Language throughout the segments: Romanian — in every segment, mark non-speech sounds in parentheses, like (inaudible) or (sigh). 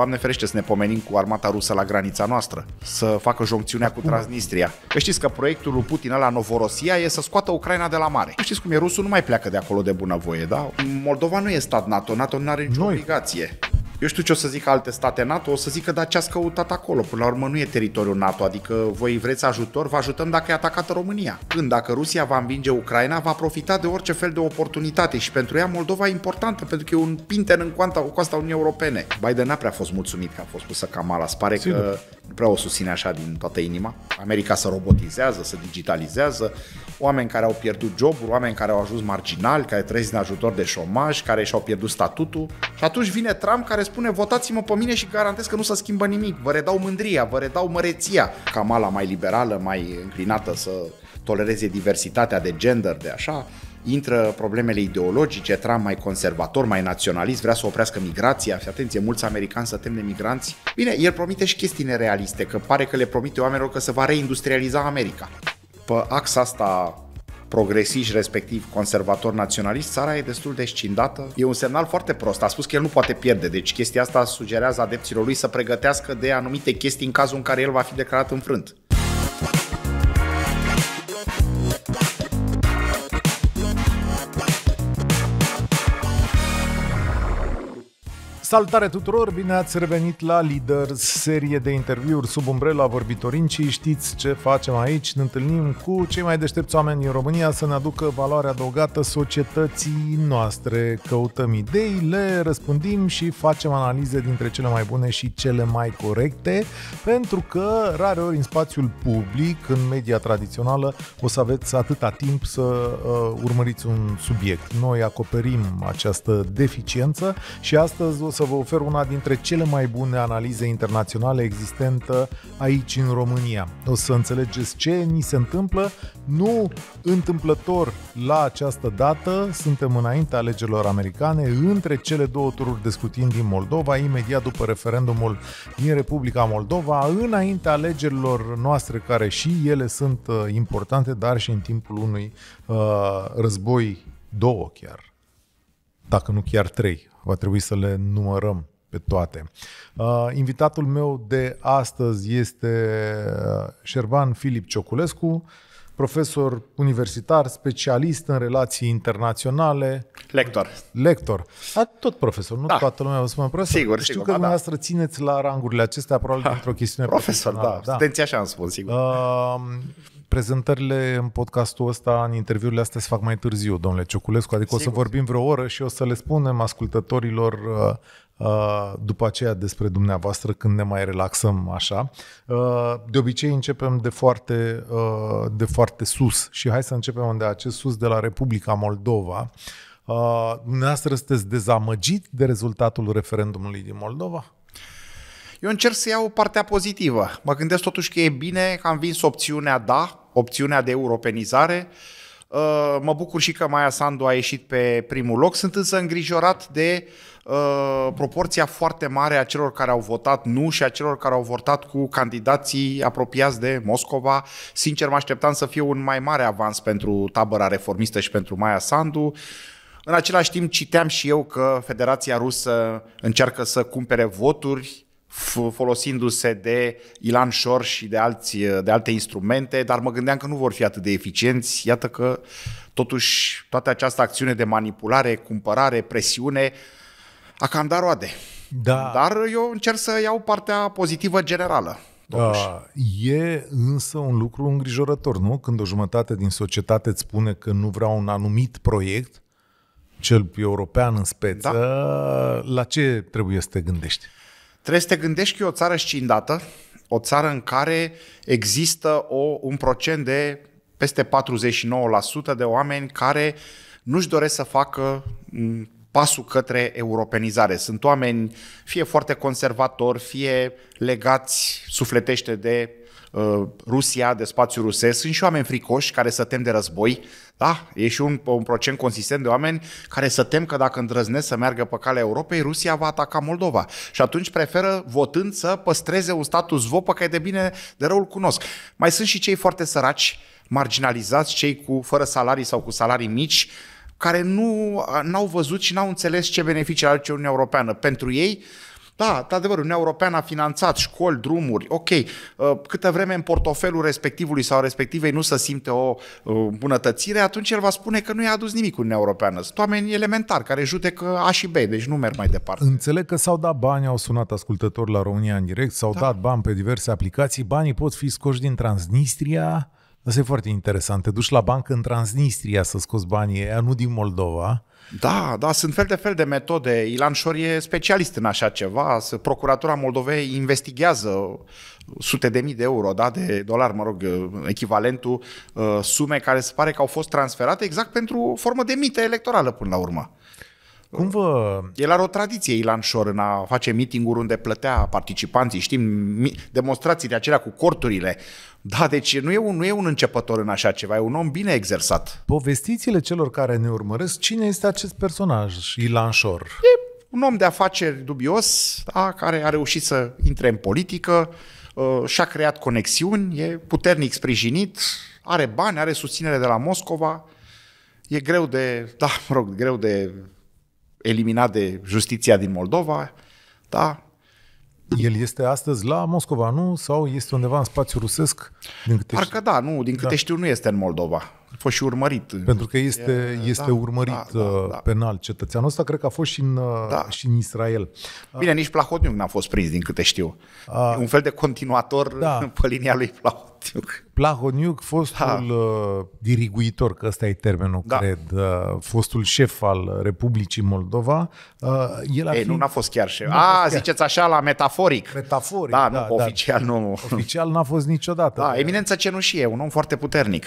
Doamne ferește să ne pomenim cu armata rusă la granița noastră, să facă joncțiunea cu Transnistria. Că știți că proiectul lui Putin la Novorosia e să scoată Ucraina de la mare. Știți cum e, rusul nu mai pleacă de acolo de bunăvoie, da? Moldova nu e stat NATO, NATO nu are nicio Noi. obligație. Eu știu ce o să zic alte state NATO, o să că da, ce ați căutat acolo? Până la urmă nu e teritoriul NATO, adică voi vreți ajutor, vă ajutăm dacă e atacată România. Când, dacă Rusia va învinge Ucraina, va profita de orice fel de oportunitate și pentru ea Moldova e importantă, pentru că e un pinten în coanta, coasta Uniunii Europene. Biden n-a prea fost mulțumit că a fost pusă Kamala, se pare Sigur. că nu prea o susține așa din toată inima. America se robotizează, se digitalizează, oameni care au pierdut joburi, oameni care au ajuns marginali, care trăiesc din ajutor de șomaj, care și-au pierdut statutul. Și atunci vine Trump care spune votați-mă pe mine și garantez că nu se schimbă nimic, vă redau mândria, vă redau măreția. Kamala mai liberală, mai înclinată să tolereze diversitatea de gender, de așa, intră problemele ideologice, Trump mai conservator, mai naționalist, vrea să oprească migrația și atenție, mulți americani să tem de migranți. Bine, el promite și chestii nerealiste, că pare că le promite oamenilor că se va reindustrializa America pe axa asta progresiști, respectiv conservator naționalist, țara e destul de scindată. E un semnal foarte prost. A spus că el nu poate pierde, deci chestia asta sugerează adepților lui să pregătească de anumite chestii în cazul în care el va fi declarat înfrânt. Salutare tuturor, bine ați revenit la Leaders, serie de interviuri sub umbrela vorbitorincii. Știți ce facem aici, ne întâlnim cu cei mai deștepți oameni din România să ne aducă valoare adăugată societății noastre. Căutăm idei, le răspândim și facem analize dintre cele mai bune și cele mai corecte, pentru că rare ori în spațiul public, în media tradițională, o să aveți atâta timp să uh, urmăriți un subiect. Noi acoperim această deficiență și astăzi o să să vă ofer una dintre cele mai bune analize internaționale existentă aici în România. O să înțelegeți ce ni se întâmplă, nu întâmplător la această dată, suntem înainte alegerilor americane, între cele două tururi de scutin din Moldova, imediat după referendumul din Republica Moldova, înainte alegerilor noastre care și ele sunt uh, importante, dar și în timpul unui uh, război două chiar dacă nu chiar trei, va trebui să le numărăm pe toate. Uh, invitatul meu de astăzi este uh, Șerban Filip Cioculescu, profesor universitar, specialist în relații internaționale. Lector. Lector. A, tot profesor, nu da. toată lumea vă spune profesor. Sigur, Știu sigur, că da. dumneavoastră da. țineți la rangurile acestea, probabil pentru o chestiune profesor, da, profesională. Da, da. așa, am spus, sigur. Uh, prezentările în podcastul ăsta, în interviurile astea se fac mai târziu, domnule Cioculescu, adică Sigur. o să vorbim vreo oră și o să le spunem ascultătorilor uh, uh, după aceea despre dumneavoastră când ne mai relaxăm așa. Uh, de obicei începem de foarte, de foarte sus și hai să începem unde acest sus de la Republica Moldova. Dumneavoastră sunteți dezamăgit de rezultatul referendumului din Moldova? Eu încerc să iau partea pozitivă. Mă gândesc totuși că e bine că am vins opțiunea da, opțiunea de europenizare. Uh, mă bucur și că Maia Sandu a ieșit pe primul loc. Sunt însă îngrijorat de uh, proporția foarte mare a celor care au votat nu și a celor care au votat cu candidații apropiați de Moscova. Sincer, mă așteptam să fie un mai mare avans pentru tabăra reformistă și pentru Maia Sandu. În același timp, citeam și eu că Federația Rusă încearcă să cumpere voturi folosindu-se de Ilan Shor și de, alți, de alte instrumente, dar mă gândeam că nu vor fi atât de eficienți. Iată că totuși toată această acțiune de manipulare, cumpărare, presiune a cam dat roade. Da. Dar eu încerc să iau partea pozitivă generală. Da, e însă un lucru îngrijorător, nu? Când o jumătate din societate îți spune că nu vrea un anumit proiect, cel european în speță, da. la ce trebuie să te gândești? Trebuie să te gândești că e o țară scindată, o țară în care există o, un procent de peste 49% de oameni care nu-și doresc să facă mm, pasul către europenizare. Sunt oameni fie foarte conservatori, fie legați sufletește de Uh, Rusia, de spațiu rusesc. Sunt și oameni fricoși care se tem de război. Da, e și un, un procent consistent de oameni care se tem că dacă îndrăznesc să meargă pe calea Europei, Rusia va ataca Moldova. Și atunci preferă, votând, să păstreze un status quo pe care de bine de răul cunosc. Mai sunt și cei foarte săraci, marginalizați, cei cu fără salarii sau cu salarii mici, care nu au văzut și n-au înțeles ce beneficii are Uniunea Europeană. Pentru ei, da, într-adevăr, Uniunea Europeană a finanțat școli, drumuri, ok, uh, câtă vreme în portofelul respectivului sau respectivei nu se simte o uh, bunătățire, atunci el va spune că nu i-a adus nimic Uniunea Europeană. Sunt oameni elementari care judecă A și B, deci nu merg mai departe. Înțeleg că s-au dat bani, au sunat ascultători la România în direct, s-au da. dat bani pe diverse aplicații, banii pot fi scoși din Transnistria, Asta e foarte interesant. Te duci la bancă în Transnistria să scoți banii ăia, nu din Moldova. Da, da, sunt fel de fel de metode. Ilan Șor e specialist în așa ceva. Procuratura Moldovei investigează sute de mii de euro, da, de dolari, mă rog, echivalentul, uh, sume care se pare că au fost transferate exact pentru o formă de mită electorală până la urmă. Cum vă... El are o tradiție, Ilan Șor, în a face meeting-uri unde plătea participanții, știm, demonstrațiile acelea cu corturile. Da, deci nu e, un, nu e un începător în așa ceva, e un om bine exersat. Povestițiile celor care ne urmăresc, cine este acest personaj, Ilan Șor? E un om de afaceri dubios, da, care a reușit să intre în politică, uh, și-a creat conexiuni, e puternic sprijinit, are bani, are susținere de la Moscova, e greu de, da, mă rog, greu de eliminat de justiția din Moldova, da? El este astăzi la Moscova, nu? Sau este undeva în spațiu rusesc? Din câte Parcă știu? da, nu, din da. câte da. știu nu este în Moldova fost și urmărit. Pentru că este, e, da, este da, urmărit da, da, da. penal cetățeanul ăsta, cred că a fost și în, uh, da. și în Israel. Bine, nici Plahotniuc n-a fost prins, din câte știu. A, un fel de continuator da. (laughs) pe linia lui Plahotniuc. Plahotniuc, fostul da. Uh, diriguitor, că ăsta e termenul, da. cred, fostul șef al Republicii Moldova, el a Ei, fi... nu a fost chiar șef. A, a ziceți chiar. așa la metaforic. Metaforic, da. da nu, da, da. oficial da. nu. Oficial n-a fost niciodată. Da, eminența cenușie, un om foarte puternic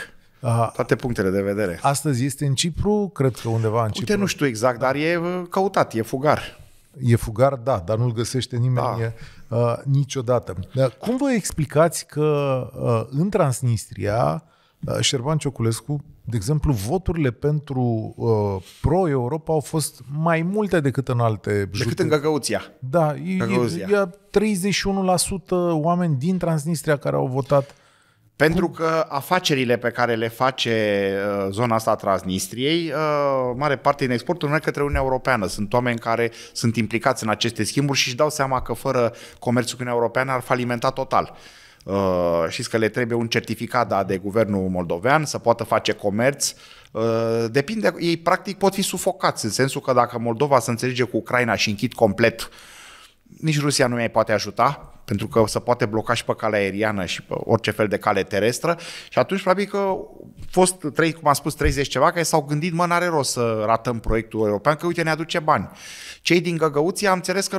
toate punctele de vedere. Astăzi este în Cipru, cred că undeva în Cipru. Uite, nu știu exact, dar e uh, căutat, e fugar. E fugar, da, dar nu-l găsește nimeni da. uh, niciodată. cum vă explicați că uh, în Transnistria, uh, Șerban Cioculescu, de exemplu, voturile pentru uh, pro-Europa au fost mai multe decât în alte Decât în Găgăuția. Da, Găgăuzia. e, e, e 31% oameni din Transnistria care au votat pentru că afacerile pe care le face uh, zona asta a Transnistriei, uh, mare parte din exportul e către Uniunea Europeană. Sunt oameni care sunt implicați în aceste schimburi și își dau seama că fără comerțul cu Uniunea Europeană ar falimenta total. Uh, știți că le trebuie un certificat da, de guvernul moldovean să poată face comerț. Uh, depinde, ei practic pot fi sufocați, în sensul că dacă Moldova se înțelege cu Ucraina și închid complet, nici Rusia nu mai poate ajuta, pentru că se poate bloca și pe calea aeriană și pe orice fel de cale terestră și atunci probabil că fost, trei, cum am spus, 30 ceva care s-au gândit, mă, n-are rost să ratăm proiectul european, că uite ne aduce bani. Cei din Găgăuții am înțeles că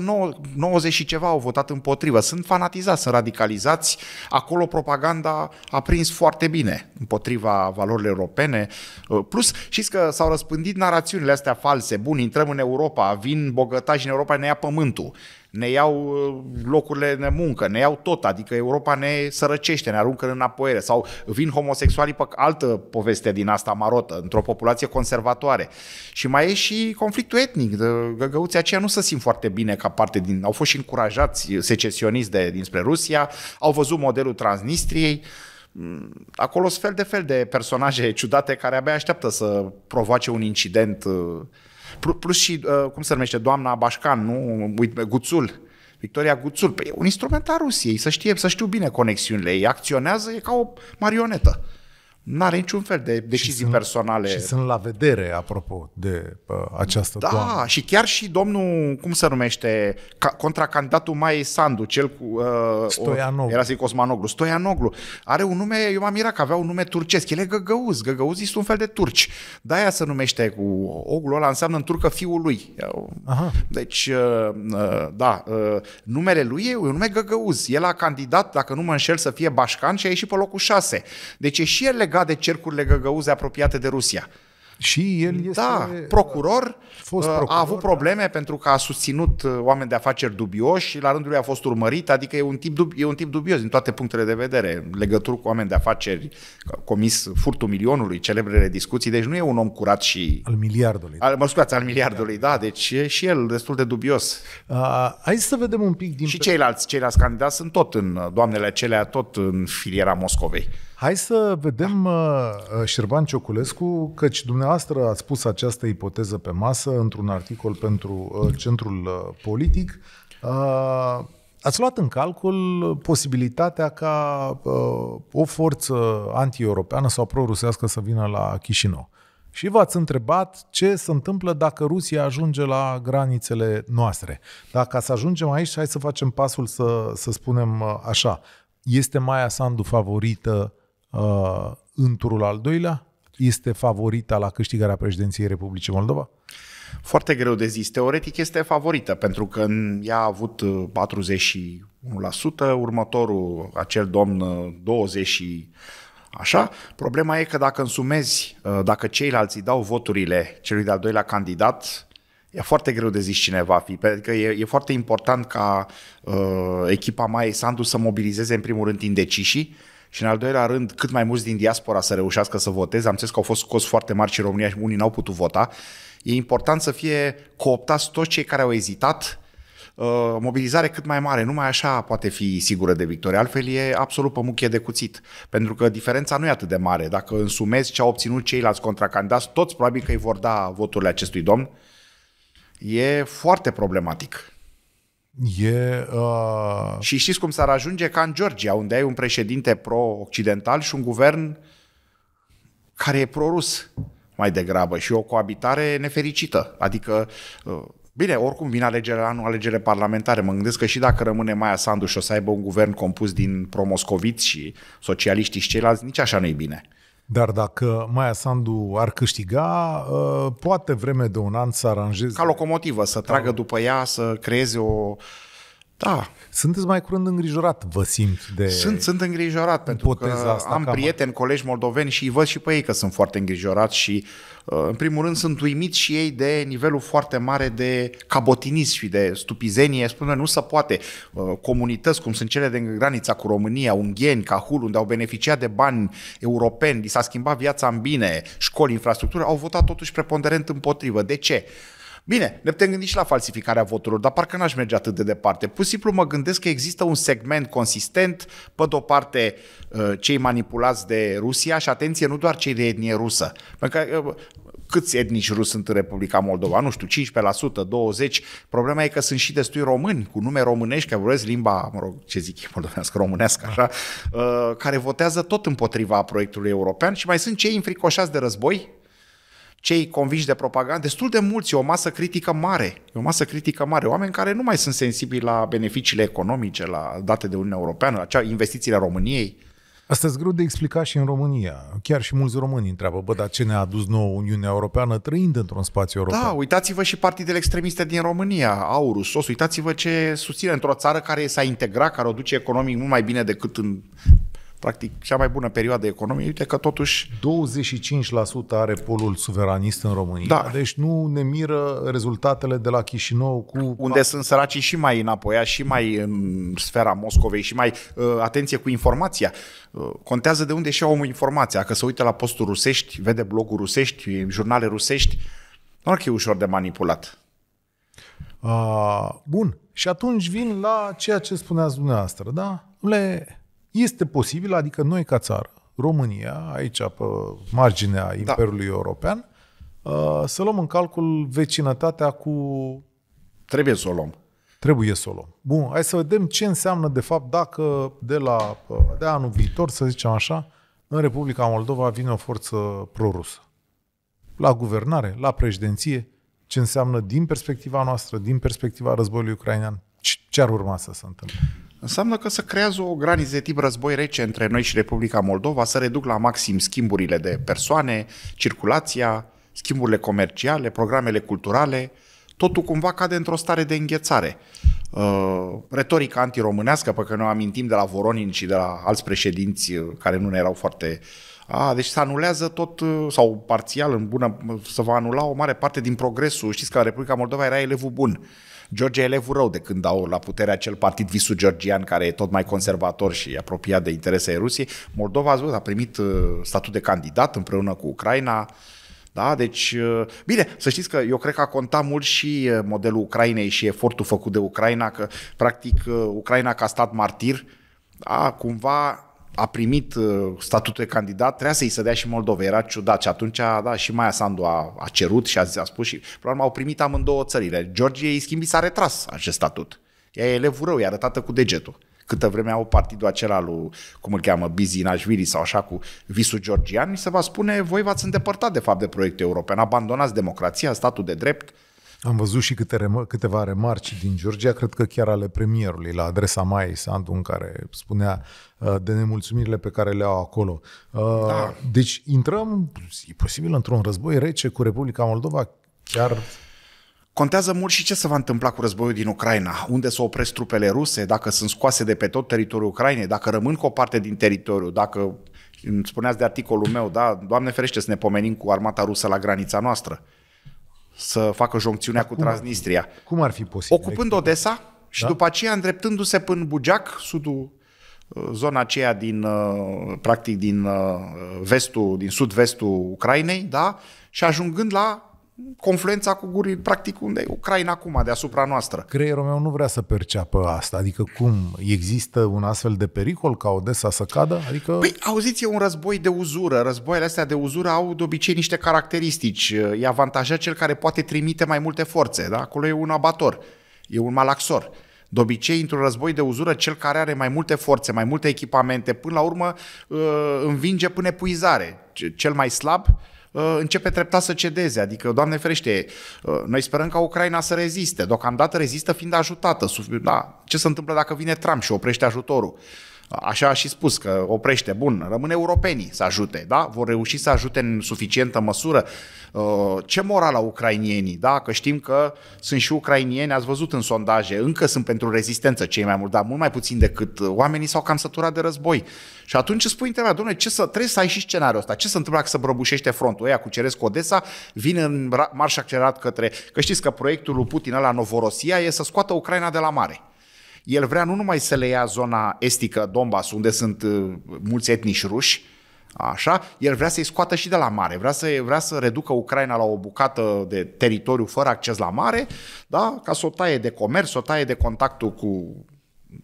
90 și ceva au votat împotrivă. Sunt fanatizați, sunt radicalizați. Acolo propaganda a prins foarte bine împotriva valorilor europene. Uh, plus, știți că s-au răspândit narațiunile astea false. Bun, intrăm în Europa, vin bogătași în Europa, ne ia pământul ne iau uh, locurile de muncă, ne iau tot, adică Europa ne sărăcește, ne aruncă în apoiere sau vin homosexualii pe altă poveste din asta marotă, într-o populație conservatoare. Și mai e și conflictul etnic, găgăuții aceia nu se simt foarte bine ca parte din, au fost și încurajați secesioniști de, dinspre Rusia, au văzut modelul Transnistriei, mm, acolo sunt fel de fel de personaje ciudate care abia așteaptă să provoace un incident uh, Plus și, uh, cum se numește, doamna Bașcan, nu? Uite, Guțul. Victoria Guțul, păi e un instrumentar Rusiei, să știe, să știu bine conexiunile ei, acționează, e ca o marionetă n-are niciun fel de decizii și sunt, personale. Și sunt la vedere, apropo, de uh, această Da, doamnă. și chiar și domnul, cum se numește, ca, contracandidatul Mai Sandu, cel cu... Uh, Stoianoglu. Era zic Osmanoglu. Stoianoglu. Are un nume, eu m-am mirat că avea un nume turcesc. El e găgăuz. Găgăuzii sunt un fel de turci. De-aia se numește cu oglul ăla, înseamnă în turcă fiul lui. Aha. Deci, uh, uh, da, uh, numele lui e un nume găgăuz. El a candidat, dacă nu mă înșel, să fie bașcan și a ieșit pe locul 6. Deci e și el legat de cercurile găgăuze apropiate de Rusia. Și el este da, procuror, fost procuror, uh, a avut da. probleme da. pentru că a susținut uh, oameni de afaceri dubioși și la rândul lui a fost urmărit, adică e un, tip dub, e un tip dubios din toate punctele de vedere, legături cu oameni de afaceri, comis furtul milionului, celebrele discuții, deci nu e un om curat și... Al miliardului. Al, mă scuzați, al miliardului, da, deci e și el destul de dubios. A, hai să vedem un pic din... Și ceilalți, ceilalți candidați sunt tot în, doamnele acelea, tot în filiera Moscovei. Hai să vedem da. uh, uh, Șerban Cioculescu, căci dumneavoastră ați spus această ipoteză pe masă într-un articol pentru uh, Centrul Politic. Ați luat în calcul posibilitatea ca o forță anti-europeană sau pro-rusească să vină la Chișinău. Și v-ați întrebat ce se întâmplă dacă Rusia ajunge la granițele noastre. Dacă să ajungem aici, hai să facem pasul să, să spunem așa. Este Maia Sandu favorită uh, în turul al doilea? Este favorita la câștigarea președinției Republicii Moldova? Foarte greu de zis. Teoretic este favorită, pentru că ea a avut 41%, uh, următorul, acel domn 20 uh, și Așa? Problema e că dacă însumezi, uh, dacă ceilalți îi dau voturile celui de-al doilea candidat, e foarte greu de zis cine va fi, pentru că e, e foarte important ca uh, echipa mai Sandu să mobilizeze în primul rând indecișii, și în al doilea rând cât mai mulți din diaspora să reușească să voteze. Am înțeles că au fost scos foarte mari și în România și unii n-au putut vota. E important să fie cooptați toți cei care au ezitat uh, mobilizare cât mai mare, numai așa poate fi sigură de victorie, altfel e absolut pămuchie de cuțit, pentru că diferența nu e atât de mare. Dacă însumezi ce au obținut ceilalți contracandidați, toți probabil că îi vor da voturile acestui domn, e foarte problematic. E, uh... Și știți cum s-ar ajunge ca în Georgia, unde ai un președinte pro-occidental și un guvern care e pro-rus, mai degrabă și o coabitare nefericită. Adică, uh, bine, oricum vin alegerile anul, alegere parlamentare. Mă gândesc că și dacă rămâne Maia Sandu și o să aibă un guvern compus din promoscoviți și socialiști și ceilalți, nici așa nu-i bine. Dar dacă Maia Sandu ar câștiga, ă, poate vreme de un an să aranjeze... Ca locomotivă, să da. tragă după ea, să creeze o... Da, sunteți mai curând îngrijorat, vă simt de Sunt, sunt îngrijorat pentru că asta, am cam... prieteni, colegi moldoveni și îi văd și pe ei că sunt foarte îngrijorați și uh, în primul rând sunt uimiți și ei de nivelul foarte mare de cabotinism și de stupizenie. Spune, nu se poate. Uh, comunități cum sunt cele de granița cu România, Ungheni, Cahul, unde au beneficiat de bani europeni, li s-a schimbat viața în bine, școli, infrastructură, au votat totuși preponderent împotrivă. De ce? Bine, ne putem gândi și la falsificarea voturilor, dar parcă n-aș merge atât de departe. Pur și simplu mă gândesc că există un segment consistent, pe de-o parte uh, cei manipulați de Rusia și atenție, nu doar cei de etnie rusă. Pentru că uh, câți etnici rus sunt în Republica Moldova? Nu știu, 15%, 20%. Problema e că sunt și destui români cu nume românești, care vorbesc limba, mă rog, ce zic, moldovenească, românească, așa, uh, care votează tot împotriva proiectului european și mai sunt cei înfricoșați de război, cei convinși de propagandă, destul de mulți, e o masă critică mare, e o masă critică mare, oameni care nu mai sunt sensibili la beneficiile economice, la date de Uniunea Europeană, la cea, investițiile României. Asta e greu de explicat și în România. Chiar și mulți români întreabă, bă, dar ce ne-a adus nouă Uniunea Europeană trăind într-un spațiu european? Da, uitați-vă și partidele extremiste din România, Aurus, SOS, uitați-vă ce susține într-o țară care s-a integrat, care o duce economic mult mai bine decât în practic cea mai bună perioadă economică, uite că totuși... 25% are polul suveranist în România, da. deci nu ne miră rezultatele de la Chișinău cu... Unde sunt săracii și mai înapoiați, și mai în sfera Moscovei, și mai... Uh, atenție cu informația! Uh, contează de unde și omul informația, că se uită la postul rusești, vede bloguri rusești, jurnale rusești, nu că e ușor de manipulat. A, ah, bun, și atunci vin la ceea ce spuneați dumneavoastră, da? Le este posibil, adică noi ca țară, România, aici pe marginea da. Imperiului da. European, uh, să luăm în calcul vecinătatea cu... Trebuie să o luăm. Trebuie să o luăm. Bun, hai să vedem ce înseamnă de fapt dacă de la uh, de anul viitor, să zicem așa, în Republica Moldova vine o forță prorusă. La guvernare, la președinție, ce înseamnă din perspectiva noastră, din perspectiva războiului ucrainean, ce ar urma să se întâmple? înseamnă că să creează o graniță de tip război rece între noi și Republica Moldova, să reduc la maxim schimburile de persoane, circulația, schimburile comerciale, programele culturale, totul cumva cade într-o stare de înghețare. Uh, retorica antiromânească, pe care ne amintim de la Voronin și de la alți președinți uh, care nu ne erau foarte... A, deci se anulează tot, uh, sau parțial, în bună, să va anula o mare parte din progresul. Știți că la Republica Moldova era elevul bun George e elevul rău de când au la putere acel partid visul georgian care e tot mai conservator și apropiat de interesele Rusiei. Moldova, a văzut, a primit uh, statut de candidat împreună cu Ucraina. Da? Deci, uh, bine, să știți că eu cred că a contat mult și uh, modelul Ucrainei și efortul făcut de Ucraina, că practic Ucraina ca stat martir a cumva a primit uh, statutul de candidat, trebuia să-i se dea și Moldova. Era ciudat și atunci, da, și Maia Sandu a, a cerut și a, a spus și, probabil au primit amândouă țările. Georgie schimbi s-a retras acest statut. Ea e elevul rău, e arătată cu degetul. Câtă vreme au partidul acela lui, cum îl cheamă, Bizinașvili sau așa, cu visul georgian, mi se va spune, voi v-ați îndepărtat de fapt de proiectul european, abandonați democrația, statul de drept, am văzut și câte rem- câteva remarci din Georgia, cred că chiar ale premierului, la adresa Mai Sandu, în care spunea uh, de nemulțumirile pe care le au acolo. Uh, da. Deci intrăm, e posibil, într-un război rece cu Republica Moldova, chiar... Contează mult și ce se va întâmpla cu războiul din Ucraina, unde se opresc trupele ruse, dacă sunt scoase de pe tot teritoriul Ucrainei, dacă rămân cu o parte din teritoriu, dacă îmi spuneați de articolul meu, da, Doamne ferește să ne pomenim cu armata rusă la granița noastră să facă joncțiunea Dar cu Transnistria. Cum ar fi posibil? Ocupând exact. Odessa și da? după aceea îndreptându-se până Bugeac, sudul uh, zona aceea din, uh, practic, din uh, vestul, din sud-vestul Ucrainei, da? Și ajungând la confluența cu gurii, practic unde e Ucraina acum, deasupra noastră. Creierul meu nu vrea să perceapă asta, adică cum, există un astfel de pericol ca Odessa să cadă? Adică... Păi, auziți, e un război de uzură, Războiile astea de uzură au de obicei niște caracteristici, e avantajat cel care poate trimite mai multe forțe, da? acolo e un abator, e un malaxor. De obicei, într-un război de uzură, cel care are mai multe forțe, mai multe echipamente, până la urmă uh, învinge până epuizare. Cel mai slab Uh, începe treptat să cedeze. Adică, Doamne ferește, uh, noi sperăm ca Ucraina să reziste. Deocamdată rezistă fiind ajutată. Da, ce se întâmplă dacă vine Trump și oprește ajutorul? Așa a și spus că oprește, bun, rămân europenii să ajute, da? Vor reuși să ajute în suficientă măsură. Uh, ce moral au ucrainienii, da? Că știm că sunt și ucrainieni, ați văzut în sondaje, încă sunt pentru rezistență cei mai mult, dar mult mai puțin decât oamenii s-au cam săturat de război. Și atunci spui pui întrebarea, domnule, ce să, trebuie să ai și scenariul ăsta, ce se întâmplă dacă se brăbușește frontul ăia, cuceresc Odessa, vin în marș accelerat către, că știți că proiectul lui Putin la Novorosia e să scoată Ucraina de la mare. El vrea nu numai să le ia zona estică, Donbass, unde sunt uh, mulți etnici ruși, Așa? El vrea să-i scoată și de la mare, vrea să, vrea să reducă Ucraina la o bucată de teritoriu fără acces la mare, da? ca să o taie de comerț, să o taie de contactul cu,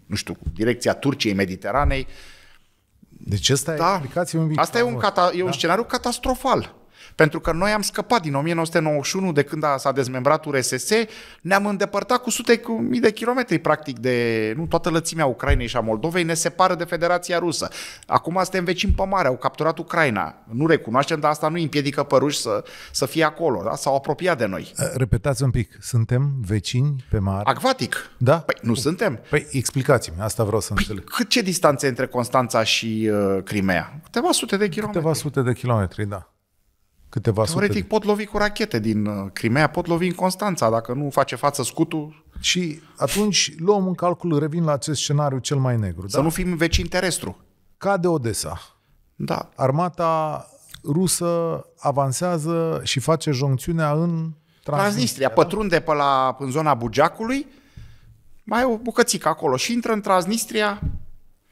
nu știu, cu direcția Turciei, Mediteranei. Deci asta da. e un Asta e un, cata- e un da. scenariu catastrofal. Pentru că noi am scăpat din 1991, de când a, s-a dezmembrat URSS, ne-am îndepărtat cu sute cu mii de kilometri, practic, de nu toată lățimea Ucrainei și a Moldovei ne separă de Federația Rusă. Acum suntem vecini pe mare, au capturat Ucraina. Nu recunoaștem, dar asta nu împiedică pe ruși să, să fie acolo. Da? S-au apropiat de noi. Eh, repetați un pic, suntem vecini pe mare? Acvatic. Da? Păi nu păi, suntem. Păi explicați-mi, asta vreau să păi, înțeleg. Cât ce distanțe între Constanța și uh, Crimea? Câteva sute de kilometri. Câteva sute de kilometri, da câteva Teoretic sute. pot lovi cu rachete din uh, Crimea, pot lovi în Constanța, dacă nu face față scutul. Și atunci luăm în calcul, revin la acest scenariu cel mai negru. Să da? nu fim vecini terestru. de Odessa. Da. Armata rusă avansează și face joncțiunea în Transnistria. Da? Pătrunde pe la, în zona Bugeacului, mai e o bucățică acolo și intră în Transnistria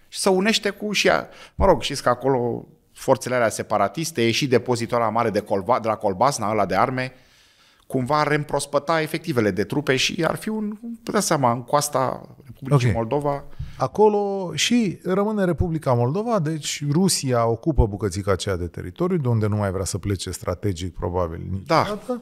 și se unește cu și, mă rog, știți că acolo forțele alea separatiste, ieși depozitoarea mare de, Colba, de la Colbasna, ăla de arme, cumva ar reîmprospăta efectivele de trupe și ar fi un, puteți seama, în coasta Republicii okay. Moldova. Acolo și rămâne Republica Moldova, deci Rusia ocupă bucățica aceea de teritoriu, de unde nu mai vrea să plece strategic, probabil, da. niciodată.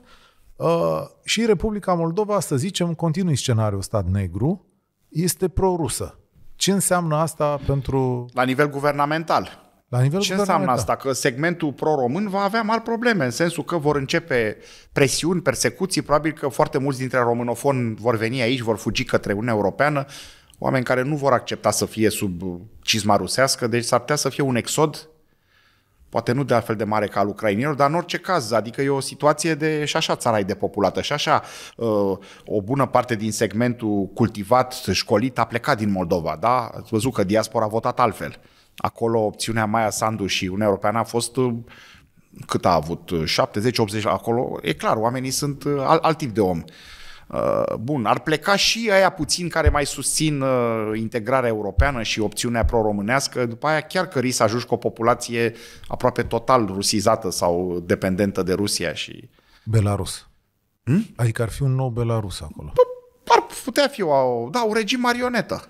Da. Uh, și Republica Moldova, să zicem, continui scenariul stat negru, este prorusă. Ce înseamnă asta pentru... La nivel guvernamental. La nivelul Ce înseamnă asta? Da. Că segmentul pro-român va avea mari probleme, în sensul că vor începe presiuni, persecuții, probabil că foarte mulți dintre românofoni vor veni aici, vor fugi către Uniunea Europeană, oameni care nu vor accepta să fie sub cizma rusească, deci s-ar putea să fie un exod, poate nu de altfel de mare ca al ucrainilor, dar în orice caz, adică e o situație de și așa țara e depopulată, și așa uh, o bună parte din segmentul cultivat, școlit, a plecat din Moldova, da? Ați văzut că diaspora a votat altfel. Acolo opțiunea Maia Sandu și Uniunea Europeană a fost uh, cât a avut, 70-80 uh, acolo, e clar, oamenii sunt uh, alt, alt tip de om. Bun, ar pleca și aia puțin care mai susțin integrarea europeană și opțiunea pro-românească, după aia chiar că să ajungi cu o populație aproape total rusizată sau dependentă de Rusia și... Belarus. Hmm? Adică ar fi un nou Belarus acolo. Păi, ar putea fi o, da, un regim marionetă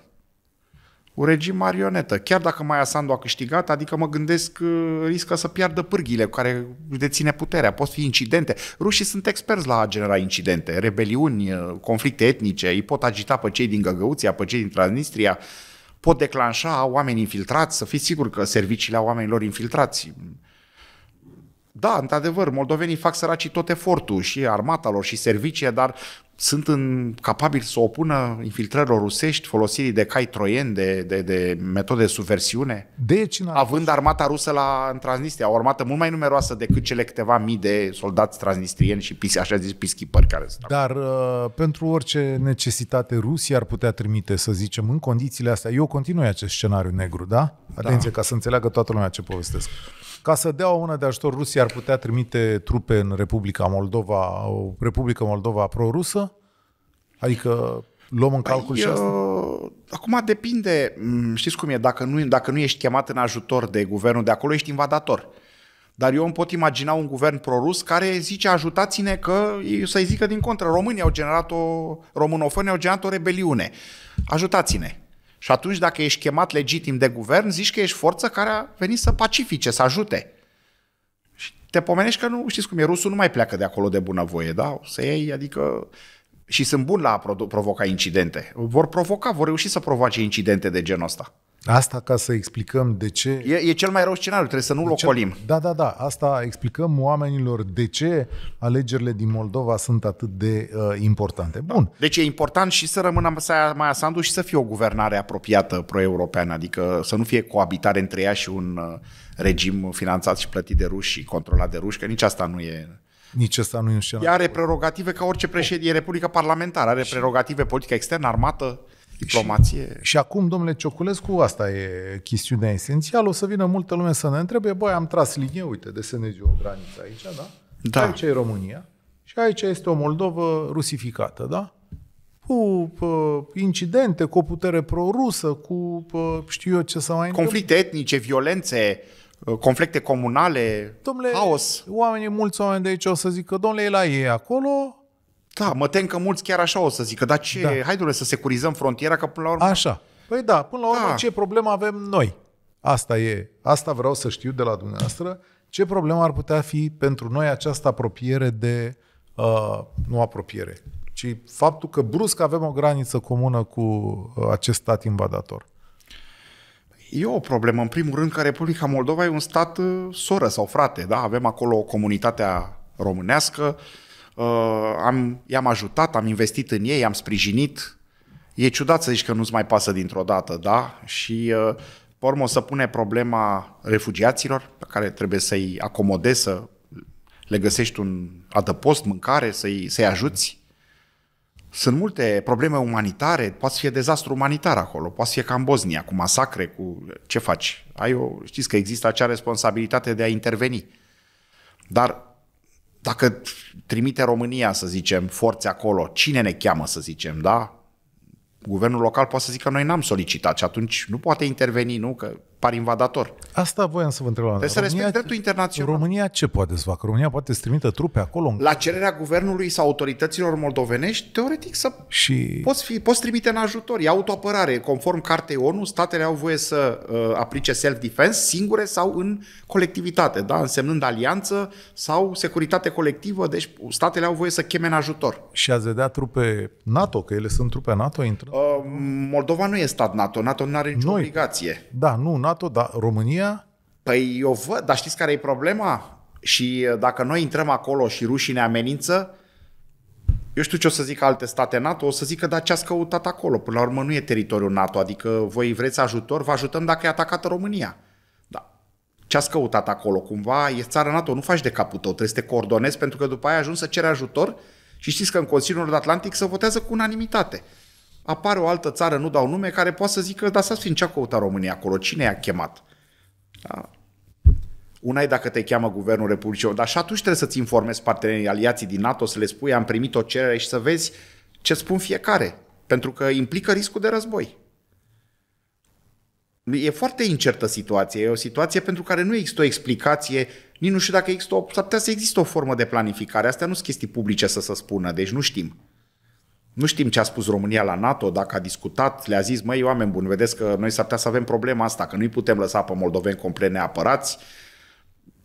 un regim marionetă. Chiar dacă Maia Sandu a câștigat, adică mă gândesc că uh, riscă să piardă pârghile cu care deține puterea. Pot fi incidente. Rușii sunt experți la a genera incidente, rebeliuni, uh, conflicte etnice, îi pot agita pe cei din Găgăuția, pe cei din Transnistria, pot declanșa oameni infiltrați, să fiți sigur că serviciile au oamenilor infiltrați. Da, într-adevăr, moldovenii fac săracii tot efortul și armata lor și serviciile, dar sunt în, capabili să opună infiltrărilor rusești, folosirii de cai troieni, de, de, de metode de subversiune, deci, având armata rusă la, în Transnistria, o armată mult mai numeroasă decât cele câteva mii de soldați transnistrieni și pis, așa zis pischipări care sunt. Dar uh, pentru orice necesitate Rusia ar putea trimite, să zicem, în condițiile astea, eu continui acest scenariu negru, da? da. Atenție, da. ca să înțeleagă toată lumea ce povestesc. Ca să dea o mână de ajutor, Rusia ar putea trimite trupe în Republica Moldova, o Republică Moldova pro-rusă? Adică luăm în păi, calcul păi, și uh, asta? Uh, Acum depinde, mm, știți cum e, dacă nu, dacă nu ești chemat în ajutor de guvernul de acolo, ești invadator. Dar eu îmi pot imagina un guvern prorus care zice ajutați-ne că, să-i zică din contră, românii au generat o, românofoni au generat o rebeliune. Ajutați-ne. Și atunci dacă ești chemat legitim de guvern, zici că ești forță care a venit să pacifice, să ajute. Și te pomenești că nu, știți cum e, rusul nu mai pleacă de acolo de bunăvoie, da? O să iei, adică... Și sunt bun la a provoca incidente. Vor provoca, vor reuși să provoace incidente de genul ăsta. Asta ca să explicăm de ce... E, e cel mai rău scenariu, trebuie să nu-l ocolim. Cel... Da, da, da. Asta explicăm oamenilor de ce alegerile din Moldova sunt atât de uh, importante. Bun. Da. Deci e important și să rămână mai Sandu și să fie o guvernare apropiată pro-europeană, adică să nu fie coabitare între ea și un uh, regim finanțat și plătit de ruși și controlat de ruși, că nici asta nu e... Nici asta nu e un scenariu. Ea are prerogative ca orice președinte, e Republica Parlamentară, are prerogative politică externă, armată diplomație. Și, și acum, domnule Cioculescu, asta e chestiunea esențială. O să vină multă lume să ne întrebe, băi, am tras linie, uite, desenezi o graniță aici, da? da. Aici e România și aici este o Moldovă rusificată, da? Cu pă, incidente, cu o putere prorusă, cu pă, știu eu ce să mai... Conflicte întâmplă. etnice, violențe, conflicte comunale, domnule, haos. Oamenii, mulți oameni de aici o să zică, domnule, e la ei acolo, da, mă tem că mulți chiar așa o să zică, dar ce, da. hai să securizăm frontiera, că până la urmă... Așa. Păi da, până la urmă da. ce problemă avem noi? Asta e, asta vreau să știu de la dumneavoastră, ce problemă ar putea fi pentru noi această apropiere de, uh, nu apropiere, ci faptul că brusc avem o graniță comună cu uh, acest stat invadator. E o problemă, în primul rând, că Republica Moldova e un stat uh, soră sau frate, da? Avem acolo o comunitate românească, uh, Uh, am, i-am ajutat, am investit în ei, am sprijinit. E ciudat să zici că nu-ți mai pasă dintr-o dată, da? Și uh, pe urmă o să pune problema refugiaților pe care trebuie să-i acomodezi, să le găsești un adăpost, mâncare, să-i, să ajuți. Sunt multe probleme umanitare, poate să fie dezastru umanitar acolo, poate să fie ca în Bosnia, cu masacre, cu ce faci. Ai o, știți că există acea responsabilitate de a interveni. Dar dacă trimite România, să zicem, forțe acolo, cine ne cheamă, să zicem, da? Guvernul local poate să zică noi n-am solicitat și atunci nu poate interveni, nu? Că par invadator. Asta voiam să vă întreb. Trebuie să respecte dreptul internațional. România ce poate să facă? România poate să trimită trupe acolo? În... La cererea guvernului sau autorităților moldovenești, teoretic să și... poți, fi, poți trimite în ajutor. E autoapărare. Conform cartei ONU, statele au voie să uh, aplice self-defense singure sau în colectivitate, da? însemnând alianță sau securitate colectivă. Deci statele au voie să cheme în ajutor. Și ați vedea trupe NATO, că ele sunt trupe NATO? Intră... Uh, Moldova nu e stat NATO. NATO nu are nicio Noi. obligație. Da, nu, NATO NATO, dar România? Păi eu văd, dar știți care e problema? Și uh, dacă noi intrăm acolo și rușii ne amenință, eu știu ce o să zic alte state NATO, o să zică, da, ce ați căutat acolo? Până la urmă nu e teritoriul NATO, adică voi vreți ajutor, vă ajutăm dacă e atacată România. Da. Ce ați căutat acolo? Cumva e țara NATO, nu faci de capul tău, trebuie să te coordonezi pentru că după aia ajungi să ceri ajutor și știți că în Consiliul Atlantic se votează cu unanimitate apare o altă țară, nu dau nume, care poate să zică, dar să fi ce a căutat România acolo, cine i-a chemat? Da. Una e dacă te cheamă Guvernul Republicii, dar și atunci trebuie să-ți informezi partenerii aliații din NATO, să le spui am primit o cerere și să vezi ce spun fiecare, pentru că implică riscul de război. E foarte incertă situație, e o situație pentru care nu există o explicație, nici nu știu dacă există, o, s-ar putea să există o formă de planificare, astea nu sunt chestii publice să se spună, deci nu știm. Nu știm ce a spus România la NATO, dacă a discutat, le-a zis, măi, oameni buni, vedeți că noi s-ar putea să avem problema asta, că nu-i putem lăsa pe moldoveni complet neapărați.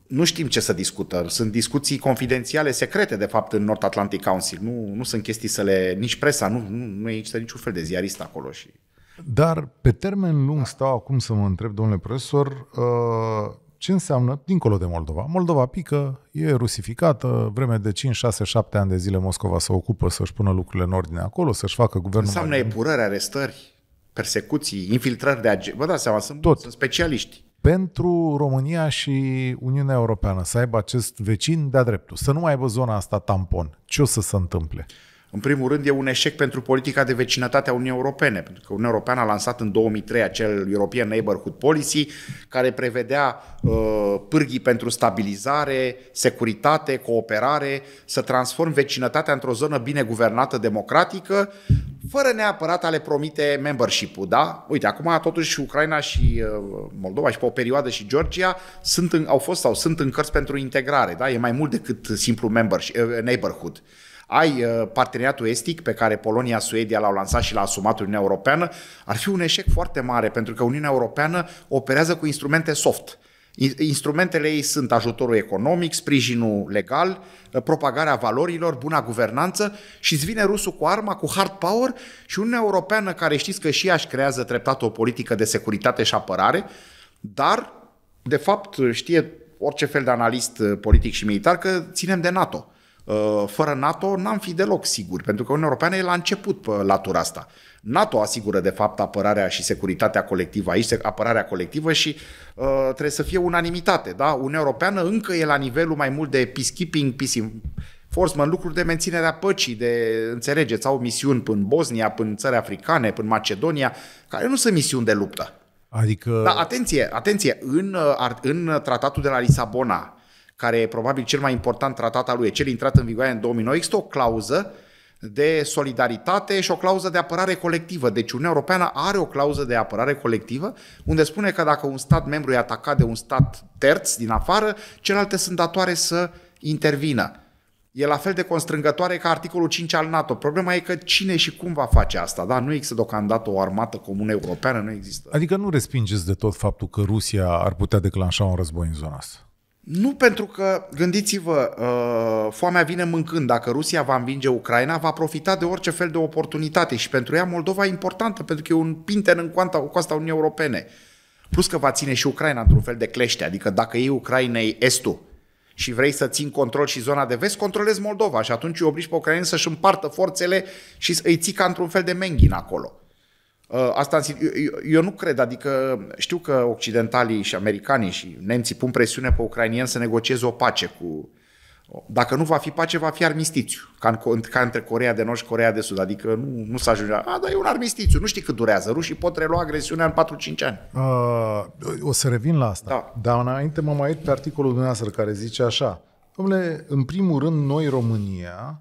Nu știm ce să discută. Sunt discuții confidențiale, secrete, de fapt, în North Atlantic Council. Nu, nu sunt chestii să le... Nici presa, nu, nu, nu există niciun fel de ziarist acolo. Și... Dar pe termen lung stau acum să mă întreb, domnule profesor, uh ce înseamnă dincolo de Moldova. Moldova pică, e rusificată, vreme de 5, 6, 7 ani de zile Moscova se ocupă să-și pună lucrurile în ordine acolo, să-și facă guvernul. Înseamnă epurări, arestări, persecuții, infiltrări de agenți. Vă dați seama, sunt, Tot. sunt specialiști. Pentru România și Uniunea Europeană să aibă acest vecin de-a dreptul, să nu mai aibă zona asta tampon, ce o să se întâmple? În primul rând, e un eșec pentru politica de vecinătate a Uniunii Europene, pentru că Uniunea Europeană a lansat în 2003 acel European Neighborhood Policy, care prevedea uh, pârghii pentru stabilizare, securitate, cooperare, să transform vecinătatea într-o zonă bine guvernată, democratică, fără neapărat a le promite membership-ul, da? Uite, acum totuși Ucraina și uh, Moldova și pe o perioadă și Georgia sunt în, au fost sau sunt în cărți pentru integrare, da? E mai mult decât simplu membership, uh, neighborhood ai uh, parteneriatul estic pe care Polonia, Suedia l-au lansat și l-a asumat Uniunea Europeană, ar fi un eșec foarte mare pentru că Uniunea Europeană operează cu instrumente soft. Instrumentele ei sunt ajutorul economic, sprijinul legal, uh, propagarea valorilor, buna guvernanță și îți vine rusul cu arma, cu hard power și Uniunea Europeană, care știți că și ea își creează treptat o politică de securitate și apărare, dar, de fapt, știe orice fel de analist uh, politic și militar că ținem de NATO. Uh, fără NATO n-am fi deloc sigur, pentru că Uniunea Europeană e la început pe latura asta. NATO asigură, de fapt, apărarea și securitatea colectivă aici, apărarea colectivă și uh, trebuie să fie unanimitate. Da? Uniunea Europeană încă e la nivelul mai mult de peacekeeping, peace enforcement, lucruri de menținere a păcii, de înțelegeți, au misiuni până în Bosnia, până în țări africane, până în Macedonia, care nu sunt misiuni de luptă. Adică... Da, atenție, atenție, în, uh, în tratatul de la Lisabona, care e probabil cel mai important tratat al lui, cel intrat în vigoare în 2009, există o clauză de solidaritate și o clauză de apărare colectivă. Deci Uniunea Europeană are o clauză de apărare colectivă unde spune că dacă un stat membru e atacat de un stat terț din afară, celelalte sunt datoare să intervină. E la fel de constrângătoare ca articolul 5 al NATO. Problema e că cine și cum va face asta, da? Nu există deocamdată o armată comună europeană, nu există. Adică nu respingeți de tot faptul că Rusia ar putea declanșa un război în zona asta? Nu pentru că, gândiți-vă, uh, foamea vine mâncând. Dacă Rusia va învinge Ucraina, va profita de orice fel de oportunitate și pentru ea Moldova e importantă, pentru că e un pinten în coanta, coasta Uniunii Europene. Plus că va ține și Ucraina într-un fel de clește, adică dacă ei Ucrainei estul și vrei să țin control și zona de vest, controlezi Moldova și atunci îi obligi pe ucraineni să-și împartă forțele și îi ții ca într-un fel de menghin acolo. Uh, asta eu nu cred, adică știu că occidentalii și americanii și nemții pun presiune pe ucrainieni să negocieze o pace cu... Dacă nu va fi pace, va fi armistițiu, ca, în, ca între Corea de Nord și Corea de Sud. Adică nu, nu a ajunge. A, dar e un armistițiu, nu știi cât durează. Rușii pot relua agresiunea în 4-5 ani. Uh, o să revin la asta. Da. Dar înainte mă mai uit pe articolul dumneavoastră care zice așa. Domnule, în primul rând, noi, România,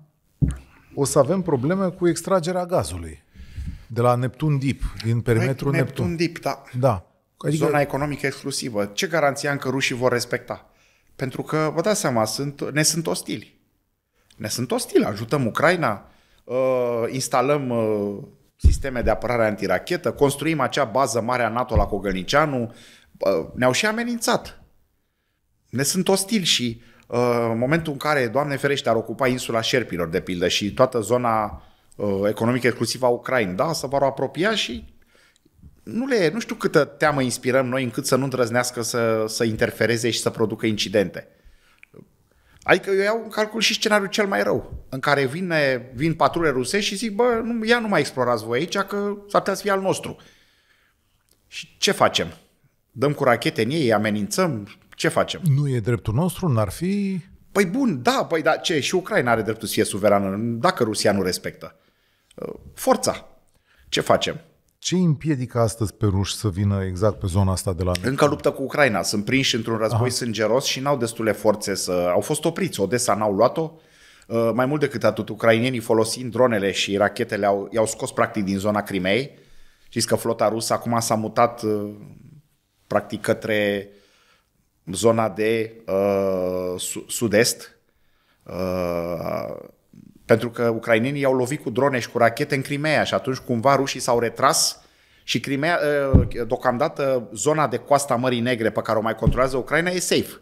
o să avem probleme cu extragerea gazului de la Neptun Deep, din păi, perimetrul Neptun. Neptun Deep, da. Da. Adică... Zona economică exclusivă. Ce garanție am că rușii vor respecta? Pentru că, vă dați seama, sunt, ne sunt ostili. Ne sunt ostili. Ajutăm Ucraina, uh, instalăm uh, sisteme de apărare antirachetă, construim acea bază mare a NATO la Cogălnicianu, uh, ne-au și amenințat. Ne sunt ostili și uh, în momentul în care, Doamne ferește, ar ocupa insula șerpilor, de pildă, și toată zona Uh, economică exclusivă a Ucrainei, da? Să vor apropia și nu, le, nu știu câtă teamă inspirăm noi încât să nu îndrăznească să, să interfereze și să producă incidente. Adică eu iau în calcul și scenariul cel mai rău, în care vine, vin patrule rusești și zic, bă, nu, ia nu mai explorați voi aici, că s-ar putea să fie al nostru. Și ce facem? Dăm cu rachete în ei, amenințăm? Ce facem? Nu e dreptul nostru, n-ar fi... Păi bun, da, păi da, ce, și Ucraina are dreptul să fie suverană, dacă Rusia nu respectă forța. Ce facem? Ce împiedică astăzi pe ruși să vină exact pe zona asta de la... Încă luptă cu Ucraina. Sunt prinși într-un război Aha. sângeros și n-au destule forțe să... Au fost opriți. Odessa n-au luat-o. Uh, mai mult decât atât, ucrainienii folosind dronele și rachetele au, i-au scos practic din zona Crimei. Știți că flota rusă acum s-a mutat uh, practic către zona de uh, sud-est. Uh, pentru că ucrainenii i-au lovit cu drone și cu rachete în Crimea și atunci cumva rușii s-au retras și Crimea, ă, deocamdată, zona de coasta Mării Negre pe care o mai controlează Ucraina e safe.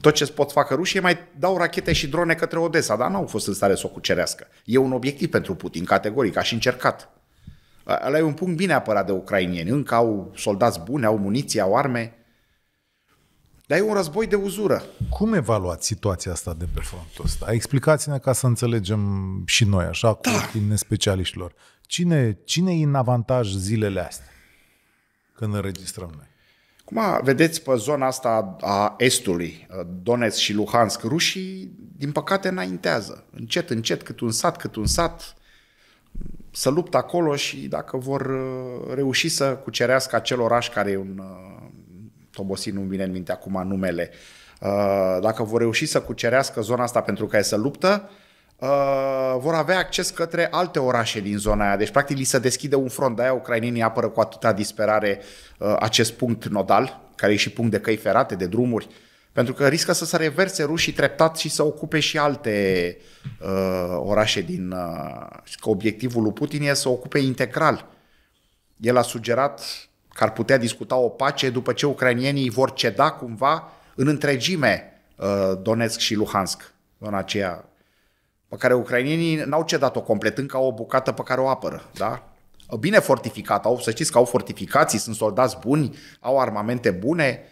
Tot ce pot facă rușii mai dau rachete și drone către Odessa, dar n-au fost în stare să o cucerească. E un obiectiv pentru Putin, categoric, a și încercat. Ăla e un punct bine apărat de ucrainieni. Încă au soldați buni, au muniție, au arme. Dar e un război de uzură. Cum evaluați situația asta de pe frontul ăsta? Explicați-ne ca să înțelegem și noi, așa, cu da. nespecialiștilor. Cine, cine e în avantaj zilele astea când înregistrăm noi? Cum vedeți pe zona asta a estului, uh, Donetsk și Luhansk, rușii, din păcate, înaintează. Încet, încet, cât un sat, cât un sat, să luptă acolo și dacă vor uh, reuși să cucerească acel oraș care e un uh, Tobosi nu vine în minte acum numele, uh, dacă vor reuși să cucerească zona asta pentru care să luptă, uh, vor avea acces către alte orașe din zona aia. Deci, practic, li se deschide un front. De-aia ucrainienii apără cu atâta disperare uh, acest punct nodal, care e și punct de căi ferate, de drumuri, pentru că riscă să se reverse rușii treptat și să ocupe și alte uh, orașe din... Uh, că obiectivul lui Putin e să ocupe integral. El a sugerat că ar putea discuta o pace după ce ucranienii vor ceda cumva în întregime uh, Donetsk și Luhansk zona aceea pe care ucrainienii n-au cedat-o complet, încă o bucată pe care o apără, da? Bine fortificat, au, să știți că au fortificații, sunt soldați buni, au armamente bune,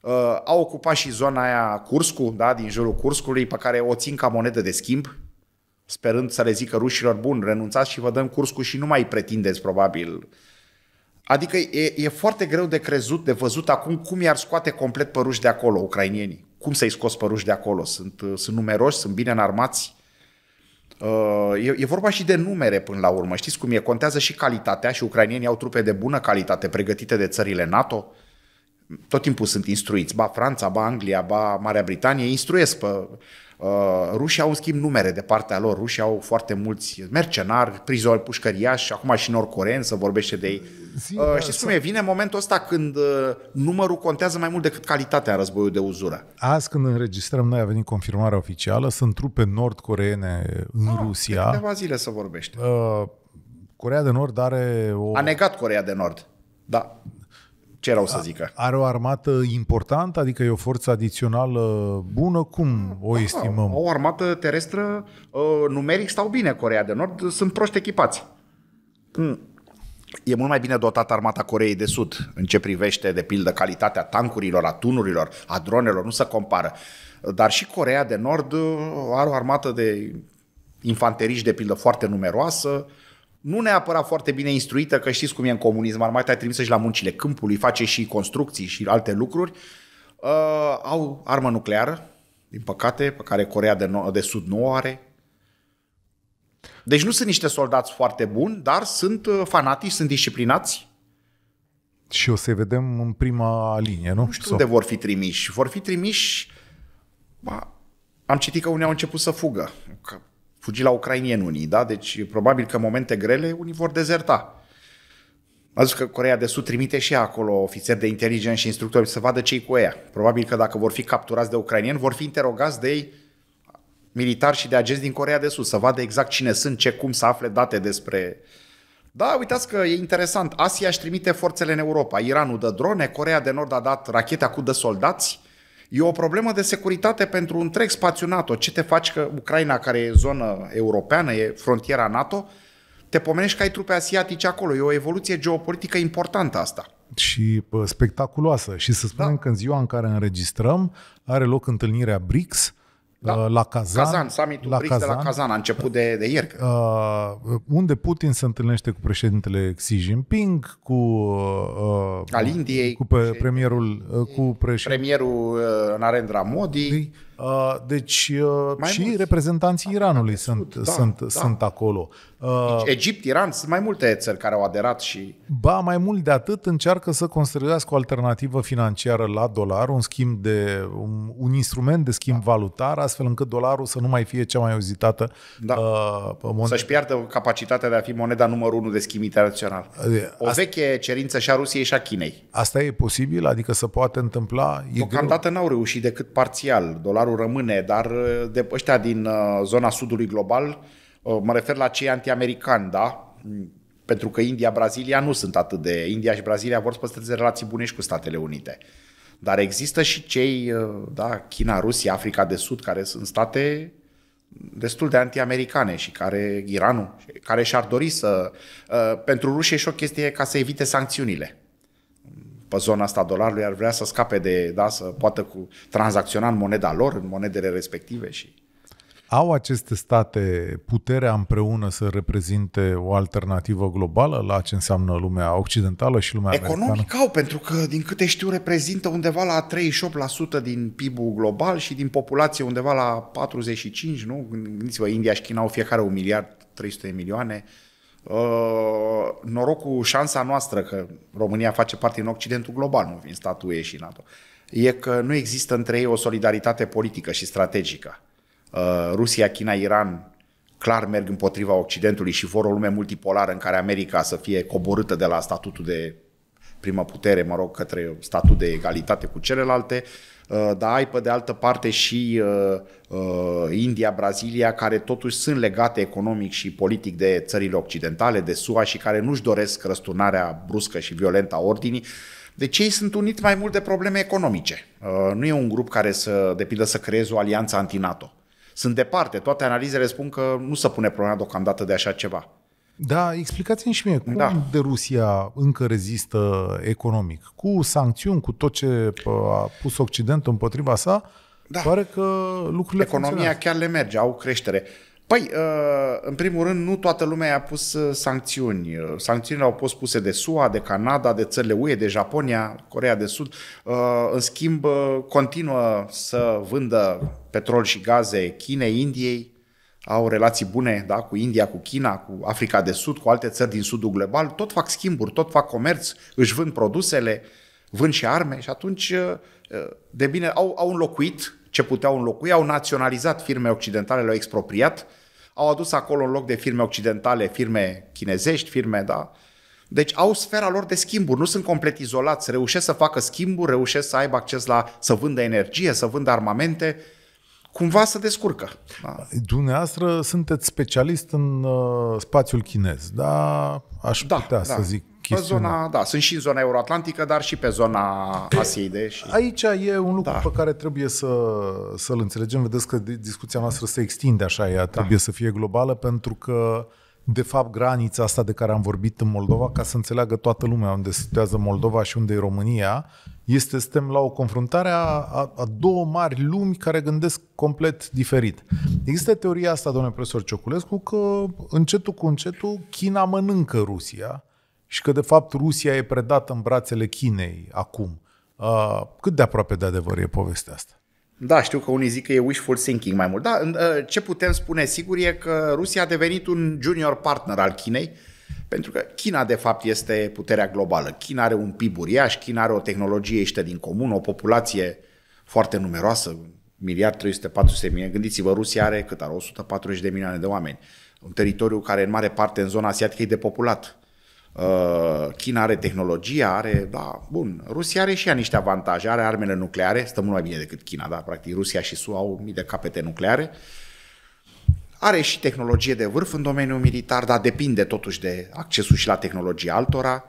uh, au ocupat și zona aia Curscu, da, din jurul Curscului, pe care o țin ca monedă de schimb, sperând să le zică rușilor, bun, renunțați și vă dăm Curscu și nu mai pretindeți probabil uh, Adică e, e foarte greu de crezut, de văzut acum cum i-ar scoate complet păruși de acolo, ucrainienii. Cum să-i scoți păruși de acolo? Sunt, uh, sunt numeroși, sunt bine înarmați. Uh, e, e vorba și de numere până la urmă. Știți cum e? Contează și calitatea și ucrainienii au trupe de bună calitate, pregătite de țările NATO. Tot timpul sunt instruiți. Ba Franța, ba Anglia, ba Marea Britanie instruiesc pe Uh, rușii au, în schimb, numere de partea lor. Rușii au foarte mulți mercenari, prizori, pușcăriași și acum și norcoreeni să vorbește de ei. uh, da, și cum e? Vine momentul ăsta când uh, numărul contează mai mult decât calitatea războiului războiul de uzură. Azi când înregistrăm noi a venit confirmarea oficială, sunt trupe nordcoreene în ah, Rusia. De câteva zile să vorbește. Uh, Corea de Nord are o... A negat Corea de Nord. Da ce erau să zică? Are o armată importantă, adică e o forță adițională bună? Cum o da, estimăm? O armată terestră, ă, numeric stau bine Corea de Nord, sunt proști echipați. Hmm. E mult mai bine dotată armata Coreei de Sud în ce privește, de pildă, calitatea tancurilor, a tunurilor, a dronelor, nu se compară. Dar și Corea de Nord ă, are o armată de infanteriști, de pildă, foarte numeroasă, nu neapărat foarte bine instruită, că știți cum e în comunism, armata e trimisă și la muncile câmpului, face și construcții și alte lucruri, uh, au armă nucleară, din păcate, pe care Corea de, no- de Sud nu o are. Deci nu sunt niște soldați foarte buni, dar sunt uh, fanatici, sunt disciplinați. Și o să vedem în prima linie, nu? Nu știu Sau... unde vor fi trimiși. Vor fi trimiși... Ba, am citit că unii au început să fugă fugi la ucrainieni unii, da? Deci probabil că în momente grele unii vor dezerta. A zis că Corea de Sud trimite și acolo ofițeri de inteligență și instructori să vadă cei cu ea. Probabil că dacă vor fi capturați de ucrainieni, vor fi interogați de ei militari și de agenți din Corea de Sud, să vadă exact cine sunt, ce, cum, să afle date despre... Da, uitați că e interesant. Asia își trimite forțele în Europa. Iranul dă drone, Corea de Nord a dat racheta cu de soldați. E o problemă de securitate pentru întreg spațiu NATO. Ce te faci că Ucraina, care e zonă europeană, e frontiera NATO, te pomenești că ai trupe asiatice acolo. E o evoluție geopolitică importantă asta. Și spectaculoasă. Și să spunem da. că în ziua în care înregistrăm are loc întâlnirea BRICS, da. Uh, la Kazan. Kazan, summitul la Kazan. de la Kazan a început de, de ieri. Uh, unde Putin se întâlnește cu președintele Xi Jinping, cu uh, al Indiei, cu pe, premierul uh, cu președ... premierul uh, Narendra Modi. Uh, deci uh, și mulți. reprezentanții Iranului sunt, da, sunt, da. sunt acolo. Uh, Egipt, Iran, sunt mai multe țări care au aderat și... Ba, mai mult de atât, încearcă să construiască o alternativă financiară la dolar, un schimb de un, un instrument de schimb da. valutar, astfel încât dolarul să nu mai fie cea mai uzitată da. uh, monedă. Să-și piardă capacitatea de a fi moneda numărul unu de schimb internațional. O Asta... veche cerință și a Rusiei și a Chinei. Asta e posibil? Adică să poate întâmpla? E Deocamdată greu. n-au reușit decât parțial. Dolarul rămâne, dar uh, de ăștia din uh, zona sudului global Uh, mă refer la cei anti-americani, da? Mm, pentru că India, Brazilia nu sunt atât de... India și Brazilia vor să păstreze relații bune și cu Statele Unite. Dar există și cei, uh, da, China, Rusia, Africa de Sud, care sunt state destul de anti-americane și care, Iranul, care și-ar dori să... Uh, pentru rușii și o chestie ca să evite sancțiunile pe zona asta dolarului, ar vrea să scape de, da, să poată cu, tranzacționa în moneda lor, în monedele respective și... Au aceste state puterea împreună să reprezinte o alternativă globală la ce înseamnă lumea occidentală și lumea Economic americană? au, pentru că, din câte știu, reprezintă undeva la 38% din PIB-ul global și din populație undeva la 45%, nu? Gândiți-vă, India și China au fiecare un miliard 300 de milioane. Uh, norocul, șansa noastră că România face parte din Occidentul global, nu din statul UE și NATO, e că nu există între ei o solidaritate politică și strategică Uh, Rusia, China, Iran clar merg împotriva Occidentului și vor o lume multipolară în care America să fie coborâtă de la statutul de prima putere, mă rog, către statut de egalitate cu celelalte, uh, dar ai pe de altă parte și uh, India, Brazilia, care totuși sunt legate economic și politic de țările occidentale, de SUA și care nu-și doresc răsturnarea bruscă și violentă a ordinii, deci ei sunt unit mai mult de probleme economice. Nu e un grup care să depindă să creeze o alianță anti-NATO sunt departe. Toate analizele spun că nu se pune problema deocamdată de așa ceva. Da, explicați-mi și mie, cum da. de Rusia încă rezistă economic? Cu sancțiuni, cu tot ce a pus Occidentul împotriva sa, da. pare că lucrurile Economia funcționează. chiar le merge, au creștere. Păi, uh, în primul rând, nu toată lumea a pus uh, sancțiuni. Uh, sancțiunile au fost puse de SUA, de Canada, de țările UE, de Japonia, Corea de Sud. În schimb, continuă să vândă petrol și gaze Chinei, Indiei, au relații bune da, cu India, cu China, cu Africa de Sud, cu alte țări din sudul global, tot fac schimburi, tot fac comerț, își vând produsele, vând și arme și atunci, de bine, au, au înlocuit ce puteau înlocui, au naționalizat firme occidentale, le-au expropriat, au adus acolo în loc de firme occidentale, firme chinezești, firme, da? Deci au sfera lor de schimburi, nu sunt complet izolați, reușesc să facă schimburi, reușesc să aibă acces la, să vândă energie, să vândă armamente, cumva să descurcă. Da. Dumneavoastră sunteți specialist în uh, spațiul chinez, da? Aș da, putea da. să zic pe zona, da, sunt și în zona euroatlantică, dar și pe zona Asiei de... Și... Aici e un lucru da. pe care trebuie să, să-l înțelegem. Vedeți că discuția noastră se extinde așa, ea da. trebuie da. să fie globală, pentru că de fapt, granița asta de care am vorbit în Moldova, ca să înțeleagă toată lumea unde situează Moldova și unde e România, este, suntem la o confruntare a, a, a două mari lumi care gândesc complet diferit. Există teoria asta, domnule profesor Cioculescu, că încetul cu încetul China mănâncă Rusia și că, de fapt, Rusia e predată în brațele Chinei acum. Uh, cât de aproape de adevăr e povestea asta? Da, știu că unii zic că e wishful thinking mai mult, Da, uh, ce putem spune sigur e că Rusia a devenit un junior partner al Chinei, pentru că China, de fapt, este puterea globală. China are un PIB uriaș, China are o tehnologie ieșită din comun, o populație foarte numeroasă, miliard 340 de milioane. Gândiți-vă, Rusia are cât are? 140 de milioane de oameni. Un teritoriu care, în mare parte, în zona asiatică, e depopulat. Uh, China are tehnologia, are, da, bun, Rusia are și ea niște avantaje, are armele nucleare, stă mult mai bine decât China, da, practic Rusia și SUA au mii de capete nucleare, are și tehnologie de vârf în domeniul militar, dar depinde totuși de accesul și la tehnologia altora,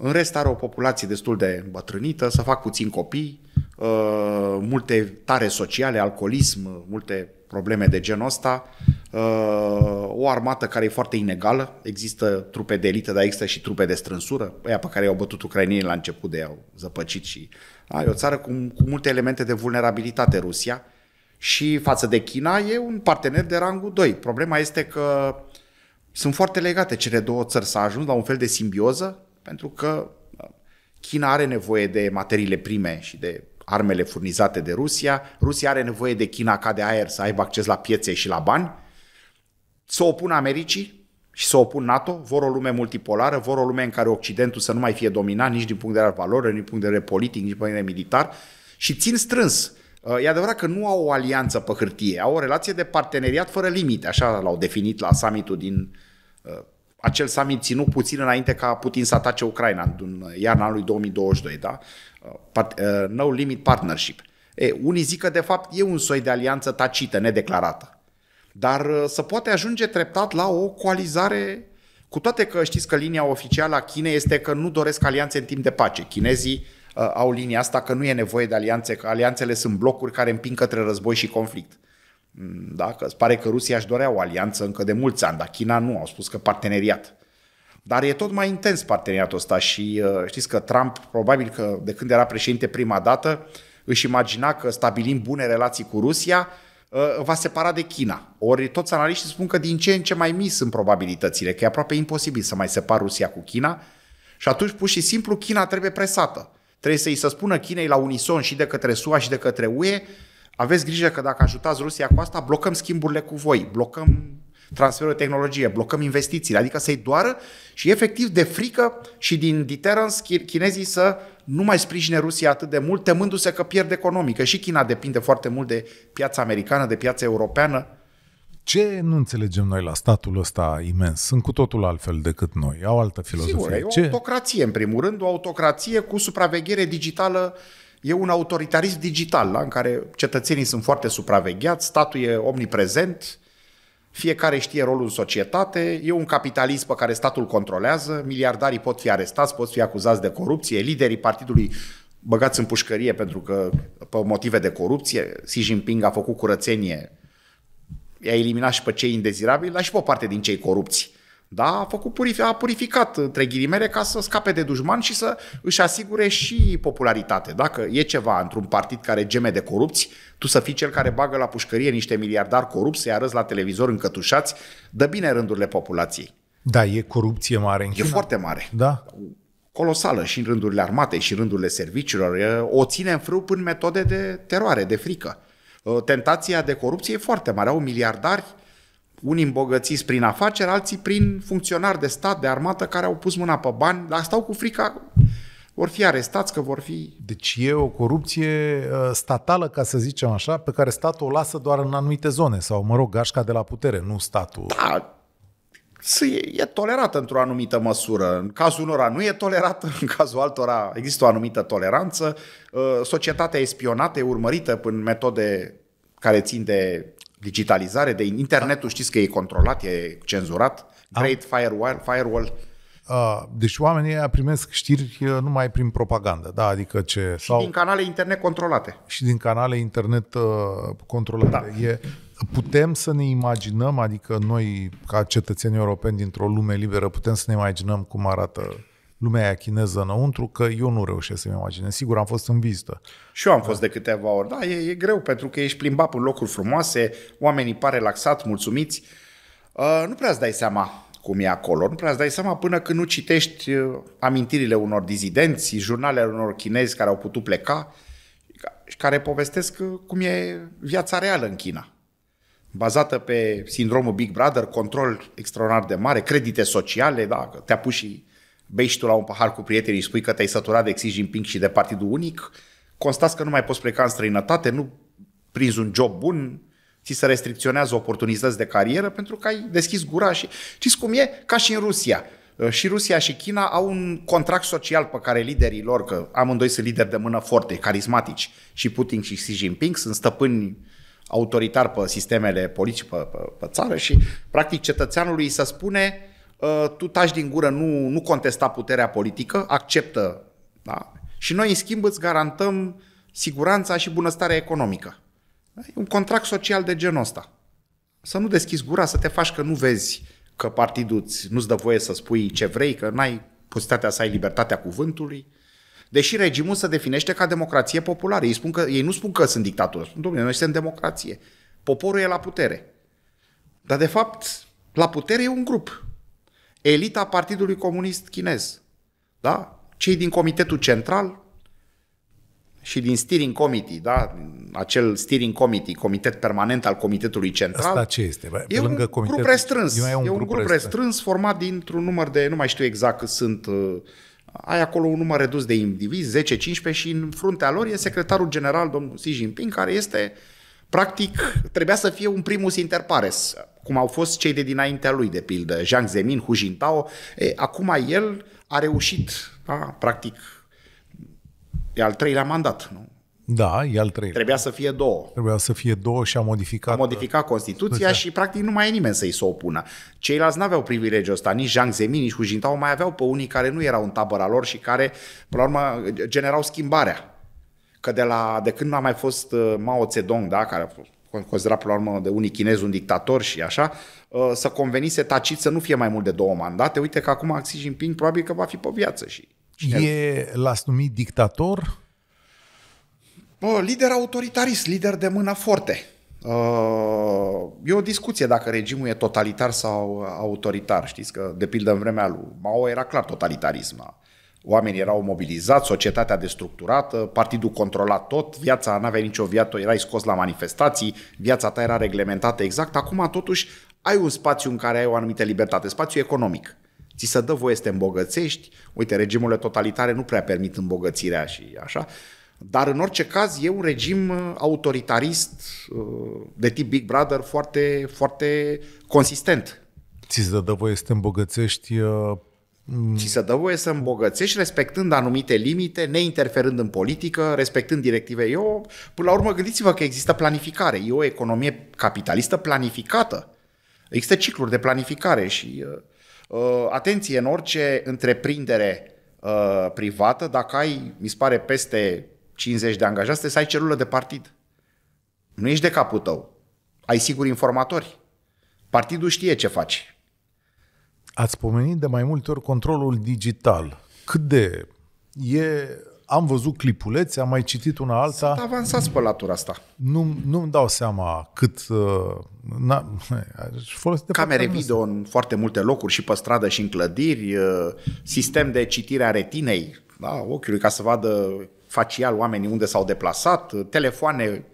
în rest are o populație destul de bătrânită, să fac puțin copii, uh, multe tare sociale, alcoolism, multe probleme de genul ăsta, uh, o armată care e foarte inegală, există trupe de elită, dar există și trupe de strânsură, aia pe care i-au bătut ucrainienii la început de au zăpăcit și A, e o țară cu, cu multe elemente de vulnerabilitate Rusia și față de China e un partener de rangul 2. Problema este că sunt foarte legate cele două țări, s-a ajuns la un fel de simbioză, pentru că China are nevoie de materiile prime și de armele furnizate de Rusia, Rusia are nevoie de China ca de aer să aibă acces la piețe și la bani, să opun Americii și să opun NATO, vor o lume multipolară, vor o lume în care Occidentul să nu mai fie dominat nici din punct de vedere valoare, nici din punct de vedere politic, nici din punct de vedere militar și țin strâns. Uh, e adevărat că nu au o alianță pe hârtie, au o relație de parteneriat fără limite, așa l-au definit la summitul din uh, acel summit ținut puțin înainte ca Putin să atace Ucraina în uh, iarna lui 2022, da? part, uh, No Limit Partnership. E, unii zic că de fapt e un soi de alianță tacită, nedeclarată. Dar uh, să poate ajunge treptat la o coalizare, cu toate că știți că linia oficială a Chinei este că nu doresc alianțe în timp de pace. Chinezii uh, au linia asta că nu e nevoie de alianțe, că alianțele sunt blocuri care împing către război și conflict. Mm, da, că îți pare că Rusia își dorea o alianță încă de mulți ani, dar China nu, au spus că parteneriat. Dar e tot mai intens parteneriatul ăsta și uh, știți că Trump, probabil că de când era președinte prima dată, își imagina că stabilim bune relații cu Rusia, uh, va separa de China. Ori toți analiștii spun că din ce în ce mai mici sunt probabilitățile, că e aproape imposibil să mai separ Rusia cu China și atunci pur și simplu China trebuie presată. Trebuie să-i să spună Chinei la unison și de către SUA și de către UE, aveți grijă că dacă ajutați Rusia cu asta, blocăm schimburile cu voi, blocăm transferul de tehnologie, blocăm investițiile, adică să-i doară și efectiv de frică și din deterrence chinezii să nu mai sprijine Rusia atât de mult, temându-se că pierde economică. Și China depinde foarte mult de piața americană, de piața europeană. Ce nu înțelegem noi la statul ăsta imens? Sunt cu totul altfel decât noi, au altă filozofie. Sigur, e o autocrație, în primul rând, o autocrație cu supraveghere digitală E un autoritarism digital la, da, în care cetățenii sunt foarte supravegheați, statul e omniprezent, fiecare știe rolul în societate, e un capitalism pe care statul controlează, miliardarii pot fi arestați, pot fi acuzați de corupție, liderii partidului băgați în pușcărie pentru că pe motive de corupție, Xi Jinping a făcut curățenie, i-a eliminat și pe cei indezirabili, dar și pe o parte din cei corupți. Da? A, făcut purific- a purificat între ghilimele ca să scape de dușman și să își asigure și popularitate. Dacă e ceva într-un partid care geme de corupți, tu să fii cel care bagă la pușcărie niște miliardari corupți, să-i arăți la televizor încătușați, dă bine rândurile populației. Da, e corupție mare în China. E foarte mare. Da. Colosală și în rândurile armatei și în rândurile serviciilor. O ține în frâu până metode de teroare, de frică. Tentația de corupție e foarte mare. Au miliardari unii îmbogățiți prin afaceri, alții prin funcționari de stat, de armată, care au pus mâna pe bani, dar stau cu frica vor fi arestați, că vor fi... Deci e o corupție uh, statală, ca să zicem așa, pe care statul o lasă doar în anumite zone, sau, mă rog, gașca de la putere, nu statul. Da, e tolerată într-o anumită măsură. În cazul unora nu e tolerată, (laughs) în cazul altora există o anumită toleranță. Uh, societatea e spionată, e urmărită prin metode care țin de digitalizare, de internetul știți că e controlat, e cenzurat, Great Firewall, firewall deci oamenii aia primesc știri uh, numai prin propagandă, da, adică ce... Și sau, din canale internet controlate. Și din canale internet uh, controlate. Da. E, putem să ne imaginăm, adică noi, ca cetățeni europeni dintr-o lume liberă, putem să ne imaginăm cum arată lumea aia chineză înăuntru, că eu nu reușesc să-mi imaginez. Sigur, am fost în vizită. Și eu am fost de câteva ori. Da, e, e greu pentru că ești plimbat în locuri frumoase, oamenii par relaxat, mulțumiți. Uh, nu prea îți dai seama cum e acolo. Nu prea îți dai seama până când nu citești uh, amintirile unor dizidenți, jurnalele unor chinezi care au putut pleca și care povestesc uh, cum e viața reală în China. Bazată pe sindromul Big Brother, control extraordinar de mare, credite sociale, da, te apuci și bei și tu la un pahar cu prietenii spui că te-ai săturat de Xi Jinping și de Partidul Unic, constați că nu mai poți pleca în străinătate, nu prinzi un job bun, ți se restricționează oportunități de carieră pentru că ai deschis gura și știți cum e? Ca și în Rusia. Uh, și Rusia și China au un contract social pe care liderii lor, că amândoi sunt lideri de mână foarte carismatici, și Putin și Xi Jinping sunt stăpâni autoritari pe sistemele politice pe, pe, pe țară și practic cetățeanului să spune Uh, tu taci din gură, nu, nu contesta puterea politică, acceptă. Da? Și noi, în schimb, îți garantăm siguranța și bunăstarea economică. Da? E un contract social de genul ăsta. Să nu deschizi gura, să te faci că nu vezi că partidul nu-ți dă voie să spui ce vrei, că n-ai posibilitatea să ai libertatea cuvântului. Deși regimul se definește ca democrație populară. Ei, spun că, ei nu spun că sunt dictatură, spun, domnule, noi suntem democrație. Poporul e la putere. Dar, de fapt, la putere e un grup elita Partidului Comunist Chinez, da? cei din Comitetul Central și din Steering Committee, da? acel Steering Committee, comitet permanent al Comitetului Central. Asta ce este? Bă? e lângă un comitet, grup restrâns. E un, e un grup, grup restrâns, restrâns format dintr-un număr de, nu mai știu exact cât sunt, uh, ai acolo un număr redus de indivizi, 10-15 și în fruntea lor e secretarul general, domnul Xi Jinping, care este uh, Practic, trebuia să fie un primus inter pares, cum au fost cei de dinaintea lui, de pildă, Zhang Zemin, Hu Jintao. E, acum el a reușit, da, practic, e al treilea mandat, nu? Da, e al treilea. Trebuia să fie două. Trebuia să fie două și a modificat... A modificat Constituția și practic nu mai e nimeni să-i se s-o opună. Ceilalți nu aveau privilegiul ăsta, nici Jean Zemin, nici Hu Jintao, mai aveau pe unii care nu erau în tabăra lor și care, până la urmă, generau schimbarea că de, la, de când nu a mai fost uh, Mao Zedong, da, care a fost considerat până la urmă de unii chinezi un dictator și așa, uh, să convenise tacit să nu fie mai mult de două mandate. Uite că acum Xi Jinping probabil că va fi pe viață. Și cine... E, l-ați numit dictator? Bă, lider autoritarist, lider de mână forte. Uh, e o discuție dacă regimul e totalitar sau autoritar. Știți că, de pildă, în vremea lui Mao era clar totalitarism. Oamenii erau mobilizați, societatea destructurată, partidul controla tot, viața nu avea nicio viață, erai scos la manifestații, viața ta era reglementată exact. Acum, totuși, ai un spațiu în care ai o anumită libertate, spațiu economic. Ți se dă voie să te îmbogățești. Uite, regimurile totalitare nu prea permit îmbogățirea și așa. Dar în orice caz e un regim uh, autoritarist uh, de tip Big Brother foarte, foarte consistent. Ți se dă voie să te îmbogățești uh, Mm. Și să dă voie să îmbogățești respectând anumite limite, neinterferând în politică, respectând directive. Eu, până la urmă, gândiți-vă că există planificare. E o economie capitalistă planificată. Există cicluri de planificare și uh, uh atenție în orice întreprindere uh, privată, dacă ai, mi se pare, peste 50 de angajați, să ai celulă de partid. Nu ești de capul tău. Ai sigur informatori. Partidul știe ce faci. Ați pomenit de mai multe ori controlul digital. Cât de e am văzut clipulețe, am mai citit una alta. Sunt avansați pe latura asta. Nu, nu-mi dau seama cât... Uh, na, de Camere video în foarte multe locuri și pe stradă și în clădiri, uh, sistem de citire a retinei, da, ochiului ca să vadă facial oamenii unde s-au deplasat, uh, telefoane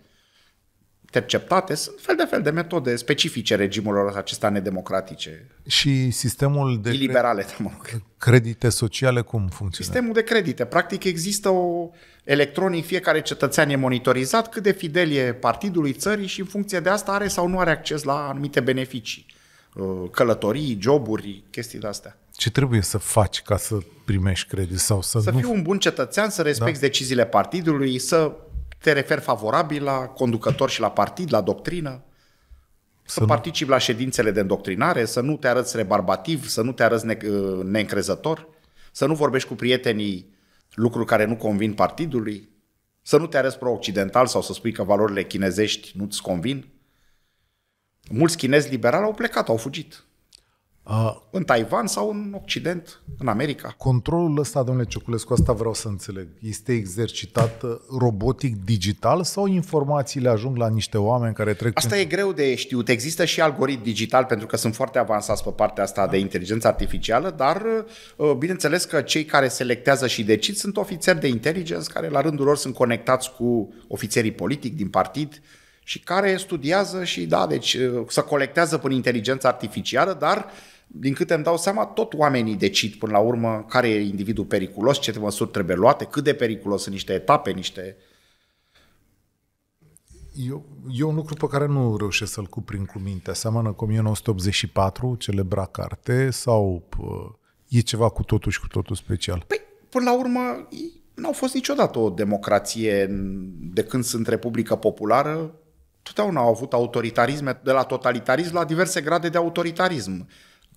interceptate. Sunt fel de fel de metode specifice regimurilor acestea nedemocratice. Și sistemul de liberale, cred... Da, credite sociale cum funcționează? Sistemul de credite. Practic există o electronic, fiecare cetățean e monitorizat cât de fidel e partidului țării și în funcție de asta are sau nu are acces la anumite beneficii. Uh, călătorii, joburi, chestii de astea. Ce trebuie să faci ca să primești credit sau să, să nu... fii un bun cetățean, să respecti da. deciziile partidului, să te referi favorabil la conducător și la partid, la doctrină, să, să participi la ședințele de îndoctrinare, să nu te arăți rebarbativ, să nu te arăți ne- neîncrezător, să nu vorbești cu prietenii lucruri care nu convin partidului, să nu te arăți pro-occidental sau să spui că valorile chinezești nu-ți convin. Mulți chinezi liberali au plecat, au fugit. Uh, în Taiwan sau în Occident, în America. Controlul ăsta, domnule Cioculescu, asta vreau să înțeleg. Este exercitat robotic digital sau informațiile ajung la niște oameni care trec... Asta prin... e greu de știut. Există și algoritm digital pentru că sunt foarte avansați pe partea asta de inteligență artificială, dar uh, bineînțeles că cei care selectează și decid sunt ofițeri de inteligență care la rândul lor sunt conectați cu ofițerii politici din partid, și care studiază și, da, deci uh, să colectează până inteligența artificială, dar uh, din câte îmi dau seama, tot oamenii decid până la urmă care e individul periculos, ce măsuri trebuie luate, cât de periculos sunt niște etape, niște... Eu, e un lucru pe care nu reușesc să-l cuprind cu mintea. Seamănă cu 1984, celebra carte, sau uh, e ceva cu totul și cu totul special? Păi, până la urmă, n-au fost niciodată o democrație de când sunt Republică Populară, totdeauna au avut autoritarisme, de la totalitarism la diverse grade de autoritarism. Uh,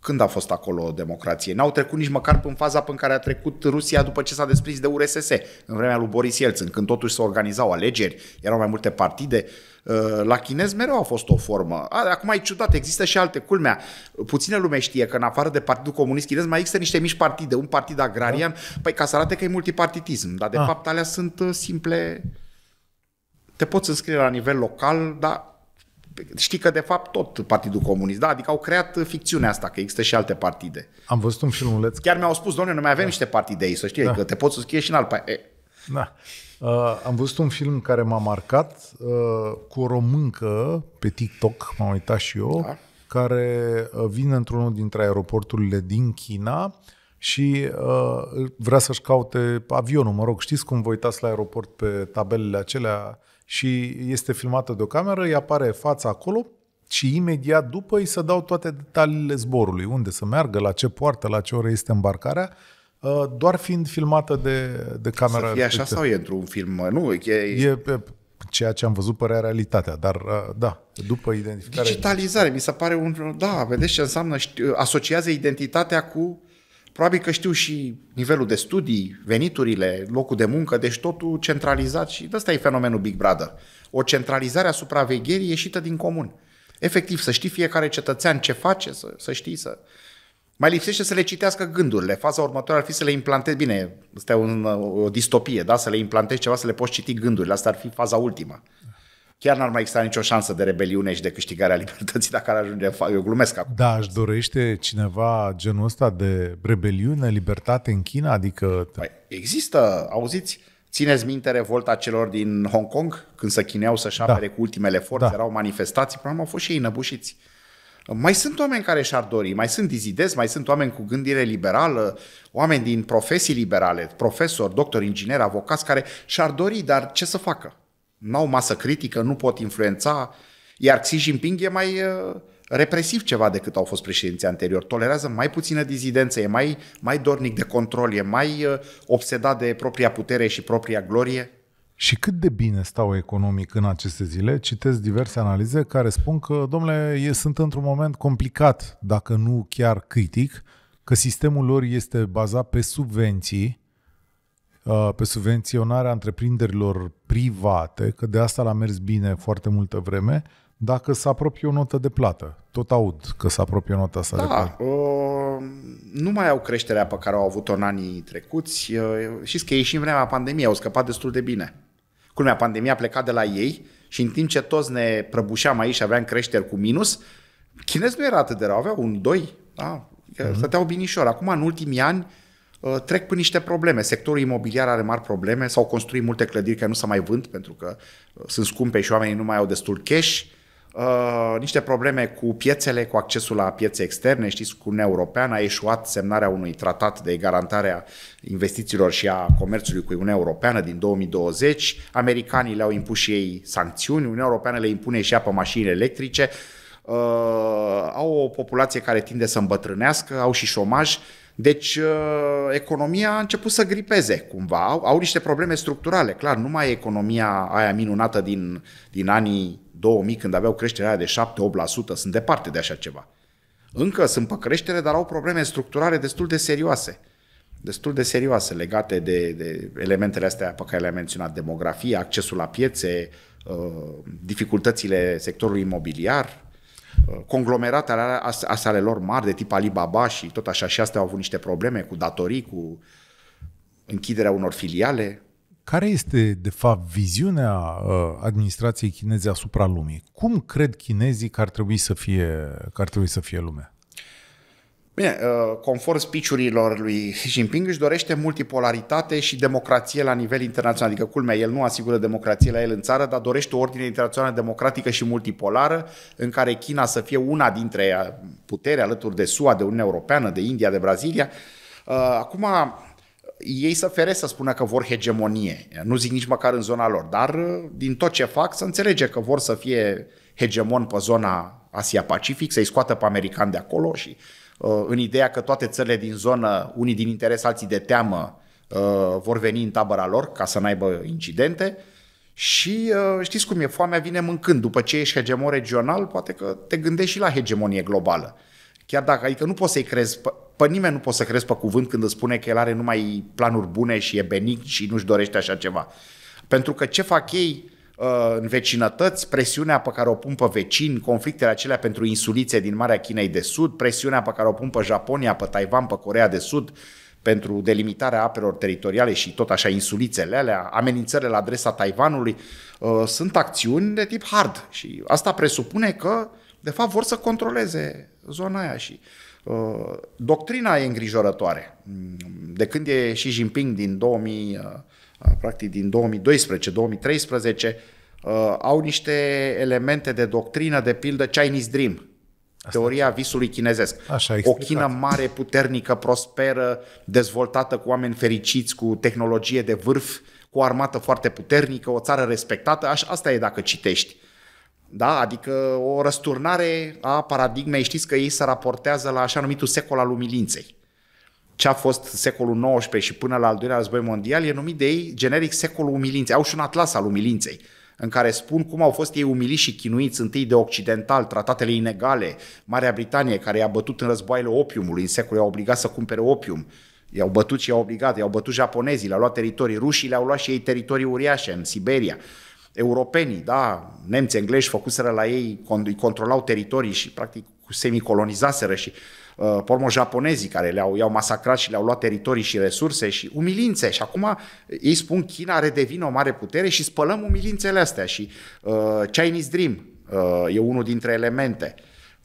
când a fost acolo o democrație? N-au trecut nici măcar în faza în care a trecut Rusia după ce s-a desprins de URSS, în vremea lui Boris Yeltsin, când totuși se organizau alegeri, erau mai multe partide. Uh, la chinez mereu a fost o formă. Acum e ciudat, există și alte. Culmea, Puține lume știe că în afară de Partidul Comunist Chinez mai există niște mici partide, un partid agrarian, da. păi ca să arate că e multipartitism, dar de a. Ah. fapt alea sunt uh, simple... Te poți înscrie la nivel local, dar știi că de fapt tot Partidul Comunist, da, adică au creat ficțiunea asta, că există și alte partide. Am văzut un filmuleț. Chiar mi-au spus, domnule, noi mai avem da. niște partide aici, să știi, da. că te poți să scrie și în alt e. Da. Uh, am văzut un film care m-a marcat uh, cu o româncă pe TikTok, m-am uitat și eu, da. care uh, vine într-unul dintre aeroporturile din China și uh, vrea să-și caute avionul, mă rog, știți cum vă uitați la aeroport pe tabelele acelea și este filmată de o cameră, îi apare fața acolo și imediat după îi să dau toate detaliile zborului, unde să meargă, la ce poartă, la ce oră este îmbarcarea, ă, doar fiind filmată de, de camera. Să fie așa sau e într-un film? Nu, e... e pe ceea ce am văzut părea realitatea, dar ă, da, după identificare... Digitalizare, mi se pare un... Da, vedeți ce înseamnă, asociază identitatea cu Probabil că știu și nivelul de studii, veniturile, locul de muncă, deci totul centralizat și ăsta e fenomenul Big Brother. O centralizare a supravegherii ieșită din comun. Efectiv, să știi fiecare cetățean ce face, să, să știi să... Mai lipsește să le citească gândurile. Faza următoare ar fi să le implantezi, bine, asta e o distopie, da? să le implantezi ceva, să le poți citi gândurile. Asta ar fi faza ultimă chiar n-ar mai exista nicio șansă de rebeliune și de câștigare a libertății dacă ar ajunge în Eu glumesc acum. Da, își dorește cineva genul ăsta de rebeliune, libertate în China? Adică... Păi, există, auziți, Țineți minte revolta celor din Hong Kong, când se chineau să-și da. apere da. cu ultimele forțe, da. erau manifestații, probabil au fost și ei năbușiți. Mai sunt oameni care și-ar dori, mai sunt dizidezi, mai sunt oameni cu gândire liberală, oameni din profesii liberale, profesori, doctori, ingineri, avocați, care și-ar dori, dar ce să facă? n-au masă critică, nu pot influența, iar Xi Jinping e mai uh, represiv ceva decât au fost președinții anterior. Tolerează mai puțină dizidență, e mai, mai dornic de control, e mai uh, obsedat de propria putere și propria glorie. Și cât de bine stau economic în aceste zile? Citesc diverse analize care spun că, domnule, sunt într-un moment complicat, dacă nu chiar critic, că sistemul lor este bazat pe subvenții, Uh, pe subvenționarea întreprinderilor private, că de asta l-a mers bine foarte multă vreme, dacă se apropie o notă de plată. Tot aud că se apropie nota asta da, de plată. Uh, nu mai au creșterea pe care au avut-o în anii trecuți. Uh, știți că ei și în vremea pandemiei au scăpat destul de bine. Culmea, pandemia a plecat de la ei și în timp ce toți ne prăbușeam aici și aveam creșteri cu minus, chinezi nu era atât de rău, aveau un 2, da? Uh-huh. stăteau binișor. Acum, în ultimii ani, uh, Uh, trec prin niște probleme. Sectorul imobiliar are mari probleme, s-au construit multe clădiri care nu se mai vând pentru că uh, sunt scumpe și oamenii nu mai au destul cash. Uh, niște probleme cu piețele, cu accesul la piețe externe, știți, cu Uniunea Europeană a ieșuat semnarea unui tratat de garantare a investițiilor și a comerțului cu Uniunea Europeană din 2020. Americanii le-au impus și ei sancțiuni, Uniunea Europeană le impune și ea pe mașini electrice. Uh, au o populație care tinde să îmbătrânească, au și șomaj. Uh, deci uh, economia a început să gripeze cumva, au, au niște probleme structurale, clar, nu mai e economia aia minunată din, din anii 2000 când aveau creșterea aia de 7-8%, sunt departe de așa ceva. Încă sunt pe creștere, dar au probleme structurale destul de serioase destul de serioase legate de, de elementele astea pe care le-am menționat, demografia, accesul la piețe, uh, dificultățile sectorului imobiliar, astea ale lor mari de tip Alibaba și tot așa și astea au avut niște probleme cu datorii, cu închiderea unor filiale. Care este, de fapt, viziunea uh, administrației chineze asupra lumii? Cum cred chinezii că ar trebui să fie, că ar trebui să fie lumea? Bine, uh, conform spiciurilor lui Xi Jinping, își dorește multipolaritate și democrație la nivel internațional. Adică, culmea, el nu asigură democrație la el în țară, dar dorește o ordine internațională democratică și multipolară, în care China să fie una dintre putere alături de SUA, de Uniunea Europeană, de India, de Brazilia. Uh, acum, ei să fere să spună că vor hegemonie, nu zic nici măcar în zona lor, dar uh, din tot ce fac să înțelege că vor să fie hegemon pe zona Asia-Pacific, să-i scoată pe americani de acolo și Uh, în ideea că toate țările din zonă, unii din interes, alții de teamă, uh, vor veni în tabăra lor ca să n-aibă incidente. Și uh, știți cum e, foamea vine mâncând. După ce ești hegemon regional, poate că te gândești și la hegemonie globală. Chiar dacă, adică nu poți să-i crezi, pe, pe nimeni nu poți să crezi pe cuvânt când îți spune că el are numai planuri bune și e benic și nu-și dorește așa ceva. Pentru că ce fac ei, Uh, în vecinătăți, presiunea pe care o pun pe vecini, conflictele acelea pentru insulițe din Marea Chinei de Sud, presiunea pe care o pun pe Japonia, pe Taiwan, pe Corea de Sud, pentru delimitarea apelor teritoriale și tot așa insulițele alea, amenințările la adresa Taiwanului, uh, sunt acțiuni de tip hard și asta presupune că, de fapt, vor să controleze zona aia și uh, doctrina e îngrijorătoare. De când e Xi Jinping din 2000 practic din 2012-2013, au niște elemente de doctrină, de pildă Chinese Dream, Asta teoria visului chinezesc. Așa, o China mare, puternică, prosperă, dezvoltată cu oameni fericiți, cu tehnologie de vârf, cu o armată foarte puternică, o țară respectată, Așa, asta e dacă citești. Da? Adică o răsturnare a paradigmei, știți că ei se raportează la așa numitul secol al umilinței ce a fost secolul XIX și până la al doilea război mondial, e numit de ei generic secolul umilinței. Au și un atlas al umilinței în care spun cum au fost ei umiliți și chinuiți întâi de occidental, tratatele inegale, Marea Britanie care i-a bătut în războaiele opiumului, în secolul i-a obligat să cumpere opium, i-au bătut și i-au obligat, i-au bătut japonezii, le-au luat teritorii, rușii le-au luat și ei teritorii uriașe în Siberia europenii, da, nemți, englezi făcuseră la ei, îi controlau teritorii și practic semicolonizaseră și Uh, pormo japonezii care le-au, i-au masacrat și le-au luat teritorii și resurse și umilințe și acum uh, ei spun China redevine o mare putere și spălăm umilințele astea și uh, Chinese Dream uh, e unul dintre elemente.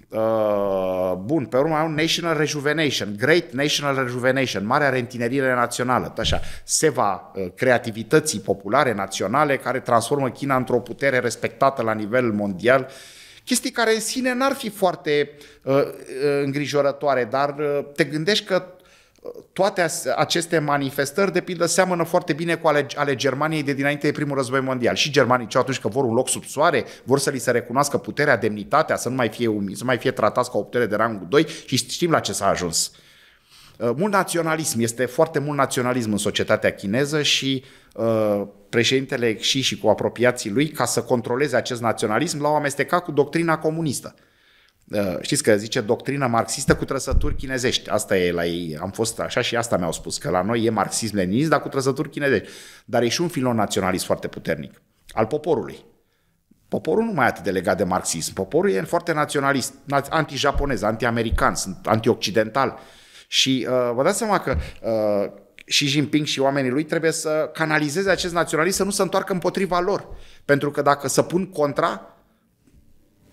Uh, bun, pe urmă un National Rejuvenation, Great National Rejuvenation, marea reîntinerire națională, așa, seva uh, creativității populare naționale care transformă China într-o putere respectată la nivel mondial uh, Chestii care în sine n-ar fi foarte uh, uh îngrijorătoare, dar uh, te gândești că uh, toate aceste manifestări, de pildă, seamănă foarte bine cu ale, ale Germaniei de dinainte de primul război mondial. Și germanii ce atunci că vor un loc sub soare, vor să li se recunoască puterea, demnitatea, să nu mai fie umi, să nu mai fie tratați ca o putere de rangul 2 și știm la ce s-a ajuns. Uh, mult naționalism, este foarte mult naționalism în societatea chineză și uh, Uh, președintele Xi și cu apropiații lui ca să controleze acest naționalism, l-au amestecat cu doctrina comunistă. Uh, știți că zice doctrina marxistă cu trăsături chinezești. Asta e la ei. Am fost așa și asta mi-au spus, că la noi e marxism leninist dar cu trăsături chinezești. Dar e și un filon naționalist foarte puternic, al poporului. Poporul nu mai e atât de legat de marxism. Poporul e foarte naționalist, anti-japonez, anti-american, anti-occidental. Și uh, vă dați seama că uh, și Jinping și oamenii lui trebuie să canalizeze acest naționalism să nu se întoarcă împotriva lor. Pentru că dacă se pun contra,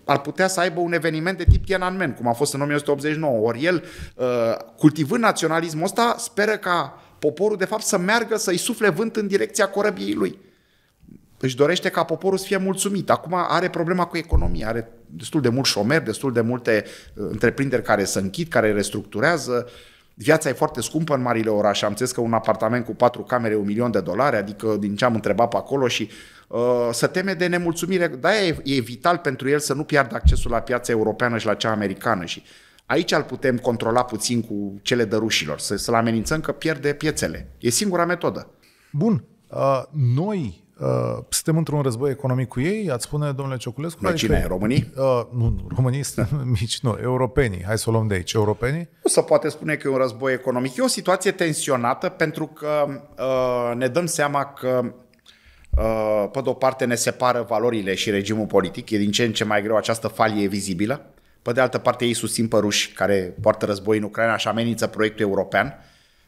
ar putea să aibă un eveniment de tip Tiananmen, cum a fost în 1989. Ori el, uh, cultivând naționalismul ăsta, speră ca poporul, de fapt, să meargă, să-i sufle vânt în direcția corăbiei lui. Își dorește ca poporul să fie mulțumit. Acum are problema cu economia, are destul de mult șomer, destul de multe uh, întreprinderi care se închid, care restructurează, uh, viața e foarte scumpă în marile orașe. Am înțeles că un apartament cu patru camere e un milion de dolari, adică din ce am întrebat pe acolo și uh, să teme de nemulțumire. Da, e, e vital pentru el să nu piardă accesul la piața europeană și la cea americană și aici îl putem controla puțin cu cele dărușilor, să, să-l amenințăm că pierde piețele. E singura metodă. Bun, uh, noi Uh, suntem într-un război economic cu ei, ați spune, domnule Cioculescu... Noi adică, cine? Românii? Uh, nu, românii sunt (laughs) mici, nu, europenii. Hai să o luăm de aici, europenii. Nu se poate spune că e un război economic. E o situație tensionată pentru că uh, ne dăm seama că uh, pe de-o parte ne separă valorile și regimul politic, e din ce în ce mai greu această falie vizibilă. Pe de altă parte ei susțin păruși care poartă război în Ucraina și amenință proiectul european.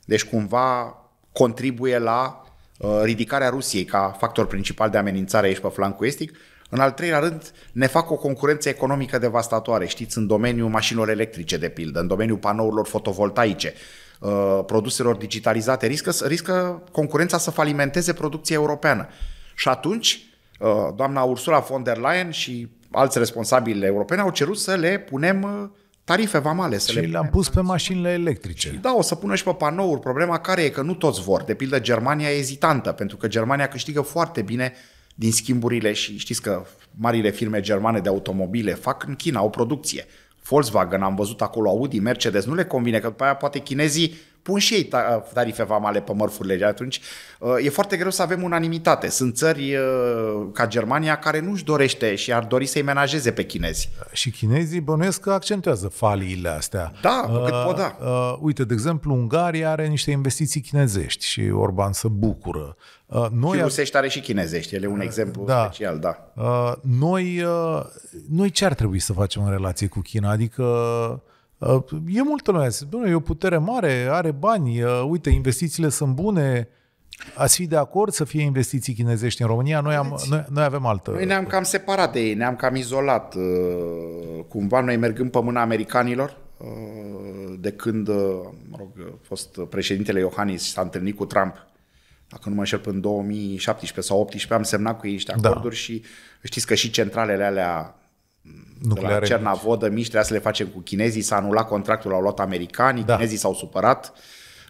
Deci cumva contribuie la Uh, ridicarea Rusiei ca factor principal de amenințare aici pe flancul estic, în al treilea rând, ne fac o concurență economică devastatoare, știți, în domeniul mașinilor electrice, de pildă, în domeniul panourilor fotovoltaice, uh, produselor digitalizate, riscă, riscă concurența să falimenteze producția europeană. Și atunci, uh, doamna Ursula von der Leyen și alți responsabili europeni au cerut să le punem tarife v-am ales. și le le-am pus pe mașinile electrice. Și da, o să pună și pe panouri. Problema care e că nu toți vor. De pildă, Germania e ezitantă, pentru că Germania câștigă foarte bine din schimburile și știți că marile firme germane de automobile fac în China o producție. Volkswagen, am văzut acolo Audi, Mercedes, nu le convine, că după aia poate chinezii pun și ei tarife vamale pe mărfurile și atunci uh, e foarte greu să avem unanimitate. Sunt țări uh, ca Germania care nu-și dorește și ar dori să-i menajeze pe chinezi. Uh, și chinezii bănuiesc că accentuează faliile astea. Da, uh, cât pot da. Uh, uite, de exemplu, Ungaria are niște investiții chinezești și Orban se bucură. Uh, noi și rusești are și chinezești, el e un uh, exemplu da. special, da. Uh, noi, uh, noi ce ar trebui să facem în relație cu China? Adică Uh, e multă lume. Dom'le, e o putere mare, are bani, uh, uite, investițiile sunt bune. Ați fi de acord să fie investiții chinezești în România? Noi, am, noi, noi avem altă... Noi ne-am cam separat de ei, ne-am cam izolat. Uh, cumva noi mergând pe mâna americanilor, de când mă rog, a fost președintele Iohannis și s-a întâlnit cu Trump, dacă nu mă înșel, în 2017 sau 2018 am semnat cu ei niște da. acorduri da. și știți că și centralele alea nucleare. la Cernavodă, mici, trebuia să le facem cu chinezii, s-a anulat contractul, au luat americanii, da. chinezii s-au supărat.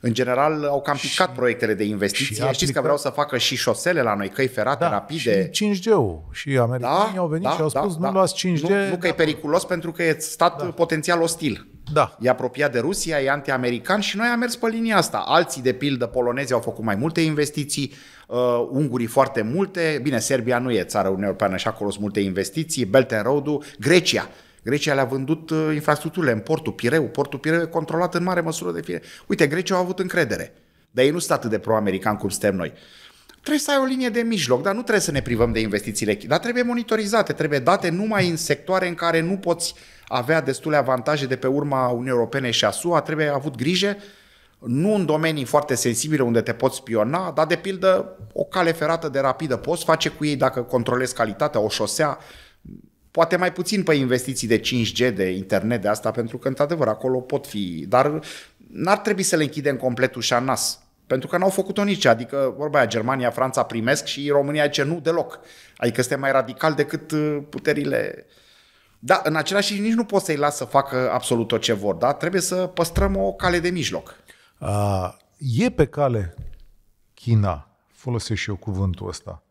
În general, au cam picat și, proiectele de investiții. Știți aplicat... că vreau să facă și șosele la noi, căi ferate, da, rapide. Și 5G-ul. Și americanii da, au venit da, și au da, spus, da, nu da. luați 5G. Nu, nu că da. e periculos pentru că e stat da. potențial ostil. Da. E apropiat de Rusia, e anti-american și noi am mers pe linia asta. Alții, de pildă, polonezii au făcut mai multe investiții, uh, ungurii foarte multe. Bine, Serbia nu e țară Uniunea Europeană și acolo sunt multe investiții, Belt and Road-ul, Grecia. Grecia le-a vândut uh, infrastructurile în portul Pireu. Portul Pireu e controlat în mare măsură de fie. Uite, Grecia au avut încredere. Dar ei nu sunt atât de pro-american cum suntem noi. Uh, Trebuie să ai o linie de mijloc, dar nu trebuie să ne privăm de investițiile, dar trebuie monitorizate, trebuie date numai în sectoare în care nu poți avea destule avantaje de pe urma Uniunii Europene și a SUA, trebuie avut grijă, nu în domenii foarte sensibile unde te poți spiona, dar de pildă o cale ferată de rapidă poți face cu ei dacă controlezi calitatea, o șosea, poate mai puțin pe investiții de 5G, de internet, de asta, pentru că, într-adevăr, acolo pot fi, dar n-ar trebui să le închidem complet ușa nas. Pentru că n-au făcut-o nici, adică vorba aia, Germania, Franța primesc și România ce nu deloc. Adică este mai radical decât uh, puterile... Da, în același nici nu poți să-i las să facă absolut tot ce vor, da? Trebuie să păstrăm o cale de mijloc. A, ah, e pe cale China, folosesc și eu cuvântul ăsta,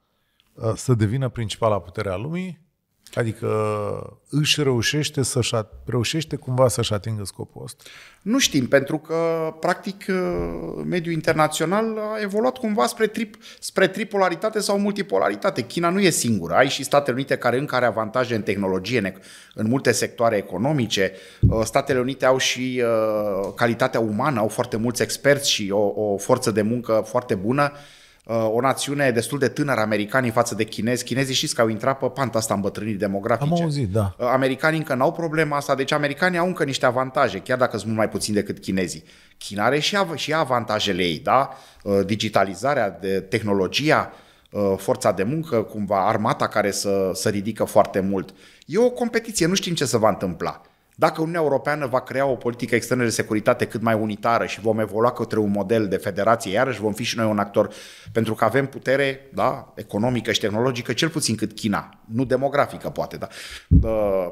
ah, să devină principala putere a lumii, Adică își reușește, să-și at- reușește cumva să-și atingă scopul ăsta? Nu știm, pentru că, practic, uh, mediul internațional a evoluat cumva spre, trip, spre tripolaritate sau multipolaritate. China nu e singură. Ai și Statele Unite care încă are avantaje în tehnologie, în multe sectoare economice. Uh, Statele Unite au și uh, calitatea umană, au foarte mulți experți și o, o forță de muncă foarte bună Uh, o națiune destul de tânără americanii față de chinezi. Chinezii știți că au intrat pe panta asta bătrânii demografice. Am auzit, da. Uh, americanii încă n-au problema asta, deci americanii au încă niște avantaje, chiar dacă sunt mult mai puțin decât chinezii. China are și, av- și avantajele ei, da? Uh, digitalizarea, de tehnologia, forța de muncă, cumva armata care să, să ridică foarte mult. E o competiție, nu știm ce se va întâmpla. Dacă Uniunea Europeană va crea o politică externă de securitate cât mai unitară și vom evolua către un model de federație, iarăși vom fi și noi un actor, pentru că avem putere da, economică și tehnologică, cel puțin cât China, nu demografică poate, da.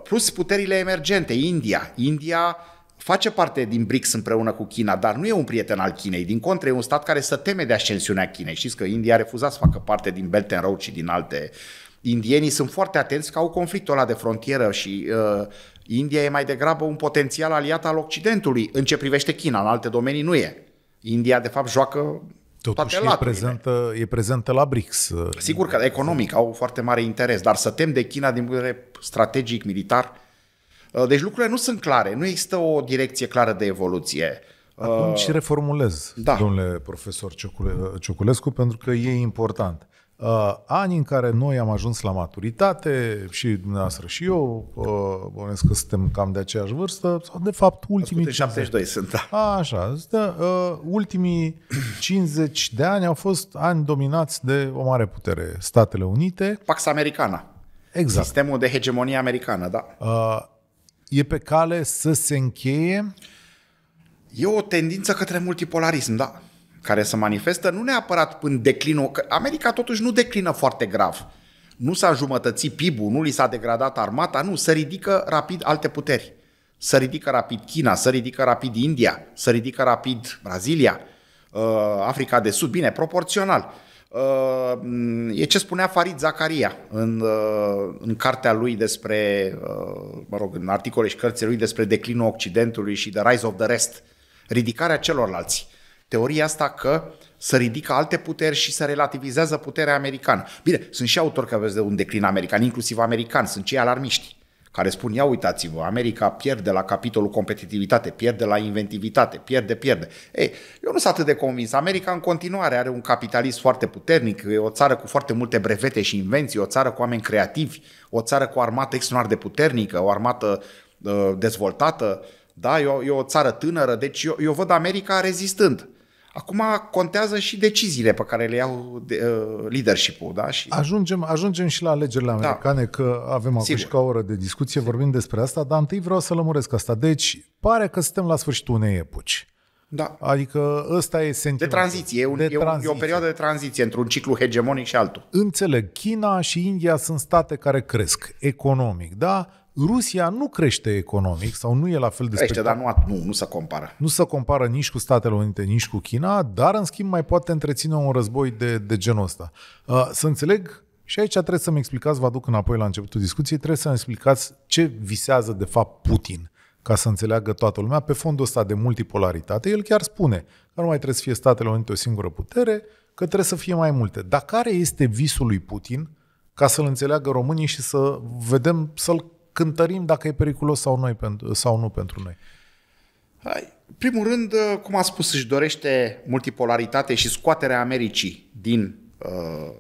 plus puterile emergente, India. India face parte din BRICS împreună cu China, dar nu e un prieten al Chinei. Din contră, e un stat care se teme de ascensiunea Chinei. Știți că India a refuzat să facă parte din Belt and Road și din alte indienii sunt foarte atenți că au conflictul ăla de frontieră și uh, India e mai degrabă un potențial aliat al Occidentului în ce privește China, în alte domenii nu e. India, de fapt, joacă Totuși toate e prezentă, e prezentă la BRICS. Uh, Sigur că economic au foarte mare interes, dar să tem de China din punct de vedere strategic, militar. Uh, deci lucrurile nu sunt clare, nu există o direcție clară de evoluție. Atunci uh, reformulez, da. domnule profesor Cioculescu, pentru că e important. Uh, ani în care noi am ajuns la maturitate și dumneavoastră și eu, uh, că suntem cam de aceeași vârstă, sau de fapt ultimii... 72 sunt, da. A, așa, da, uh, ultimii 50 (clears throat) de ani au fost ani dominați de o mare putere, Statele Unite. Pax Americana. Exact. Sistemul de hegemonie americană, da. Uh, e pe cale să se încheie? E o tendință către multipolarism, da care se manifestă nu neapărat în declinul, că America totuși nu declină foarte grav. Nu s-a jumătățit PIB-ul, nu li s-a degradat armata, nu, se ridică rapid alte puteri. Să ridică rapid China, să ridică rapid India, să ridică rapid Brazilia, uh, Africa de Sud, bine, proporțional. Uh, e ce spunea Farid Zakaria în, uh, în cartea lui despre, mă rog, în articole și cărțile lui despre declinul Occidentului și The Rise of the Rest, ridicarea celorlalți teoria asta că să ridică alte puteri și să relativizează puterea americană. Bine, sunt și autori care vezi de un declin american, inclusiv american, sunt cei alarmiști care spun, ia uitați-vă, America pierde la capitolul competitivitate, pierde la inventivitate, pierde, pierde. Ei, eu nu sunt atât de convins. America în continuare are un capitalist foarte puternic, e o țară cu foarte multe brevete și invenții, o țară cu oameni creativi, o țară cu o armată extraordinar de puternică, o armată uh, dezvoltată, da, e o, e o țară tânără, deci eu, eu văd America rezistând. Acum contează și deciziile pe care le iau de, uh, leadership-ul. Da? Și... Ajungem, ajungem și la alegerile da. americane, da. că avem acum și ca o oră de discuție, vorbim despre asta, dar întâi vreau să lămuresc asta. Deci, pare că suntem la sfârșitul unei epoci. Da. Adică ăsta e sentimentul. De tranziție, e, un, de e, un, tranziție. e o perioadă de tranziție într un ciclu hegemonic și altul. Înțeleg, China și India sunt state care cresc economic, da? Rusia nu crește economic sau nu e la fel de Crește, dar nu, nu, nu se compară. Nu se compară nici cu Statele Unite, nici cu China, dar în schimb mai poate întreține un război de, de genul ăsta. Uh, să înțeleg și aici trebuie să-mi explicați, vă aduc înapoi la începutul discuției, trebuie să-mi explicați ce visează de fapt Putin, ca să înțeleagă toată lumea, pe fondul ăsta de multipolaritate. El chiar spune că nu mai trebuie să fie Statele Unite o singură putere, că trebuie să fie mai multe. Dar care este visul lui Putin ca să-l înțeleagă românii și să vedem, să-l cântărim dacă e periculos sau, noi, sau nu pentru noi? Hai. Primul rând, uh, cum a spus, își dorește multipolaritate și scoaterea Americii din uh,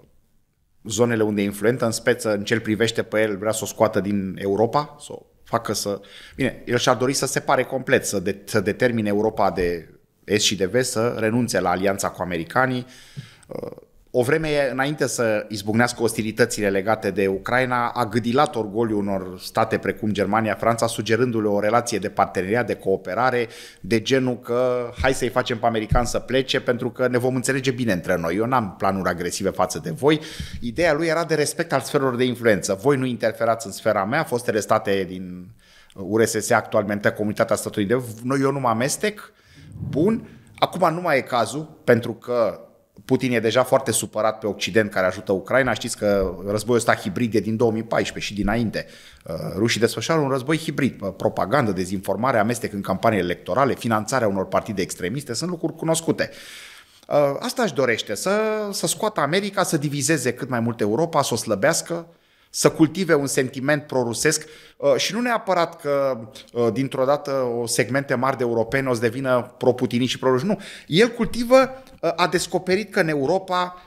zonele unde e influentă, în speță în cel privește pe el, vrea să o scoată din Europa, să o facă să... Bine, el și-ar dori să se pare complet, să, de, să determine Europa de est și de vest, să renunțe la alianța cu americanii, uh, o vreme înainte să izbucnească ostilitățile legate de Ucraina, a gâdilat orgoliul unor state precum Germania, Franța, sugerându-le o relație de parteneriat, de cooperare, de genul că hai să-i facem pe americani să plece pentru că ne vom înțelege bine între noi. Eu n-am planuri agresive față de voi. Ideea lui era de respect al sferelor de influență. Voi nu interferați în sfera mea, fostele state din URSS actualmente, comunitatea statului de... Noi, eu nu mă amestec. Bun. Acum nu mai e cazul, pentru că Putin e deja foarte supărat pe Occident care ajută Ucraina. Știți că războiul ăsta hibrid e din 2014 și dinainte. Uh, rușii desfășoară un război hibrid. Uh, propagandă, dezinformare, amestec în campanii electorale, finanțarea unor partide extremiste sunt lucruri cunoscute. Uh, asta își dorește, să, să scoată America, să divizeze cât mai mult Europa, să o slăbească, să cultive un sentiment prorusesc uh, și nu neapărat că uh, dintr-o dată o segmente mari de europeni o să devină proputini și proruși. Nu. El cultivă, uh, a descoperit că în Europa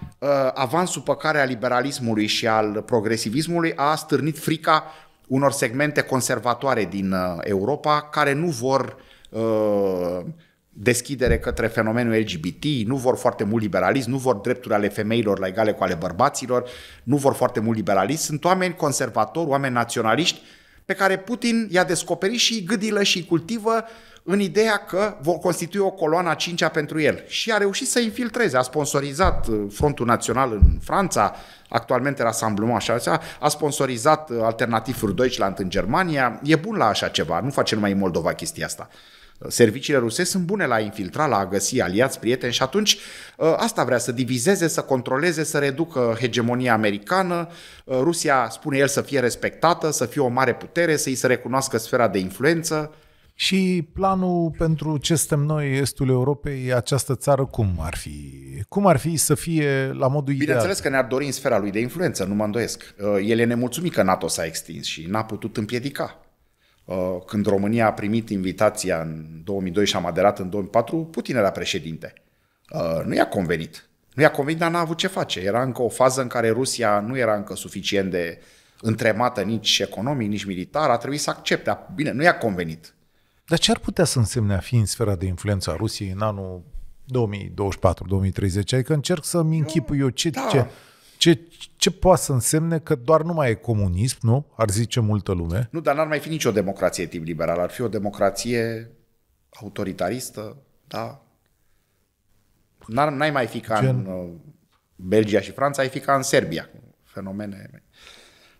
avansul pe care a liberalismului și al progresivismului a stârnit frica unor segmente conservatoare din Europa care nu vor uh, deschidere către fenomenul LGBT, nu vor foarte mult liberalism, nu vor drepturi ale femeilor la egale cu ale bărbaților, nu vor foarte mult liberalism, sunt oameni conservatori, oameni naționaliști, pe care Putin i-a descoperit și îi gâdilă și cultivă în ideea că vor constitui o coloană a cincea pentru el. Și a reușit să infiltreze, a sponsorizat uh, Frontul Național în Franța, actualmente Rassemblement așa, așa, a sponsorizat uh, Alternativul für Deutschland în Germania, e bun la așa ceva, nu face numai în Moldova chestia asta serviciile ruse sunt bune la a infiltra, la a găsi aliați, prieteni și atunci ă, asta vrea să divizeze, să controleze, să reducă hegemonia americană, ă, Rusia, spune el, să fie respectată, să fie o mare putere, să i se recunoască sfera de influență. Și planul pentru ce suntem noi, estul Europei, această țară, cum ar fi? Cum ar fi să fie la modul ideal? Bineînțeles că ne-ar dori în sfera lui de influență, nu mă îndoiesc. Ă, el e nemulțumit că NATO s-a extins și n-a putut împiedica. Uh, când România a primit invitația în 2002 și am aderat în 2004, Putin era președinte. Uh, nu i-a convenit. Nu i-a convenit, dar n-a avut ce face. Era încă o fază în care Rusia nu era încă suficient de întremată nici economic, nici militar, a trebuit să accepte. Bine, nu i-a convenit. Dar ce ar putea să însemne a fi în sfera de influență a Rusiei în anul 2024-2030? Adică încerc să-mi închipui eu ce, da. ce, ce, ce poate să însemne că doar nu mai e comunism, nu? Ar zice multă lume. Nu, dar n-ar mai fi nicio democrație tip liberal. Ar fi o democrație autoritaristă, da? N-ar, n-ai mai fi ca Gen... în uh, Belgia și Franța, ai fi ca în Serbia. Fenomene...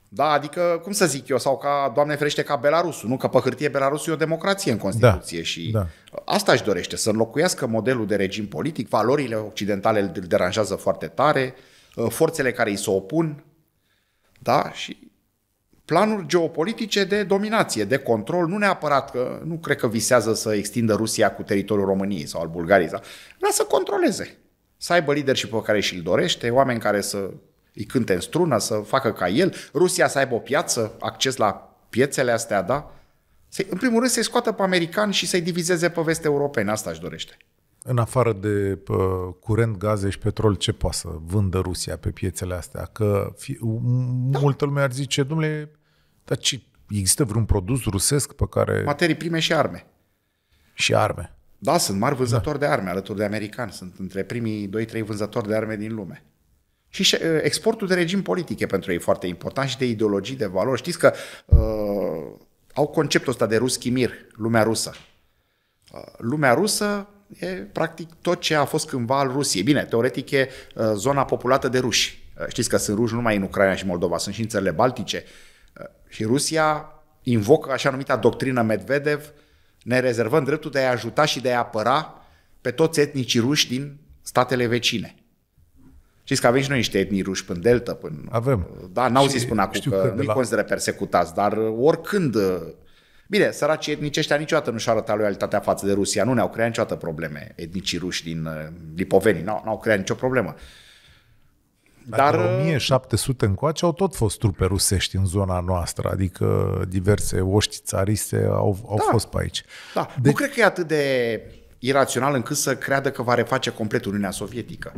Da, adică, cum să zic eu, sau ca, Doamne ferește, ca Belarusul, nu? Că pe hârtie Belarusul e o democrație în Constituție da, și da. asta își dorește, să înlocuiască modelul de regim politic, valorile occidentale îl deranjează foarte tare, uh, Uh, forțele care îi se opun, da? Și planuri geopolitice de dominație, de control, nu neapărat că nu cred că visează să extindă Rusia cu teritoriul României sau al Bulgariei, dar să controleze, să aibă lideri și pe care și-l dorește, oameni care să îi cânte în strună, să facă ca el, Rusia să aibă o piață, acces la piețele astea, da? Să-i, în primul rând să-i scoată pe americani și să-i divizeze pe veste europene, asta își dorește. În afară de pă, curent, gaze și petrol, ce poate să vândă Rusia pe piețele astea? Că fi, da. multă lume ar zice, domnule, dar ce, există vreun produs rusesc pe care... Materii prime și arme. Și arme. Da, sunt mari da. vânzători da. de arme alături de americani. Sunt între primii 2-3 vânzători de arme din lume. Și ă, exportul de regim politic e pentru ei foarte important și de ideologii, de valori. Știți că uh, au conceptul ăsta de ruschi mir, lumea rusă. Uh, lumea rusă e practic tot ce a fost cândva al Rusiei. Bine, teoretic e uh, zona populată de ruși. Uh, știți că sunt ruși numai în Ucraina și Moldova, sunt și în țările Baltice. Uh, și Rusia invocă așa numita doctrină Medvedev, ne rezervăm dreptul de a ajuta și de a apăra pe toți etnicii ruși din statele vecine. Știți că avem și noi niște etnii ruși până Delta, până... Avem. Da, n-au zis până acum că, că nu-i la... consideră persecutați, dar oricând Bine, săracii etnici ăștia niciodată nu și-au arătat loialitatea față de Rusia, nu ne-au creat niciodată probleme etnicii ruși din uh, Lipoveni, n-au, n-au creat nicio problemă. Dar, Dar uh, 1700 încoace au tot fost trupe rusești în zona noastră, adică diverse oști țariste au, au da, fost pe aici. Da. De... Deci- nu cred că e atât de irațional încât să creadă că va reface complet Uniunea Sovietică.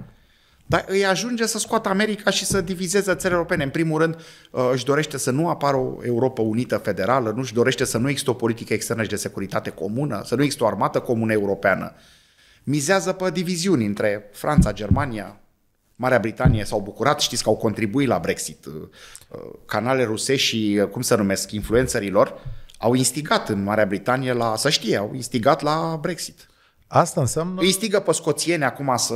Dar îi ajunge să scoată America și să divizeze țările europene. În primul rând, uh, își dorește să nu apară o Europa unită federală, nu își dorește să nu există o politică externă și de securitate comună, să nu există o armată comună europeană. Mizează pe diviziuni între Franța, Germania, Marea Britanie s-au bucurat, știți că au contribuit la Brexit. Uh, uh, Canale rusești și, cum să numesc, influențărilor au instigat în Marea Britanie la, să știe, au instigat la Brexit. Asta înseamnă... Îi instigă pe scoțieni acum să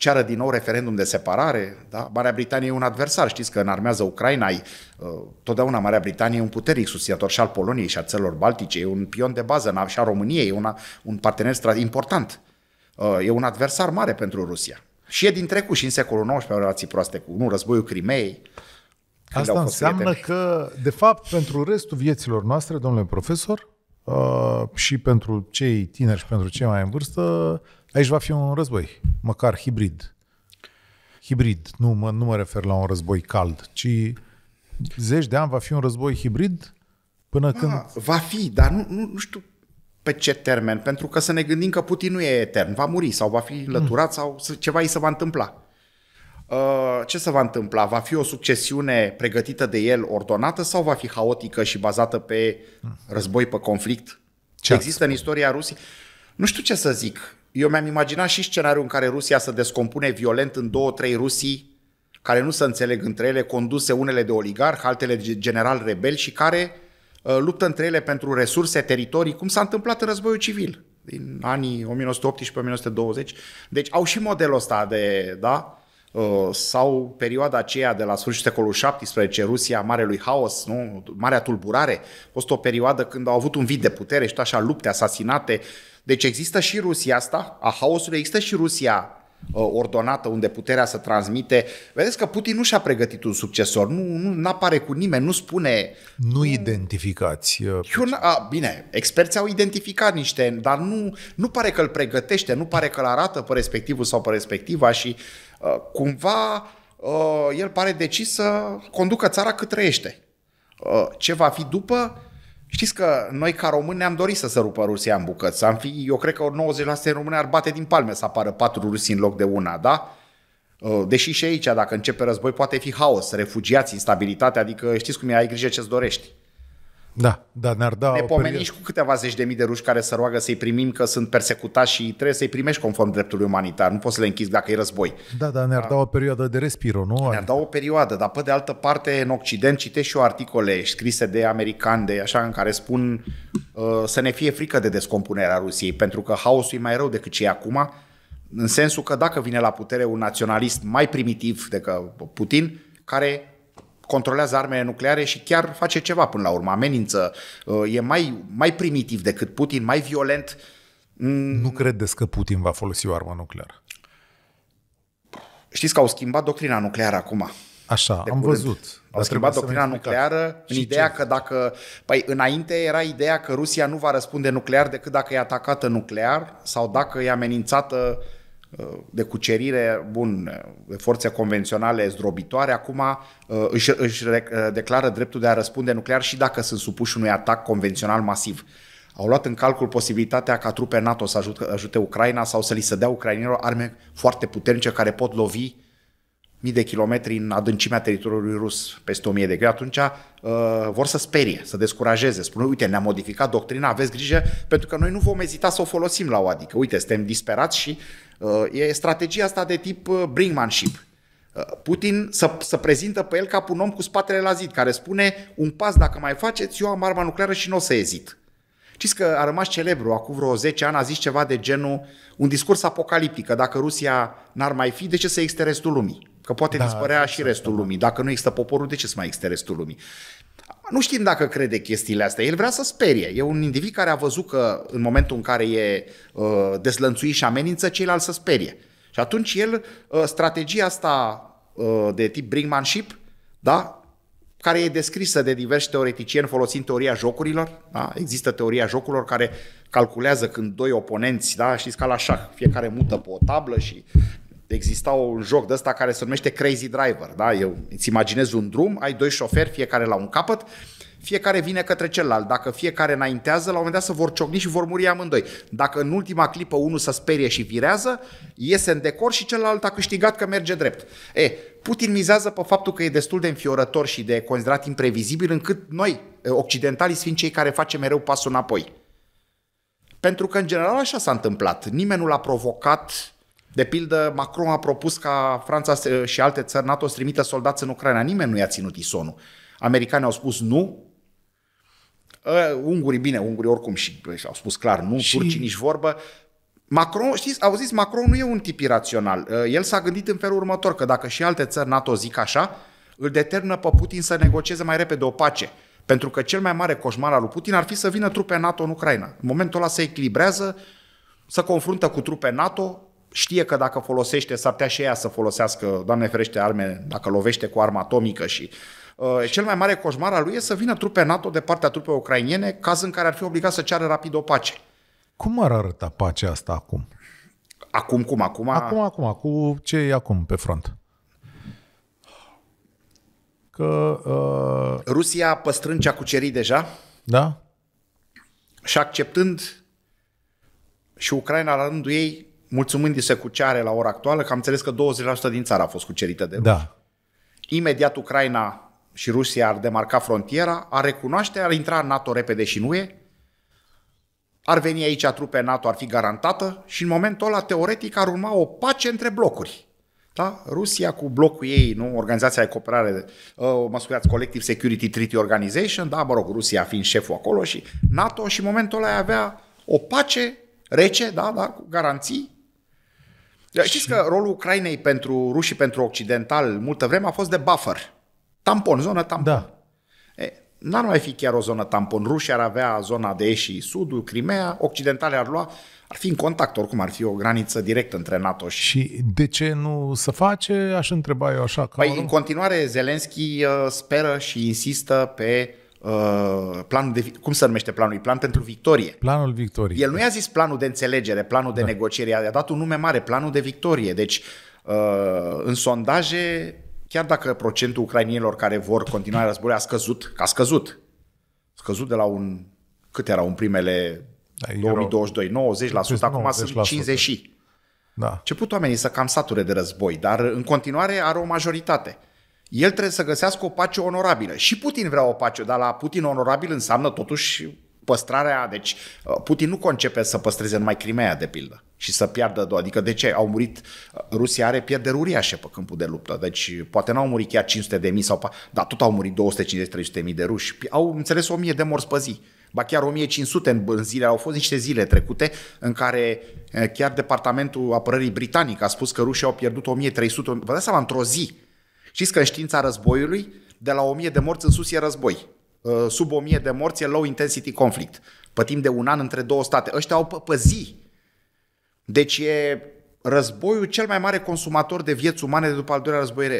ceară din nou referendum de separare. Da? Marea Britanie e un adversar, știți că înarmează Ucraina, ai, ă, totdeauna Marea Britanie e un puternic susținător și al Poloniei și al țărilor baltice, e un pion de bază și a României, e una, un partener important, ă, e un adversar mare pentru Rusia. Și e din trecut și în secolul XIX relații proaste cu nu, războiul Crimeei. Asta înseamnă prieteni. că, de fapt, pentru restul vieților noastre, domnule profesor, uh, și pentru cei tineri și pentru cei mai în vârstă, uh, Aici va fi un război, măcar hibrid. Hibrid, nu mă, nu mă refer la un război cald, ci zeci de ani va fi un război hibrid până ah, când... va fi, dar nu, nu, nu știu pe ce termen, pentru că să ne gândim că Putin nu e etern, va muri sau va fi înlăturat hmm. mm. sau ceva îi se va întâmpla. Uh, ce se va întâmpla? Va fi o succesiune pregătită de el, ordonată, sau va fi haotică și bazată pe hmm. război, pe conflict? Ce Există în istoria Rusiei? Nu știu ce să zic. Eu mi-am imaginat și scenariul în care Rusia să descompune violent în două, trei Rusii care nu se înțeleg între ele, conduse unele de oligarh, altele de general rebel și care uh, luptă între ele pentru resurse, teritorii, cum s-a întâmplat în războiul civil din anii 1918-1920. Deci au și modelul ăsta de, da, Uh, sau perioada aceea de la sfârșitul secolului XVII, Rusia, Marelui Haos, nu? Marea Tulburare, a fost o perioadă când au avut un vid de putere și așa lupte, asasinate. Deci există și Rusia asta, a haosului, există și Rusia Uh, ordonată unde puterea să transmite. Vedeți că Putin nu și-a pregătit un succesor, nu, nu apare cu nimeni, nu spune... Nu identificați. Uh, Eu, a, bine, experții au identificat niște, dar nu, nu pare că îl pregătește, nu pare că îl arată pe respectivul sau pe respectiva și a, uh, cumva a, el pare decis să conducă țara cât trăiește. A, ce va fi după? Știți că noi ca români ne-am dorit să se rupă Rusia în bucăți. Am fi, eu cred că 90% române ar bate din palme să apară patru rusi în loc de una, da? Uh, deși și aici, dacă începe război, poate fi haos, refugiați, instabilitate, adică știți cum e, ai grijă ce-ți dorești. Da, da, ne-ar da Ne o cu câteva zeci de mii de ruși care să roagă să-i primim că sunt persecutați și trebuie să-i primești conform dreptului umanitar. Nu poți să le închizi dacă e război. Da, da, ne-ar da, da o perioadă de respiro, nu? Ne-ar da o perioadă, dar pe de altă parte în Occident citești și eu articole scrise de americani, de așa, în care spun uh, să ne fie frică de descompunerea Rusiei, pentru că haosul e mai rău decât ce e acum, în sensul că dacă vine la putere un naționalist mai primitiv decât Putin, care controlează armele nucleare și chiar face ceva până la urmă, amenință, uh, e mai, mai primitiv decât Putin, mai violent. Mm. Nu credeți că Putin va folosi o armă nucleară? Știți că au schimbat doctrina nucleară acum. Așa, am curând. văzut. Au schimbat doctrina nucleară în ideea ce? că dacă... Păi înainte era ideea că Rusia nu va răspunde nuclear decât dacă e atacată nuclear sau dacă e amenințată uh, de cucerire, bun, forțe convenționale zdrobitoare, acum uh, își, își uh, declară dreptul de a răspunde nuclear și dacă sunt supuși unui atac convențional masiv. Au luat în calcul posibilitatea ca trupe NATO să ajute, ajute Ucraina sau să li se dea ucrainilor arme foarte puternice care pot lovi uh, mii de kilometri în adâncimea teritoriului rus, peste 1000 de kilometri, atunci uh, vor să sperie, să descurajeze. Spun, uite, ne-am modificat doctrina, aveți grijă, pentru că noi nu vom ezita să o folosim la o adică. Uite, suntem disperați și uh, e strategia asta de tip uh, bringmanship. Uh, Putin să, să prezintă pe el ca un om cu spatele la zid, care spune un pas dacă mai faceți, eu am arma nucleară și nu o să ezit. Știți că a rămas celebru, acum vreo 10 ani a zis ceva de genul un discurs apocaliptic, că dacă Rusia n-ar mai fi, de ce să existe restul lumii? Că poate da, dispărea da, și da, restul da, da. lumii. Dacă nu există poporul, de ce să mai există restul lumii? Nu știm dacă crede chestiile astea. El vrea să sperie. E un individ care a văzut că în momentul în care e uh, deslănțuit și amenință, ceilalți să sperie. Și atunci el, uh, strategia asta uh, de tip brinkmanship, da, care e descrisă de diversi teoreticieni folosind teoria jocurilor. Da? Există teoria jocurilor care calculează când doi oponenți, da? știți ca la șah, fiecare mută pe o tablă și exista un joc de ăsta care se numește Crazy Driver. Da? Eu îți imaginez un drum, ai doi șoferi, fiecare la un capăt, fiecare vine către celălalt. Dacă fiecare înaintează, la un moment dat se vor ciocni și vor muri amândoi. Dacă în ultima clipă unul se sperie și virează, iese în decor și celălalt a câștigat că merge drept. E, Putin mizează pe faptul că e destul de înfiorător și de considerat imprevizibil încât noi, occidentalii, fiind cei care facem mereu pasul înapoi. Pentru că, în general, așa s-a întâmplat. Nimeni nu l-a provocat de pildă, Macron a propus ca Franța și alte țări NATO să trimită soldați în Ucraina. Nimeni nu i-a ținut isonul. Americanii au spus nu, Uh, ungurii, bine, ungurii oricum și au spus clar nu, și... turcii nici vorbă. Macron, știți, au zis, Macron nu e un tip irațional. Uh, el s-a gândit în felul următor, că dacă și alte țări NATO zic așa, îl determină pe Putin să negocieze mai repede o pace. Pentru că cel mai mare coșmar al lui Putin ar fi să vină trupe NATO în Ucraina. În momentul ăla se echilibrează, să confruntă cu trupe NATO, știe că dacă folosește, s-ar putea și ea să folosească, Doamne ferește, arme, dacă lovește cu armă atomică și uh, cel mai mare coșmar al lui e să vină trupe NATO de partea trupei ucrainiene, caz în care ar fi obligat să ceară rapid o pace. Cum ar arăta pacea asta acum? Acum cum? Acum, acum, acum. Cu ce e acum pe front? Că, uh... Rusia păstrând ce a cucerit deja da? și acceptând și Ucraina la rândul ei mulțumindu se cu ce are la ora actuală, că am înțeles că 20% din țară a fost cucerită de da. ruși. Da. Imediat Ucraina și Rusia ar demarca frontiera, ar recunoaște, ar intra în NATO repede și nu e, ar veni aici a trupe NATO, ar fi garantată și în momentul ăla, teoretic, ar urma o pace între blocuri. Da? Rusia cu blocul ei, nu? Organizația de cooperare, uh, mă scuzați, Collective Security Treaty Organization, da, mă rog, Rusia fiind șeful acolo și NATO și în momentul ăla avea o pace rece, da, da, cu garanții Știți că rolul Ucrainei pentru rușii, pentru occidental, multă vreme a fost de buffer. Tampon, zonă tampon. Da. E, n-ar mai fi chiar o zonă tampon. Rușii ar avea zona de și sudul, Crimea, occidentale ar lua, ar fi în contact, oricum ar fi o graniță directă între NATO și... Și de ce nu se face, aș întreba eu așa. că. păi, în continuare, Zelenski uh, speră și insistă pe Uh, planul de, cum se numește planul? E plan pentru victorie. Planul victorie. El nu i-a zis planul de înțelegere, planul de da. negociere, i-a dat un nume mare, planul de victorie. Deci, uh, în sondaje, chiar dacă procentul ucrainienilor care vor continua războiul a scăzut, că a scăzut, scăzut de la un, cât era în primele da, 2022, 90%, 90% acum 90%. sunt 50 și. Da. Început oamenii să cam sature de război, dar în continuare are o majoritate el trebuie să găsească o pace onorabilă. Și Putin vrea o pace, dar la Putin onorabil înseamnă totuși păstrarea, deci uh, Putin nu concepe să păstreze numai Crimea, de pildă, și să piardă două. Adică de ce au murit, uh, Rusia are pierderi uriașe pe câmpul de luptă, deci uh, poate n-au murit chiar 500 de mii sau, dar tot au murit 250-300 de mii de ruși, au înțeles 1000 de morți pe zi. Ba chiar 1500 în, în zile, au fost niște zile trecute în care chiar Departamentul Apărării Britanic a spus că rușii au pierdut 1300, vă dați seama, într-o zi, Știți că în știința războiului, de la 1000 de morți în sus e război. Uh, sub 1000 de morți e low intensity conflict. timp de un an între două state. Ăștia au păzi. Deci e războiul cel mai mare consumator de vieți umane de după al doilea război uh,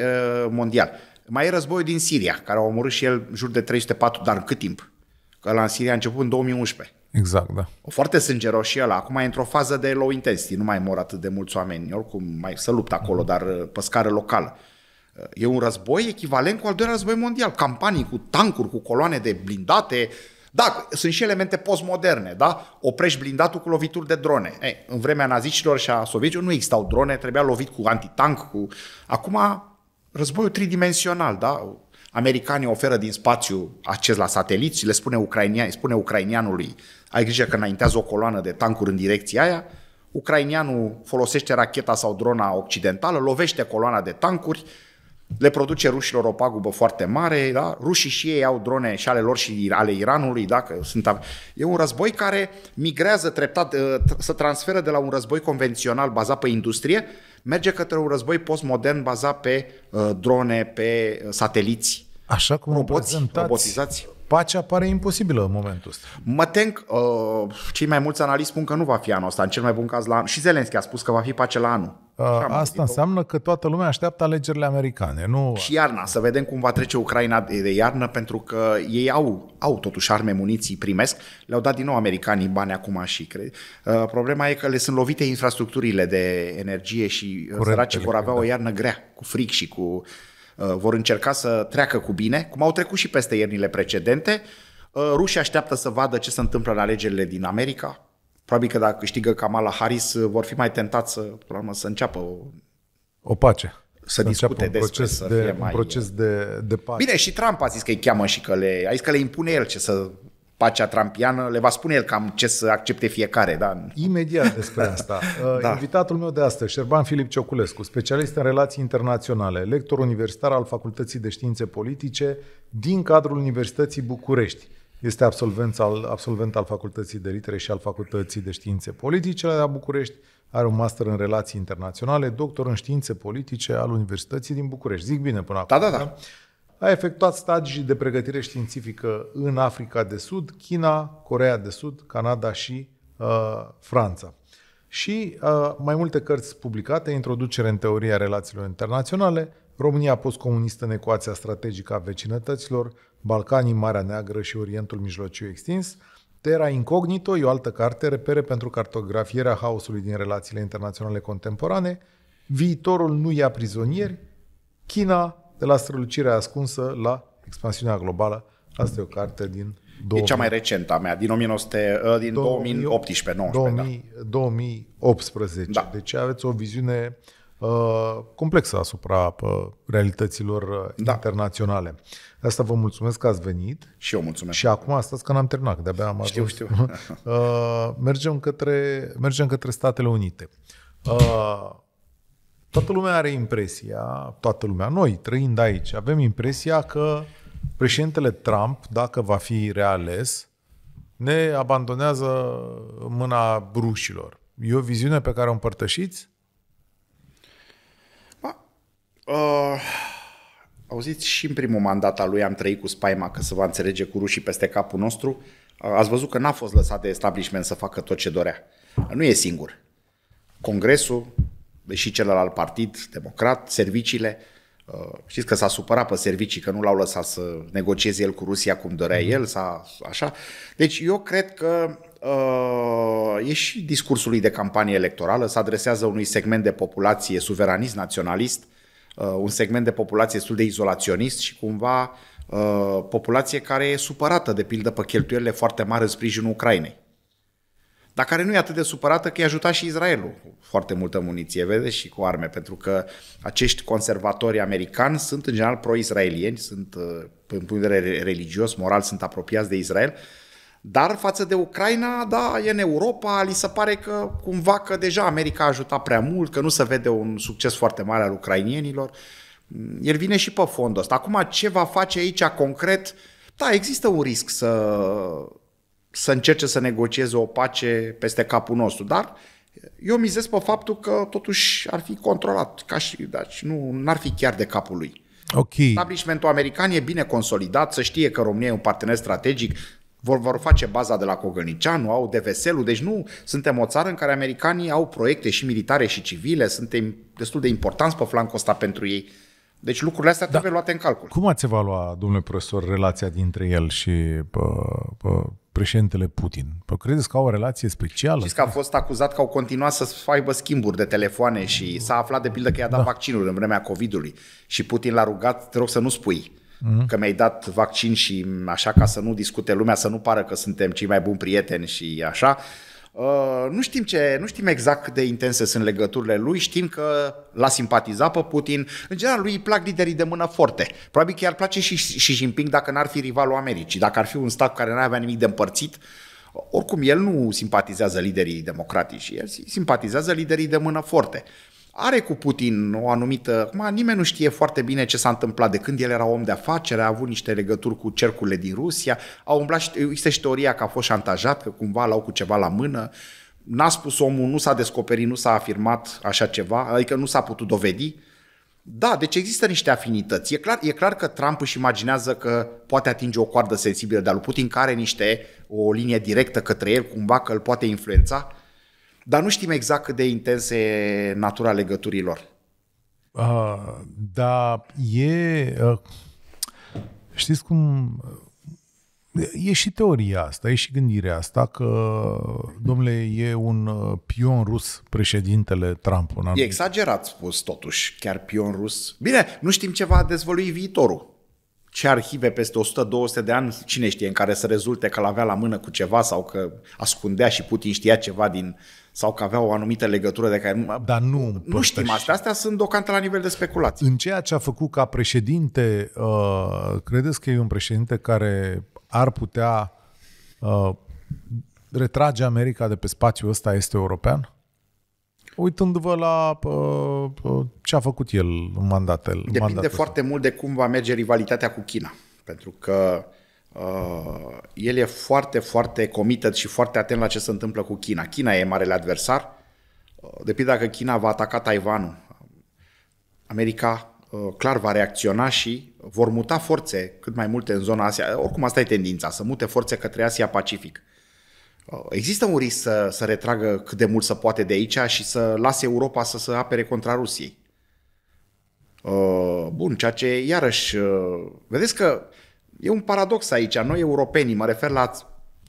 mondial. Mai e războiul din Siria, care au omorât și el în jur de 304, dar în cât timp? Că la în Siria a început în 2011. Exact, da. O foarte sângeros și ăla. Acum e într-o fază de low intensity, nu mai mor atât de mulți oameni. Oricum, mai să luptă acolo, dar uh, pe scară locală. E un război echivalent cu al doilea război mondial. Campanii cu tancuri, cu coloane de blindate. Da, sunt și elemente postmoderne, da? Oprești blindatul cu lovituri de drone. Ei, în vremea nazicilor și a sovieticilor nu existau drone, trebuia lovit cu antitank, cu... Acum, războiul tridimensional, da? Americanii oferă din spațiu acces la sateliți și le spune, ucrainian, spune ucrainianului, ai grijă că înaintează o coloană de tancuri în direcția aia, ucrainianul folosește racheta sau drona occidentală, lovește coloana de tancuri, le produce rușilor o pagubă foarte mare, da? rușii și ei au drone și ale lor și ale Iranului, dacă sunt... E un război care migrează treptat, ă, se transferă de la un război convențional bazat pe industrie, merge către un război postmodern bazat pe ă, drone, pe ă, sateliți. Așa cum roboți, robotizați pacea pare imposibilă în momentul ăsta. Mă tem că uh, cei mai mulți analiști spun că nu va fi anul ăsta, în cel mai bun caz la anul. Și Zelenski a spus că va fi pace la anul. Uh, asta înseamnă că toată lumea așteaptă alegerile americane. Nu... Și iarna, să vedem cum va trece Ucraina de iarnă, pentru că ei au, au totuși arme, muniții, primesc. Le-au dat din nou americanii bani acum și cred. Uh, problema e că le sunt lovite infrastructurile de energie și uh, Curent, săracii vor avea da. o iarnă grea, cu fric și cu uh, Uh, vor încerca să treacă cu bine, cum au trecut și peste iernile precedente. Uh, rușii așteaptă să vadă ce se întâmplă în alegerile din America. Probabil că dacă câștigă Kamala Harris, uh, vor fi mai tentați să, urmă, să înceapă o, o pace. Să, să discute un despre proces să de, fie mai... un proces de, de pace. Bine, și Trump a zis că îi cheamă și că le, a zis că le impune el ce să pacea trampiană, le va spune el cam ce să accepte fiecare. Da? Imediat despre asta. (laughs) Uh, da. Invitatul meu de astăzi, Șerban Filip Cioculescu, specialist în relații internaționale, lector universitar al Facultății de Științe Politice din cadrul Universității București. Este absolvent al, absolvent al Facultății de Litere și al Facultății de Științe Politice la București, are un master în relații internaționale, doctor în științe politice al Universității din București. Zic bine până da, acum. Da, da, da. da? a efectuat stagii de pregătire științifică în Africa de Sud, China, Corea de Sud, Canada și uh, Franța. Și uh, mai multe cărți publicate, Introducere în teoria relațiilor internaționale, România postcomunistă în ecuația strategică a vecinătăților, Balcanii, Marea Neagră și Orientul Mijlociu extins, Terra Incognito e o altă carte, repere pentru cartografierea haosului din relațiile internaționale contemporane, Viitorul nu ia prizonieri, China, de la strălucirea ascunsă la expansiunea globală. Asta e o carte din 2000. E cea mai recentă a mea, din, 19, ă, din 2018 19 2018. Da. Deci aveți o viziune uh, complexă asupra uh, realităților da. internaționale. De asta vă mulțumesc că ați venit. Și eu mulțumesc. Și acum stați că n-am terminat, că de-abia am știu, ajuns. Știu, știu. (laughs) uh, mergem, către, mergem către Statele Unite. Uh, Toată lumea are impresia, toată lumea, noi trăind aici, avem impresia că președintele Trump, dacă va fi reales, ne abandonează mâna brușilor. E o viziune pe care o împărtășiți? Ba, uh, auziți, și în primul mandat al lui am trăit cu spaima că se va înțelege cu rușii peste capul nostru. Uh, ați văzut că n-a fost lăsat de establishment să facă tot ce dorea. Nu e singur. Congresul, și celălalt partid democrat, serviciile. Uh, știți că s-a supărat pe servicii, că nu l-au lăsat să negocieze el cu Rusia cum dorea mhm. el, s-a, așa. Deci eu cred că uh, e și discursul lui de campanie electorală, se adresează unui segment de populație suveranist, naționalist, uh, un segment de populație destul de izolaționist și cumva uh, populație care e supărată, de pildă, pe cheltuielile foarte mari în sprijinul Ucrainei dar care nu e atât de supărată că i-a ajutat și Israelul cu foarte multă muniție, vede și cu arme, pentru că acești conservatori americani sunt în general pro-israelieni, sunt, în uh, punct de vedere religios, moral, sunt apropiați de Israel, dar față de Ucraina, da, e în Europa, li se pare că cumva că deja America a ajutat prea mult, că nu se vede un succes foarte mare al ucrainienilor. Mm, el vine și pe fondul ăsta. Acum, ce va face aici concret? Da, există un risc să să încerce să negocieze o pace peste capul nostru, dar eu mizez pe faptul că totuși ar fi controlat, ca și, deci nu ar fi chiar de capul lui. Okay. Establishmentul american e bine consolidat, să știe că România e un partener strategic, vor, vor face baza de la Cogălnicianu, au de veselul, deci nu suntem o țară în care americanii au proiecte și militare și civile, suntem destul de importanți pe flancul ăsta pentru ei. Deci lucrurile astea da. trebuie luate în calcul. Cum ați evalua, domnule profesor, relația dintre el și pă, pă, președintele Putin? Pă, credeți că au o relație specială? Știți că a fost acuzat că au continuat să aibă schimburi de telefoane și s-a aflat de pildă că i-a dat da. vaccinul în vremea COVID-ului și Putin l-a rugat, te rog să nu spui mhm. că mi-ai dat vaccin și așa ca să nu discute lumea, să nu pară că suntem cei mai buni prieteni și așa. Uh, Uh, nu știm, ce, nu știm exact cât de intense sunt legăturile lui, știm că l-a simpatizat pe Putin. În general, lui îi plac liderii de mână forte. Probabil că i-ar place și Xi Jinping dacă n-ar fi rivalul Americii, dacă ar fi un stat care n-avea ar nimic de împărțit. Oricum, el nu simpatizează liderii democratici, el simpatizează liderii de mână forte are cu Putin o anumită... Acum, nimeni nu știe foarte bine ce s-a întâmplat de când el era om de afacere, a avut niște legături cu cercurile din Rusia, a umblat și, există și teoria că a fost șantajat, că cumva l-au cu ceva la mână, n-a spus omul, nu s-a descoperit, nu s-a afirmat așa ceva, adică nu s-a putut dovedi. Da, deci există niște afinități. E clar, e clar că Trump își imaginează că poate atinge o coardă sensibilă de-a lui Putin, care are niște, o linie directă către el, cumva că îl poate influența. Dar nu știm exact cât de intense e natura legăturilor. Uh, da, e... Uh, știți cum... Uh, e și teoria asta, e și gândirea asta că, domnule, e un uh, pion rus președintele Trump. Un E exagerat spus totuși, chiar pion rus. Bine, nu știm ce va dezvolui viitorul. Ce arhive peste 100-200 de ani, cine știe, în care să rezulte că l-avea la mână cu ceva sau că ascundea și Putin știa ceva din uh, sau că aveau o anumită legătură de care nu... Dar nu Nu știm asta. Astea sunt docante la nivel de speculații. În ceea ce a făcut ca președinte, uh, credeți că e un președinte care ar putea uh, retrage America de pe spațiul ăsta este european? Uitându-vă la uh, ce a făcut el în mandatel. Depinde mandatul foarte mult de cum va merge rivalitatea cu China. Pentru că uh, Uh, el e foarte, foarte comitet și foarte atent la ce se întâmplă cu China. China e marele adversar. Uh, depinde dacă China va ataca Taiwanul. America uh, clar va reacționa și vor muta forțe cât mai multe în zona Asia. Oricum asta e tendința, să mute forțe către Asia-Pacific. Uh, există un risc să, să retragă cât de mult se poate de aici și să lase Europa să se apere contra Rusiei. Uh, bun, ceea ce iarăși... Uh, vedeți că E un paradox aici. Noi, europenii, mă refer la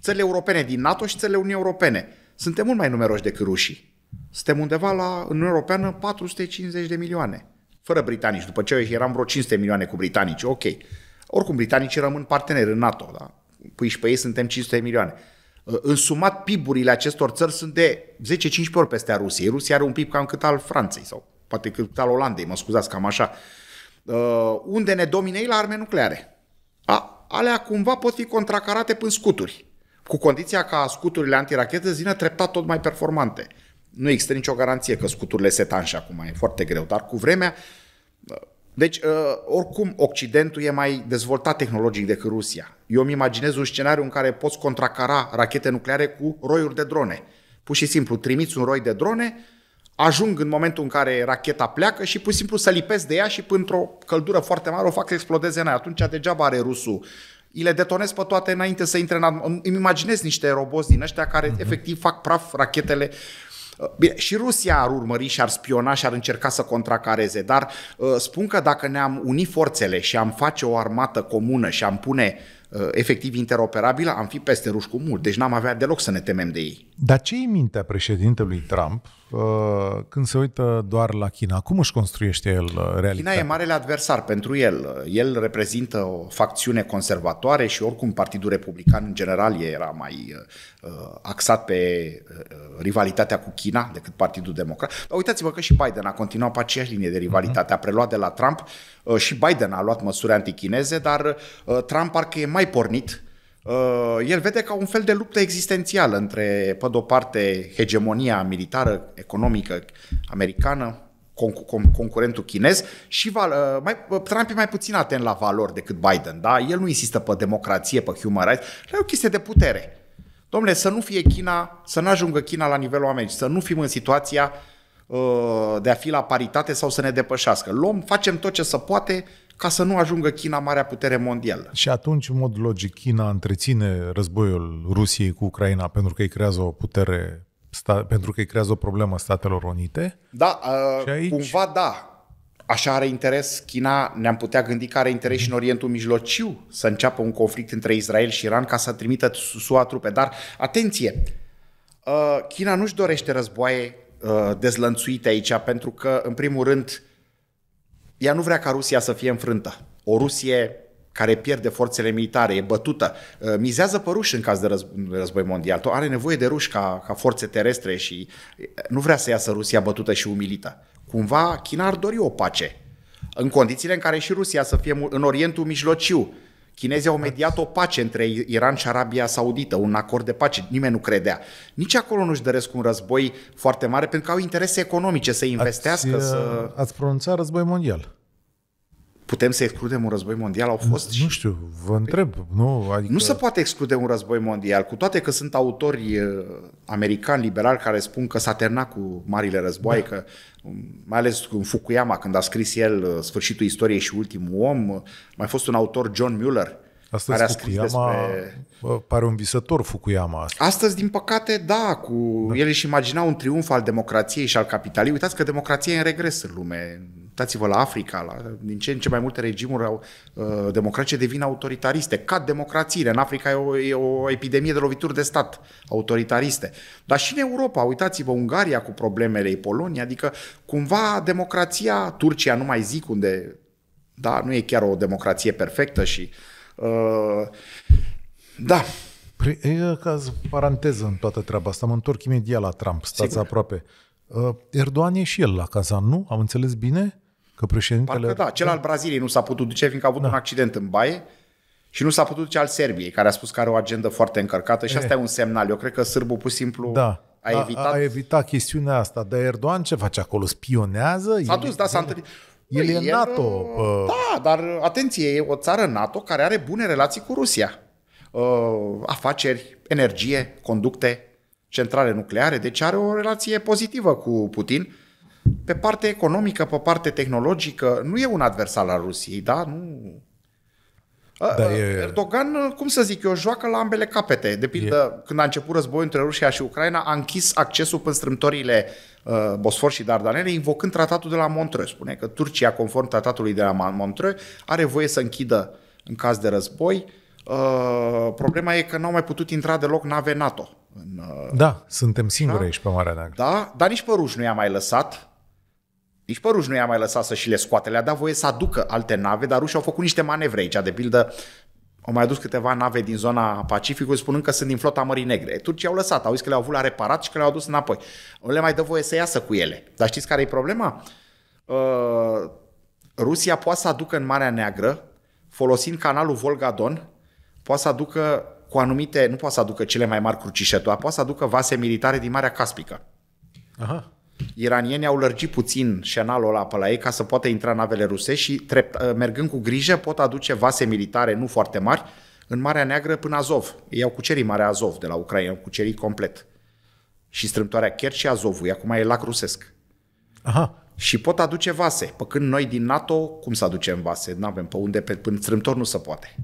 țările europene din NATO și țările Uniunii Europene, suntem mult mai numeroși decât rușii. Suntem undeva la, în Uniunea Europeană, 450 de milioane. Fără britanici, după ce eram vreo 500 milioane cu britanici, ok. Oricum, britanicii rămân parteneri în NATO, da? Păi și pe ei suntem 500 de milioane. Ă, sumat, PIB-urile acestor țări sunt de 10-15 ori peste a Rusiei. Rusia are un PIB cam cât al Franței sau poate cât al Olandei, mă scuzați, cam așa. Ă, unde ne domine la arme nucleare a, alea cumva pot fi contracarate prin scuturi, cu condiția ca scuturile antirachetă să treptat tot mai performante. Nu există nicio garanție că scuturile se tanșe acum, e foarte greu, dar cu vremea... Ă, deci, ă, oricum, Occidentul e mai dezvoltat tehnologic decât Rusia. Eu îmi imaginez un scenariu în care poți contracara rachete nucleare cu roiuri de drone. Pur și simplu, trimiți un roi de drone, ajung în momentul în care racheta pleacă și pur și simplu să lipesc de ea și pentru o căldură foarte mare o fac să explodeze în aer. Atunci degeaba are rusul îi le detonez pe toate înainte să intre în Îmi imaginez niște roboți din ăștia care uh-huh. efectiv fac praf rachetele. Uh, bine, și Rusia ar urmări și ar spiona și ar încerca să contracareze, dar uh, spun că dacă ne-am unit forțele și am face o armată comună și am pune uh, Uh, efectiv interoperabilă, am fi peste ruși cu mult. Deci n-am avea deloc să ne temem de ei. Dar ce e mintea președintelui Trump uh, când se uită doar la China? Cum își construiește el uh, realitatea? China e marele adversar pentru el. El reprezintă o facțiune conservatoare și oricum Partidul Republican în general era mai axat pe rivalitatea cu China decât Partidul Democrat. Dar uitați-vă că și Biden a continuat pe aceeași linie de mhm. rivalitate. A preluat de la Trump și Biden a luat măsuri antichineze, dar Trump parcă e mai mai pornit, uh, el vede ca un fel de luptă existențială între, pe de-o parte, hegemonia militară, economică americană, concurentul chinez și uh, mai, uh, Trump e mai puțin atent la valori decât Biden. Da? El nu insistă pe democrație, pe human rights, dar e o chestie de putere. Domnule, să nu fie China, să nu ajungă China la nivelul Americii, să nu fim în situația de a fi la paritate sau să ne depășească. Luăm, facem tot ce se poate ca să nu ajungă China marea putere mondială. Și atunci, în mod logic, China întreține războiul Rusiei cu Ucraina pentru că îi creează o putere, sta, pentru că îi creează o problemă Statelor Unite? Da, uh, aici... cumva da. Așa are interes China, ne-am putea gândi că are interes și în Orientul Mijlociu să înceapă un conflict între Israel și Iran ca să trimită SUA trupe. Dar, atenție, uh, China nu-și dorește războaie uh, dezlănțuite aici, pentru că, în primul rând, ea nu vrea ca Rusia să fie înfrântă. O Rusie care pierde forțele militare, e bătută, uh, mizează pe ruși în caz de război mondial. Are nevoie de ruși ca, ca forțe terestre și uh, nu vrea să iasă Rusia bătută și umilită. Cumva China ar dori o pace, în condițiile în care și Rusia să fie în Orientul Mijlociu, Chinezii au mediat o pace între Iran și Arabia Saudită, un acord de pace, nimeni nu credea. Nici acolo nu-și doresc un război foarte mare pentru că au interese economice să investească. Ați, să... Uh, ați pronunțat război mondial. Putem să excludem un război mondial? Au fost și... Nu știu, vă întreb. Nu, adică... nu se poate exclude un război mondial, cu toate că sunt autori uh, americani liberali care spun că s-a terminat cu marile războaie, da. că mai ales în Fukuyama, când a scris el uh, Sfârșitul istoriei și ultimul om, uh, mai fost un autor, John Mueller, Astăzi care a scris Fukuyama despre... pare un visător Fukuyama. Astăzi, astăzi din păcate, da, cu da. el își imagina un triumf al democrației și al capitalului Uitați că democrația e în regres în lume. Uitați-vă la Africa, la, din ce în ce mai multe regimuri au, uh, democratice devin autoritariste, cad democrațiile. În Africa e o, e o epidemie de lovituri de stat autoritariste. Dar și în Europa, uitați-vă Ungaria cu problemele ei, Polonia, adică cumva democrația, Turcia nu mai zic unde, da, nu e chiar o democrație perfectă și uh, da, păi, E ca paranteză în toată treaba asta. Mă întorc imediat la Trump. Stați Sigur. aproape. Uh, Erdogan e și el la Kazan, nu? Am înțeles bine? Că președintele... Parcă da, cel al Braziliei nu s-a putut duce, fiindcă a avut da. un accident în baie și nu s-a putut duce al Serbiei, care a spus că are o agendă foarte încărcată și e. asta e un semnal. Eu cred că sârbul pur și simplu da. a, evitat... A, evitat chestiunea asta. Dar Erdogan ce face acolo? Spionează? S-a dus, el, da, s-a întâlnit. El e păi, el, NATO. Pă... Uh, da, dar atenție, e o țară NATO care are bune relații cu Rusia. Uh, afaceri, energie, conducte, centrale nucleare, deci are o relație pozitivă cu Putin pe parte economică, pe parte tehnologică, nu e un adversar al Rusiei, da? Nu. Da, e... Erdogan, cum să zic eu, joacă la ambele capete. De pildă, e... când a început războiul între Rusia și Ucraina, a închis accesul până strâmtorile uh, Bosfor și Dardanele, invocând tratatul de la Montreux. Spune că Turcia, conform tratatului de la Montreux, are voie să închidă în caz de război. Uh, problema e că n-au mai putut intra deloc nave NATO. În, uh, da, suntem singuri da? aici pe Marea Neagră. Da, dar nici pe ruși nu i-a mai lăsat nici pe ruși nu i-a mai lăsat să și le scoate, le-a dat voie să aducă alte nave, dar rușii au făcut niște manevre aici, de pildă au mai adus câteva nave din zona Pacificului spunând că sunt din flota Mării Negre. Turcii au lăsat, au zis că le-au avut la reparat și că le-au adus înapoi. Nu le mai dă voie să iasă cu ele. Dar știți care e problema? Uh, Rusia poate să aducă în Marea Neagră, folosind canalul Volga-Don, poate să aducă cu anumite, nu poate să aducă cele mai mari crucișătoare, poate să aducă vase militare din Marea Caspică. Aha. Iranienii au lărgit puțin șenalul ăla pe la ei ca să poată intra navele ruse și trept, ă, mergând cu grijă pot aduce vase militare nu foarte mari în Marea Neagră până Azov. Ei au cucerit Marea Azov de la Ucraina, au cucerit complet. Și strâmtoarea chiar și Azovului, acum e lac rusesc. Aha. Și pot aduce vase, pe când noi din NATO, cum să aducem vase? Nu avem pe unde, pe, până strâmtor nu se poate.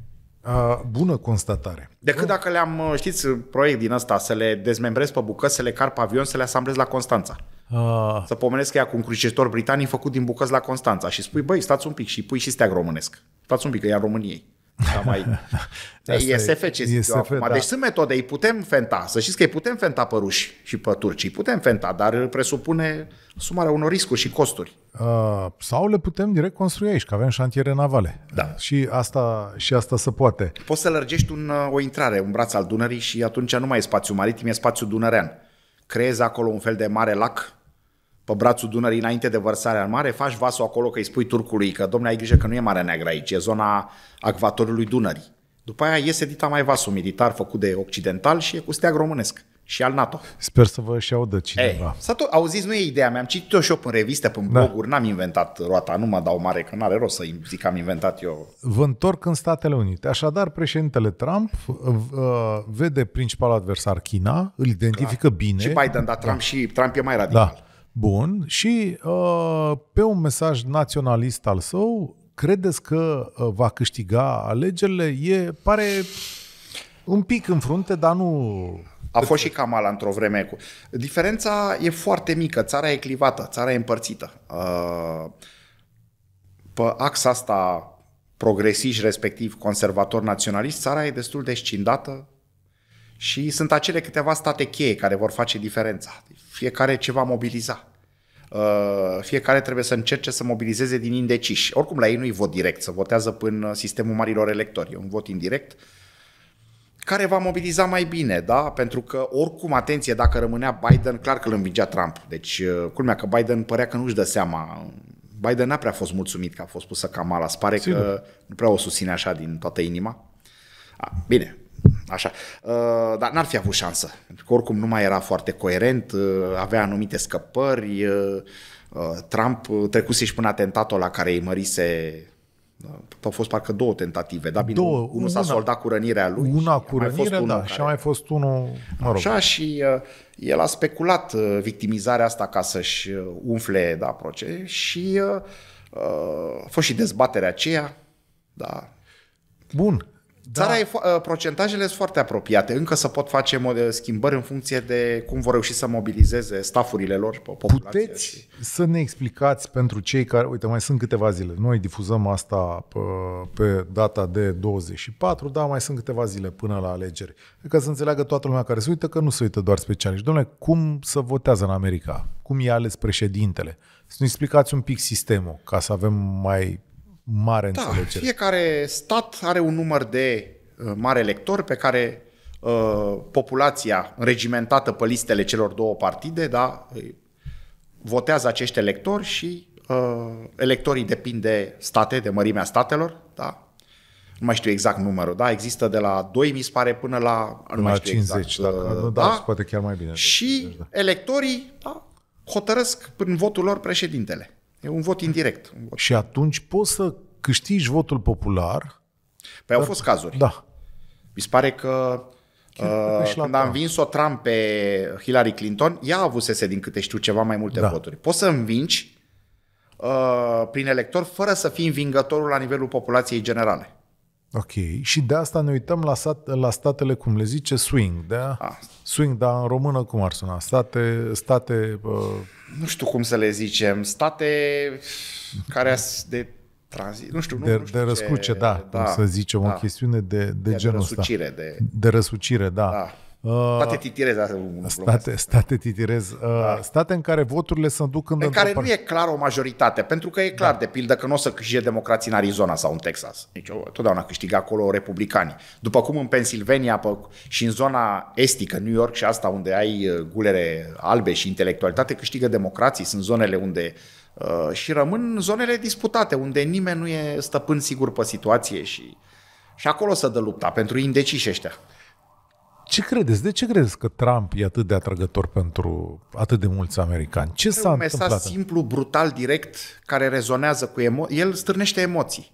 A, bună constatare. Decât dacă le-am, știți, proiect din ăsta, să le dezmembrez pe bucăți, să le car pe avion, să le asamblez la Constanța. Uh. Să pomenesc că ea cu un crucitor britanic făcut din bucăți la Constanța și spui, băi, stați un pic și pui și steag românesc. Stați un pic, că e a României. Da, mai... SF (laughs) ce zic SF, eu acum. Da. Deci sunt metode, îi putem fenta. Să știți că îi putem fenta pe ruși și pe turci, îi putem fenta, dar presupune sumarea unor riscuri și costuri. Uh, sau le putem direct construi aici, că avem șantiere navale. Da. Și asta, și asta se poate. Poți să lărgești un, uh, o intrare, un braț al Dunării și atunci nu mai e spațiu maritim, e spațiu dunărean. Creezi acolo un fel de mare lac pe brațul Dunării înainte de vărsarea în mare, faci vasul acolo că îi spui turcului că domnule ai grijă că nu e Marea Neagră aici, e zona acvatorului Dunării. După aia iese dita mai vasul militar făcut de occidental și e cu steag românesc și al NATO. Sper să vă și audă cineva. Ei, tot, auziți, nu e ideea mea, am citit-o și eu în reviste, pe da. bloguri, n-am inventat roata, nu mă dau mare, că nu are rost să zic că am inventat eu. Vă întorc în Statele Unite. Așadar, președintele Trump uh, vede principalul adversar China, îl identifică Clar. Da. bine. Și Biden, dar da. Trump, da. și, Trump e mai radical. Da. Bun, și uh, pe un mesaj naționalist al său, credeți că uh, va câștiga alegerile? E, pare un pic în frunte, dar nu... A fost și Kamala într-o vreme. Cu... Diferența e foarte mică, țara e clivată, țara e împărțită. Uh, pe axa asta progresiști, respectiv conservator naționalist, țara e destul de scindată și sunt acele câteva state cheie care vor face diferența. Fiecare ce va mobiliza. Uh, fiecare trebuie să încerce să mobilizeze din indeciși. Oricum la ei nu-i vot direct, să votează până sistemul marilor electori. E un vot indirect care va mobiliza mai bine, da? Pentru că, oricum, atenție, dacă rămânea Biden, clar că îl învingea Trump. Deci, uh, culmea că Biden părea că nu-și dă seama. Biden n-a prea fost mulțumit că a fost pusă Kamala. Se pare Sigur. că nu prea o susține așa din toată inima. A, bine, Așa. Uh, dar n-ar fi avut șansă, pentru că oricum nu mai era foarte coerent, uh, avea anumite scăpări, uh, Trump trecuse și până atentatul la care îi mărise au fost parcă două tentative, dar bine, două, unul s-a soldat cu rănirea lui. Una cu rănire, da, care... și a mai fost unul, mă rog. Așa și uh, el a speculat uh, victimizarea asta ca să-și umfle, da, proces și uh, a fost și dezbaterea aceea, da. Bun, da. Țara e, ă, procentajele sunt foarte apropiate. Încă să pot face ă, schimbări în funcție de cum vor reuși să mobilizeze stafurile lor pe populație. Puteți și... să ne explicați pentru cei care, uite, mai sunt câteva zile. Noi difuzăm asta pe, ă, pe data de 24, dar mai sunt câteva zile până la alegeri. Ca să înțeleagă toată lumea care se uită că nu se uită doar specialiști. Domnule, cum să votează în America? Cum e ales președintele? Să ne explicați un pic sistemul, ca să avem mai mare da, înțelegere. Fiecare stat are un număr de uh, mare electori pe care uh, populația regimentată pe listele celor două partide da, votează acești electori și uh, electorii depind de state, de mărimea statelor, da, nu mai știu exact numărul, da? Există de la 2, mi se pare, până la... Nu la mai știu 50, exact, dacă, uh, da? da? poate chiar mai bine. Și da. electorii da, hotărăsc prin votul lor președintele. E un vot indirect. Un vot. Și atunci poți să câștigi votul popular. Păi dar... au fost cazuri. Da. Mi se pare că Uh, când a învins-o Trump pe Hillary Clinton, ea a avut sese din câte știu, ceva mai multe da. voturi. Poți să învingi uh, prin elector fără să fii învingătorul la nivelul populației generale. Ok. Și de asta ne uităm la, sat, la statele, cum le zice, swing, da? A. Ah. Swing, dar în română cum ar suna? State, state... Uh... Nu știu cum să le zicem. State care de tranzit, nu știu. Nu, de, nu știu de răscruce, ce... da, da, să zicem, da. o chestiune de, de, de genul ăsta. De răsucire. De, de răsucire, da. da Uh, state titirez, asta state, state titirez. Uh, da. State în care voturile se duc în... În care par... nu e clar o majoritate, pentru că e clar, da. de pildă, că nu o să câștige democrații în Arizona sau în Texas. Deci, totdeauna câștigă acolo republicani. După cum în Pennsylvania și în zona estică, New York și asta, unde ai uh, gulere albe și intelectualitate, câștigă democrații. Sunt zonele unde uh, și rămân zonele disputate, unde nimeni nu e stăpân sigur pe situație și, și acolo să dă lupta pentru indeciși ăștia ce credeți? De ce credeți că Trump e atât de atrăgător pentru atât de mulți americani? Ce s-a un întâmplat? Un mesaj simplu, brutal, direct, care rezonează cu emoții. El stârnește emoții.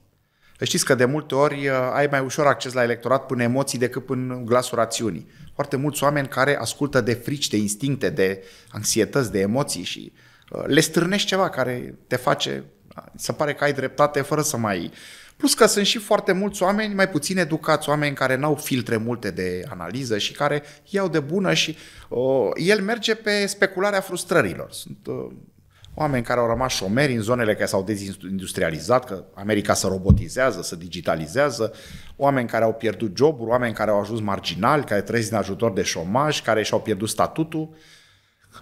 Știți că de multe ori uh, ai mai ușor acces la electorat până emoții decât în glasul rațiunii. Foarte mulți oameni care ascultă de frici, de instincte, de anxietăți, de emoții și uh, le stârnești ceva care te face, uh, să pare că ai dreptate fără să mai uh, Plus că sunt și foarte mulți oameni, mai puțin educați, oameni care n-au filtre multe de analiză și care iau de bună și uh, el merge pe specularea frustrărilor. Sunt uh, oameni care au rămas șomeri în zonele care s-au dezindustrializat, că America se robotizează, se digitalizează, oameni care au pierdut joburi, oameni care au ajuns marginali, care trăiesc din ajutor de șomaj, care și-au pierdut statutul. Uh,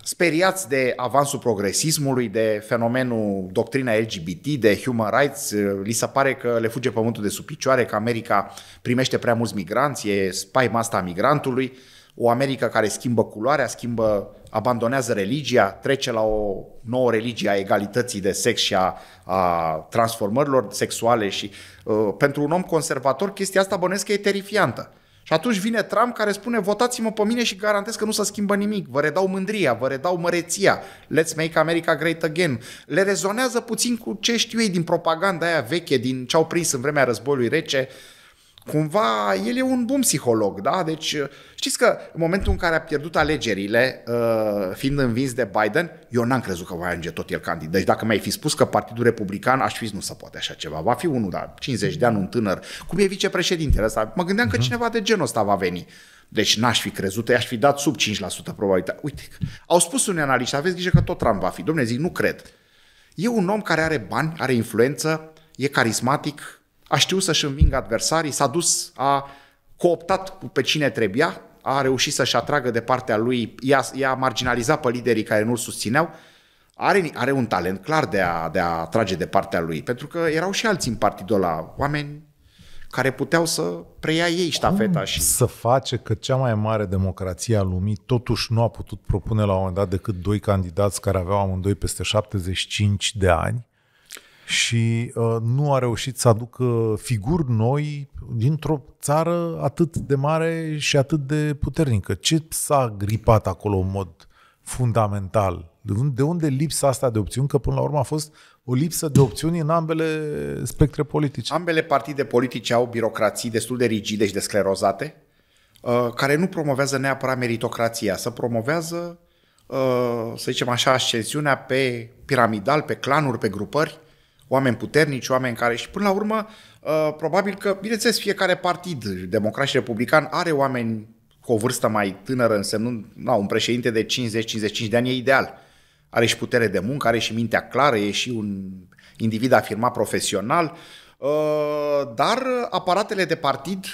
speriați de avansul progresismului, de fenomenul doctrina LGBT, de human rights, li se pare că le fuge pământul de sub picioare, că America primește prea mulți migranți, e spaima asta a migrantului, o America care schimbă culoarea, schimbă, abandonează religia, trece la o nouă religie a egalității de sex și a, a transformărilor sexuale și uh, pentru un om conservator chestia asta bănesc că e terifiantă. Și atunci vine Trump care spune votați-mă pe mine și garantez că nu se schimbă nimic. Vă redau mândria, vă redau măreția. Let's make America great again. Le rezonează puțin cu ce știu ei din propaganda aia veche, din ce au prins în vremea războiului rece cumva el e un bun psiholog, da? Deci uh, știți că în momentul în care a pierdut alegerile, uh, fiind învins de Biden, eu n-am crezut că va ajunge tot el candidat. Deci dacă mi-ai fi spus că Partidul Republican, aș fi zis, nu se poate așa ceva. Va fi unul, da, 50 de ani, un tânăr. Cum e vicepreședintele ăsta? Mă gândeam uh-huh. că mhm. cineva de genul ăsta va veni. Deci n-aș fi crezut, i-aș fi dat sub 5% probabilitate. Uite, au spus unii analiști, aveți grijă că tot Trump va fi. Domne, zic, nu cred. E un om care are bani, are influență, e carismatic, a știut să-și învingă adversarii, s-a dus, a cooptat pe cine trebuia, a reușit să-și atragă de partea lui, i-a, i-a marginalizat pe liderii care nu-l susțineau, are, are un talent clar de a, de a trage de partea lui, pentru că erau și alții în partidul ăla, oameni care puteau să preia ei ștafeta. Cum și... să face că cea mai mare democrație a lumii totuși nu a putut propune la un moment dat decât doi candidați care aveau amândoi peste 75 de ani și uh, nu a reușit să aducă figuri noi dintr-o țară atât de mare și atât de puternică. Ce s-a gripat acolo în mod fundamental? De unde lipsa asta de opțiuni? Că până la urmă a fost o lipsă de opțiuni în ambele spectre politice. Ambele partide politice au birocrații destul de rigide și de sclerozate, uh, care nu promovează neapărat meritocrația, să promovează, uh, să zicem așa, ascensiunea pe piramidal, pe clanuri, pe grupări, oameni puternici, oameni care și până la urmă, uh, probabil că, bineînțeles, fiecare partid, democrat și republican, are oameni cu o vârstă mai tânără, însemnând na, un președinte de 50-55 de ani e ideal. Are și putere de muncă, are și mintea clară, e și un individ afirmat profesional, uh, dar aparatele de partid,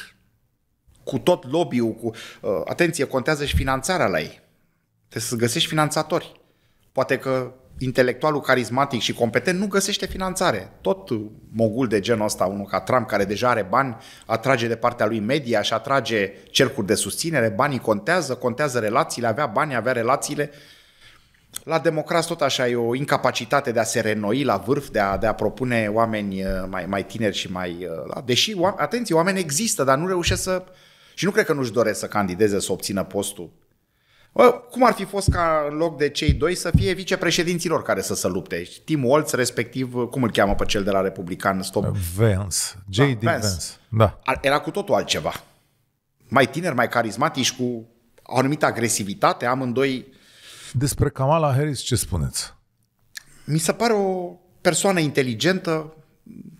cu tot lobby-ul, cu... Uh, atenție, contează și finanțarea la ei. Trebuie să găsești finanțatori. Poate că intelectualul carismatic și competent nu găsește finanțare. Tot mogul de genul ăsta, unul ca Trump, care deja are bani, atrage de partea lui media și atrage cercuri de susținere, banii contează, contează relațiile, avea bani, avea relațiile. La democrați tot așa e o incapacitate de a se renoi la vârf, de a, de a propune oameni uh, mai, mai tineri și mai... Uh, deși, atenție, oameni există, dar nu reușesc să... Și nu cred că nu-și doresc să candideze, să obțină postul. Cum ar fi fost ca în loc de cei doi să fie vicepreședinților care să se lupte? Tim Walz, respectiv, cum îl cheamă pe cel de la Republican? Stop. Uh, Vance. J.D. Da, Vance. Vance. Da. Era cu totul altceva. Mai tineri, mai carismatici, cu o anumită agresivitate, amândoi. Despre Kamala Harris ce spuneți? Mi se pare o persoană inteligentă,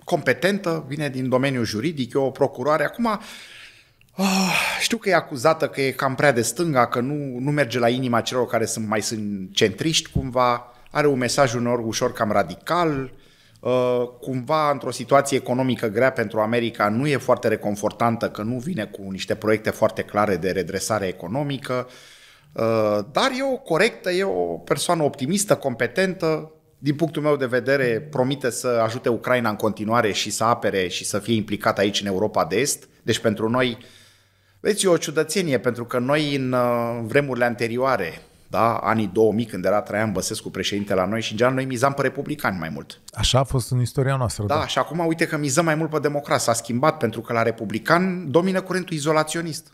competentă, vine din domeniul juridic, e o procuroare. Acum, Oh, știu că e acuzată că e cam prea de stânga, că nu, nu merge la inima celor care sunt mai sunt centriști cumva, are un mesaj unor ușor cam radical, uh, cumva într-o situație economică grea pentru America nu e foarte reconfortantă că nu vine cu niște proiecte foarte clare de redresare economică, uh, dar e o corectă, e o persoană optimistă, competentă, din punctul meu de vedere, promite să ajute Ucraina în continuare și să apere și să fie implicată aici în Europa de Est. Deci pentru noi Vezi, e o ciudățenie, pentru că noi în uh, vremurile anterioare, da, anii 2000, când era Traian Băsescu președinte la noi și în general noi mizam pe republicani mai mult. Așa a fost în istoria noastră. Da, da. și acum uite că mizăm mai mult pe democrat. S-a schimbat pentru că la republican domină curentul izolaționist.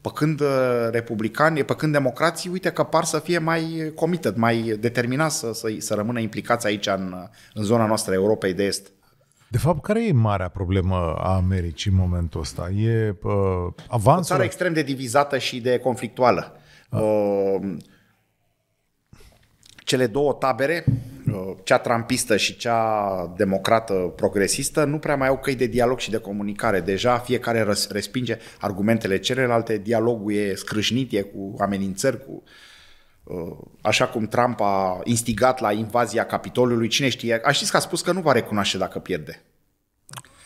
Păcând uh, republicani, păcând democrații, uite că par să fie mai committed, mai determinat să, să, să rămână implicați aici în, uh, în zona noastră Europei de Est. De fapt, care e marea problemă a Americii în momentul ăsta? E uh, avansul... O țară extrem de divizată și de conflictuală. Ah. Uh, cele două tabere, uh, cea trampistă și cea democrată progresistă, nu prea mai au căi de dialog și de comunicare. Deja fiecare răs- respinge argumentele celelalte, dialogul e scrâșnit, e cu amenințări, cu uh, Uh, așa cum Trump a instigat la invazia Capitolului, cine știe, a știți că a spus că nu va recunoaște dacă pierde.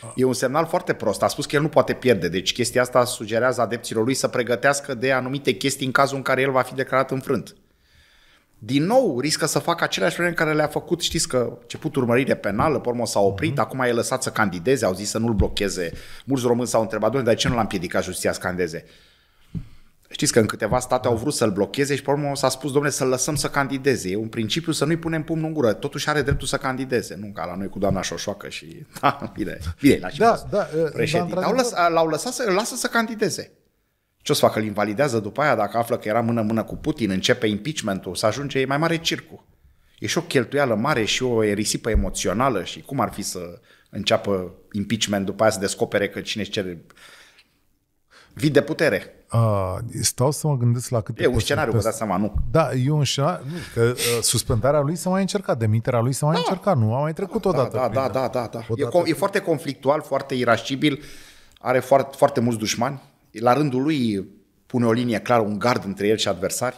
Ah. E un semnal foarte prost. A spus că el nu poate pierde. Deci chestia asta sugerează adepților lui să pregătească de anumite chestii în cazul în care el va fi declarat înfrânt. Din nou riscă să facă aceleași probleme care le-a făcut. Știți că a început urmărire penală, pe urmă s-a mhm. oprit, uh-huh. acum e lăsat să candideze, au zis să nu-l blocheze. Mulți români s-au întrebat, doamne, de ce nu l am piedicat justiția să candideze? Știți că în câteva state au vrut să-l blocheze și pe urmă s-a spus, domnule, să-l lăsăm să candideze. E un principiu să nu-i punem pumnul în gură. Totuși are dreptul să candideze, nu ca la noi cu doamna Șoșoacă și... (laughs) Da, bine, bine la da, da, da, președinte. Da, lăs, l-au lăsat să, lasă să candideze. Ce o să facă? Îl invalidează după aia dacă află că era mână-mână cu Putin, începe impeachment-ul, să ajunge, e mai mare circul. E și o cheltuială mare și o risipă emoțională și cum ar fi să înceapă impeachment după aia să descopere că cine cere vid de putere stau să mă gândesc la câte... E un scenariu, vă dați seama, nu? Da, e un scenariu, nu, că uh, suspendarea lui s-a mai încercat, demiterea lui s-a mai da. încercat, nu? A mai trecut da, odată. Da, da, da, da, da. E, com- e foarte conflictual, foarte irascibil, are foarte, foarte mulți dușmani. La rândul lui pune o linie clară, un gard între el și adversari.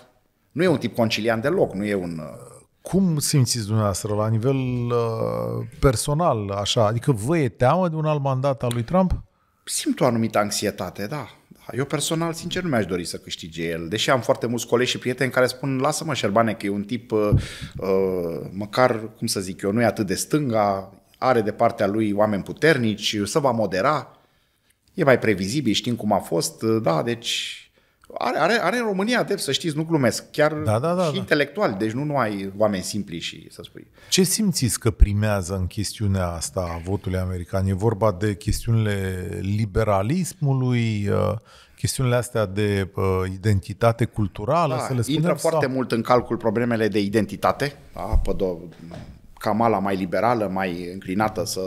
Nu e un tip conciliant deloc, nu e un... Ă, Cum simțiți dumneavoastră la nivel uh, personal, așa? Adică vă e teamă de un alt mandat al lui Trump? Simt o anumită anxietate, da. Eu personal, sincer, nu mi-aș dori să câștige el, deși am foarte mulți colegi și prieteni care spun lasă-mă Șerbane că e un tip, uh, uh, măcar, cum să zic eu, nu e atât de stânga, are de partea lui oameni puternici, să va modera, e mai previzibil, știm cum a fost, uh, da, deci are, are, are în România adept, să știți, nu glumesc, chiar da, da, da, și da. intelectuali, deci nu numai oameni simpli și să spui. Ce simțiți că primează în chestiunea asta a votului american? E vorba de chestiunile liberalismului, uh, chestiunile astea de uh, identitate culturală, da, să le spunem? intră foarte sau... mult în calcul problemele de identitate, da, pădo- Kamala mai liberală, mai înclinată să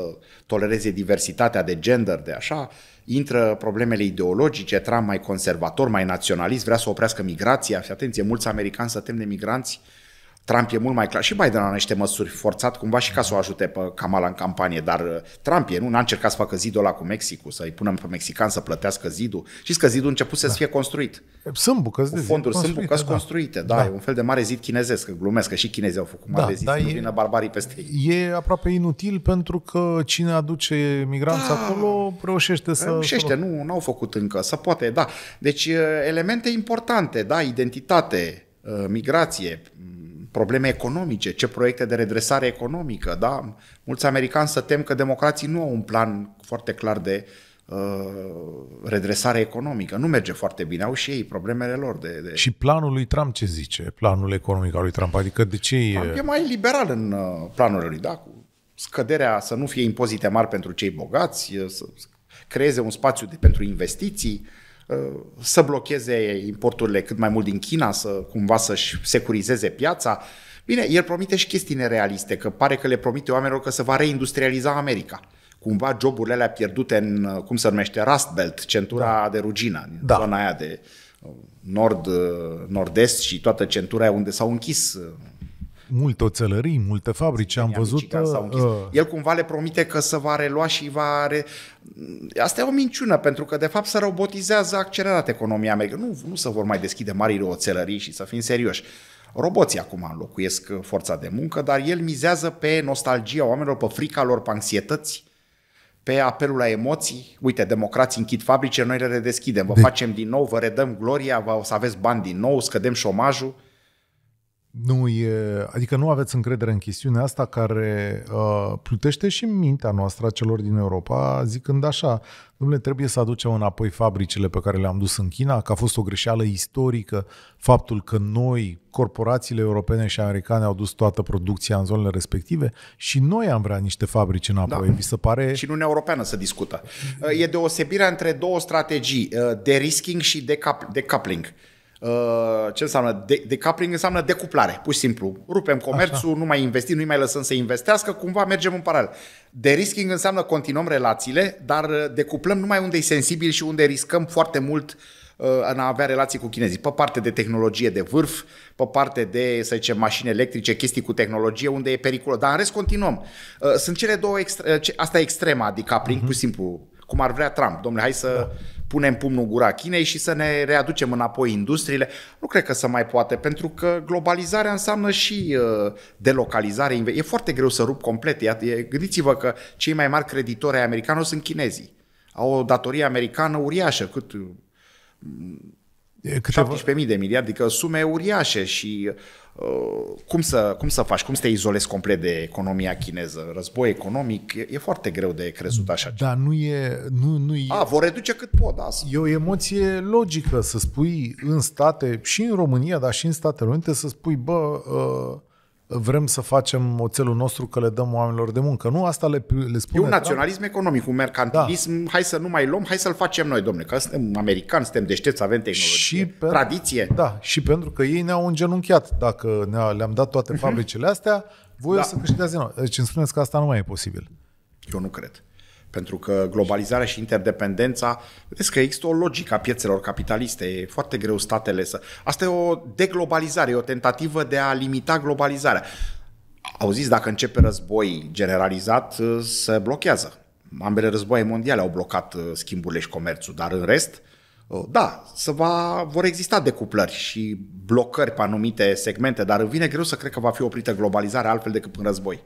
tolereze diversitatea de gender, de așa, intră problemele ideologice, Trump mai conservator, mai naționalist, vrea să oprească migrația. Și atenție, mulți americani să tem de migranți uh, Trump e mult mai clar și Biden are niște măsuri forțat cumva și ca să o ajute pe Kamala în campanie, dar uh, Trump e, nu? N-a încercat să facă zidul ăla cu Mexicul, să-i punem pe mexican să plătească zidul. și că zidul a început să da. fie construit. Sunt bucăți de fonduri, sunt bucăți da. construite, da, da, e un fel de mare zid chinezesc, că glumesc, că și chinezii au făcut da, mare zid, da, nu vină barbarii peste ei. E aproape inutil pentru că cine aduce migranți da, acolo reușește să... Reușește, nu, n-au făcut încă, să poate, da. Deci uh, elemente importante, da, identitate, uh, migrație, probleme economice, ce proiecte de redresare economică, da? Mulți americani să tem că democrații nu au un plan foarte clar de uh, redresare economică. Nu merge foarte bine, au și ei problemele lor. De, de... Și planul lui Trump ce zice? Planul economic al lui Trump? Adică de ce e... Trump e mai liberal în uh, planurile lui, da? Cu scăderea să nu fie impozite mari pentru cei bogați, să creeze un spațiu de, pentru investiții, uh, Uh, să blocheze importurile cât mai mult din China, să cumva să-și securizeze piața. Bine, el promite și chestii nerealiste, că pare că le promite oamenilor că se va reindustrializa America cumva joburile alea pierdute în, uh, cum se numește, Rust Belt, centura da. de rugină, da. zona aia de uh, nord, nord-est și toată centura aia unde s-au închis multe oțelării, multe fabrici, am văzut... Da, uh, El cumva le promite că se va relua și va... Re... Asta e o minciună, pentru că de fapt se robotizează accelerat economia americană. Nu, nu se vor mai deschide marile oțelării și să fim serioși. Roboții acum înlocuiesc uh, forța de muncă, dar el mizează pe nostalgia oamenilor, pe frica lor, pe anxietăți, pe apelul la emoții. Uite, democrații închid fabrice, noi le redeschidem, vă de... Deci- facem din nou, vă redăm gloria, vă, o să aveți bani din nou, scădem șomajul nu e, adică nu aveți încredere în chestiunea asta care uh, plutește și în mintea noastră a celor din Europa, zicând așa, domnule, trebuie să aducem înapoi fabricile pe care le-am dus în China, că a fost o greșeală istorică faptul că noi, corporațiile europene și americane, au dus toată producția în zonele respective și noi am vrea niște fabrici înapoi, da. vi se pare? Și nu Europeană să discută. E deosebirea între două strategii, uh, de risking și decoupling. Cap- de Uh, ce înseamnă? De, decoupling înseamnă decuplare, pur și simplu. Rupem comerțul, Așa. nu mai investim, nu mai lăsăm să investească, cumva mergem în paralel. De-risking înseamnă continuăm relațiile, dar uh, decuplăm numai unde e sensibil și unde riscăm foarte mult uh, în a avea relații cu chinezii, pe parte de tehnologie de vârf, pe parte de, să zicem, mașini electrice, chestii cu tehnologie, unde e periculos. Dar în rest continuăm. Sunt cele două, extre- asta e extrema, decoupling, adică, uh-huh. Mhm. pur și simplu, cum ar vrea Trump. Domnule, hai să... Da punem pumnul în gura Chinei și să ne readucem înapoi industriile. Nu cred că se mai poate, pentru că globalizarea înseamnă și uh, delocalizare. E foarte greu să rup complet. Gândiți-vă că cei mai mari creditori ai americanilor sunt chinezii. Au o datorie americană uriașă, cât 17.000 de miliarde, adică sume uriașe și Uh, cum să, cum să faci, cum să te izolezi complet de economia chineză? Război economic, e, e foarte greu de crezut așa. Dar nu e... Nu, nu e... A, vor reduce cât pot asta. Da, e o emoție logică să spui în state, și în România, dar și în Statele Unite, să spui, bă, uh, vrem să facem oțelul nostru că le dăm oamenilor de muncă. Nu, asta le, le spune. E un naționalism Trump. economic, un mercantilism, da. hai să nu mai luăm, hai să-l facem noi, domne, că suntem americani, suntem deștepți, avem tehnologie, și pe, tradiție. Da, și pentru că ei ne-au îngenunchiat. Dacă ne-a, le-am dat toate mhm. fabricile astea, voi da. o să câștigați din nou. Deci îmi spuneți că asta nu mai e posibil. Eu nu cred. Pentru că globalizarea și interdependența, vedeți că există o logică a piețelor capitaliste, e foarte greu statele să... Asta e o deglobalizare, e o tentativă de a limita globalizarea. Auziți, dacă începe război generalizat, uh, se blochează. Ambele războaie mondiale au blocat uh, schimburile și comerțul, dar în rest, uh, da, să va, vor exista decuplări și blocări pe anumite segmente, dar îmi vine greu să cred că va fi oprită globalizarea altfel decât în război.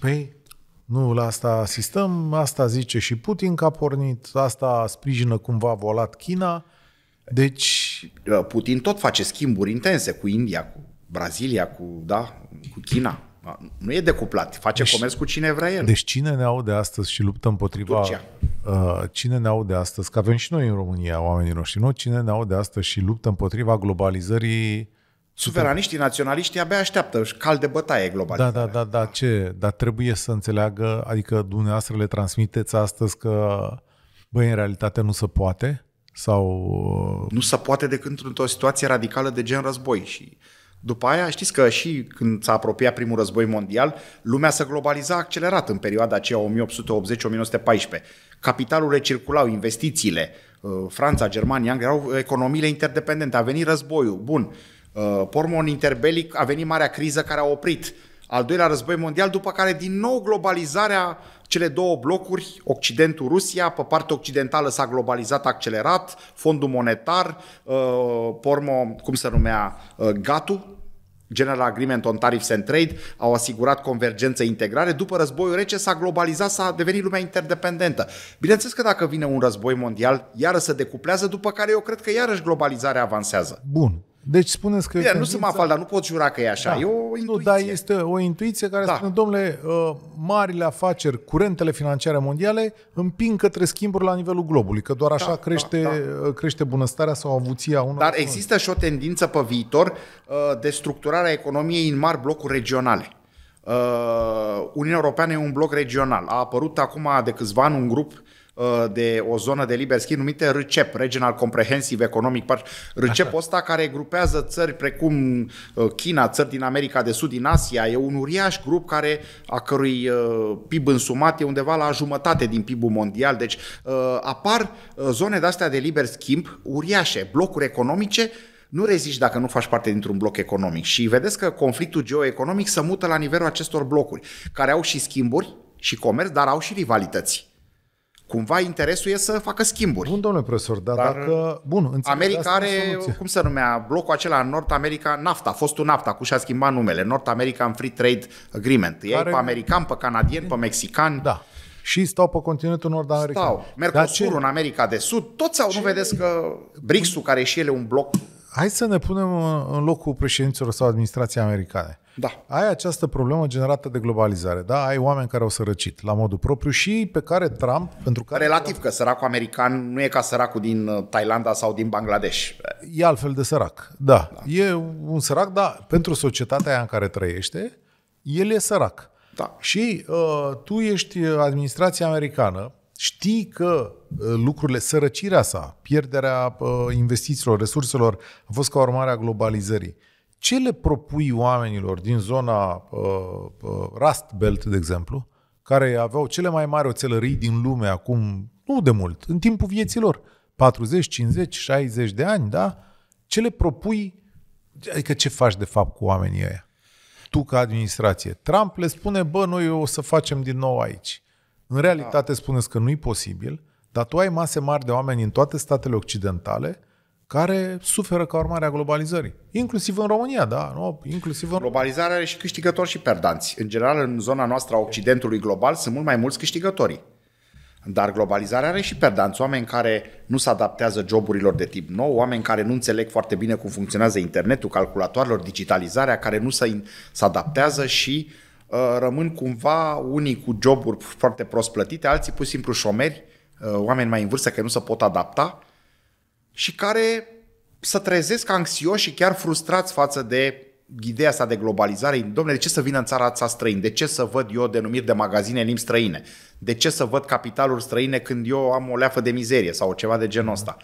Păi, nu, la asta asistăm, asta zice și Putin că a pornit, asta sprijină cumva volat China. Deci... Uh, Putin tot face schimburi intense cu India, cu Brazilia, cu, da, cu China. Uh, nu e decuplat, face deci, comerț cu cine vrea el. Deci cine ne aude astăzi și luptă împotriva... Turcia. Uh, cine ne aude astăzi, că avem și noi în România oamenii noștri, nu? Cine ne aude astăzi și luptă împotriva globalizării Suveraniștii, naționaliștii abia așteaptă și cal de bătaie global. Da, da, da, da, ce? Dar trebuie să înțeleagă, adică dumneavoastră le transmiteți astăzi că, băi, în realitate nu se poate? Sau... Uh, nu se poate decât într-o situație radicală de gen război și după aia, știți că și când s-a apropiat primul război mondial, lumea se globaliza accelerat în perioada aceea 1880-1914. capitalul recirculau, investițiile, uh, Franța, Germania, Anglia, erau economiile interdependente. A venit războiul. Bun, Uh, Pormon interbelic a venit marea criză care a oprit al doilea război mondial, după care din nou globalizarea cele două blocuri, Occidentul Rusia, pe partea occidentală s-a globalizat accelerat, fondul monetar, uh, pormo, cum se numea, uh, GATU, General Agreement on Tariffs and Trade, au asigurat convergență integrare. După războiul rece s-a globalizat, s-a devenit lumea interdependentă. Bineînțeles că dacă vine un război mondial, iară se decuplează, după care eu cred că iarăși globalizarea avansează. Bun, deci spuneți că... Bine, nu sunt mafal, dar nu pot jura că e așa. Da. E o intuiție. Nu, dar este o intuiție care da. spune, domnule, uh, marile afaceri, curentele financiare mondiale împing către schimburi la nivelul globului, că doar da, așa da, crește, da, da. crește bunăstarea sau avuția unor... Dar există și o tendință pe viitor uh, de structurarea economiei în mari blocuri regionale. Uniunea Europeană e un bloc regional. A apărut acum de câțiva ani un grup uh, Uh, de o zonă de liber schimb numită RCEP, Regional Comprehensive Economic Park. RCEP ăsta care grupează țări precum uh, China, țări din America de Sud, din Asia, e un uriaș grup care a cărui uh, PIB însumat e undeva la jumătate din PIB-ul mondial. Deci apar zone de astea de liber schimb uriașe, blocuri economice nu reziști dacă nu faci parte dintr-un bloc economic. Și vedeți că conflictul geoeconomic se mută la nivelul acestor blocuri, care au și schimburi și comerț, dar au și rivalități cumva interesul e să facă schimburi. Bun, domnule profesor, dar, dar dacă... Bun, America are, cum se numea, blocul acela în Nord America, NAFTA, fost un NAFTA, cu și-a schimbat numele, Nord American Free Trade Agreement. Care... Ei pe american, pe canadien, pe mexican. Da. Și stau pe continentul nord american. Stau. Mercosur ce... în America de Sud, toți au, ce... nu vedeți că BRICS-ul, care și ele un bloc... Hai să ne punem în locul președinților sau administrației americane. Da. Ai această problemă generată de globalizare, da? Ai oameni care au sărăcit la modul propriu și pe care Trump, pentru că Relativ, că săracul american nu e ca săracul din uh, Thailanda sau din Bangladesh. E altfel de sărac, da. da. E un sărac, dar pentru societatea aia în care trăiește, el e sărac. Da. Și uh, tu ești uh, administrația americană, știi că uh, lucrurile, sărăcirea sa, pierderea investițiilor, resurselor, a fost ca urmare a globalizării ce le propui oamenilor din zona uh, uh, Rust Belt, de exemplu, care aveau cele mai mari oțelării din lume acum, nu de mult, în timpul vieții lor, 40, 50, 60 de ani, da? Ce le propui, adică ce faci de fapt cu oamenii ăia? Tu ca administrație. Trump le spune, bă, noi o să facem din nou aici. În realitate da. spuneți că nu-i posibil, dar tu ai mase mari de oameni în toate statele occidentale care suferă ca urmare a globalizării. Inclusiv în România, da, nu? Inclusiv în... Globalizarea are și câștigători și perdanți. În general, în zona noastră a Occidentului global sunt mult mai mulți câștigătorii. Dar globalizarea are și perdanți, oameni care nu se adaptează joburilor de tip nou, oameni care nu înțeleg foarte bine cum funcționează internetul, calculatoarelor, digitalizarea, care nu se, se adaptează și uh, rămân cumva unii cu joburi foarte prost plătite, alții pur și simplu șomeri, uh, oameni mai în vârstă care nu se pot adapta și care să trezesc anxioși și chiar frustrați față de ideea asta de globalizare, domnule, de ce să vină în țara asta străin? De ce să văd eu denumiri de magazine în limbi străine? De ce să văd capitaluri străine când eu am o leafă de mizerie sau ceva de genul ăsta?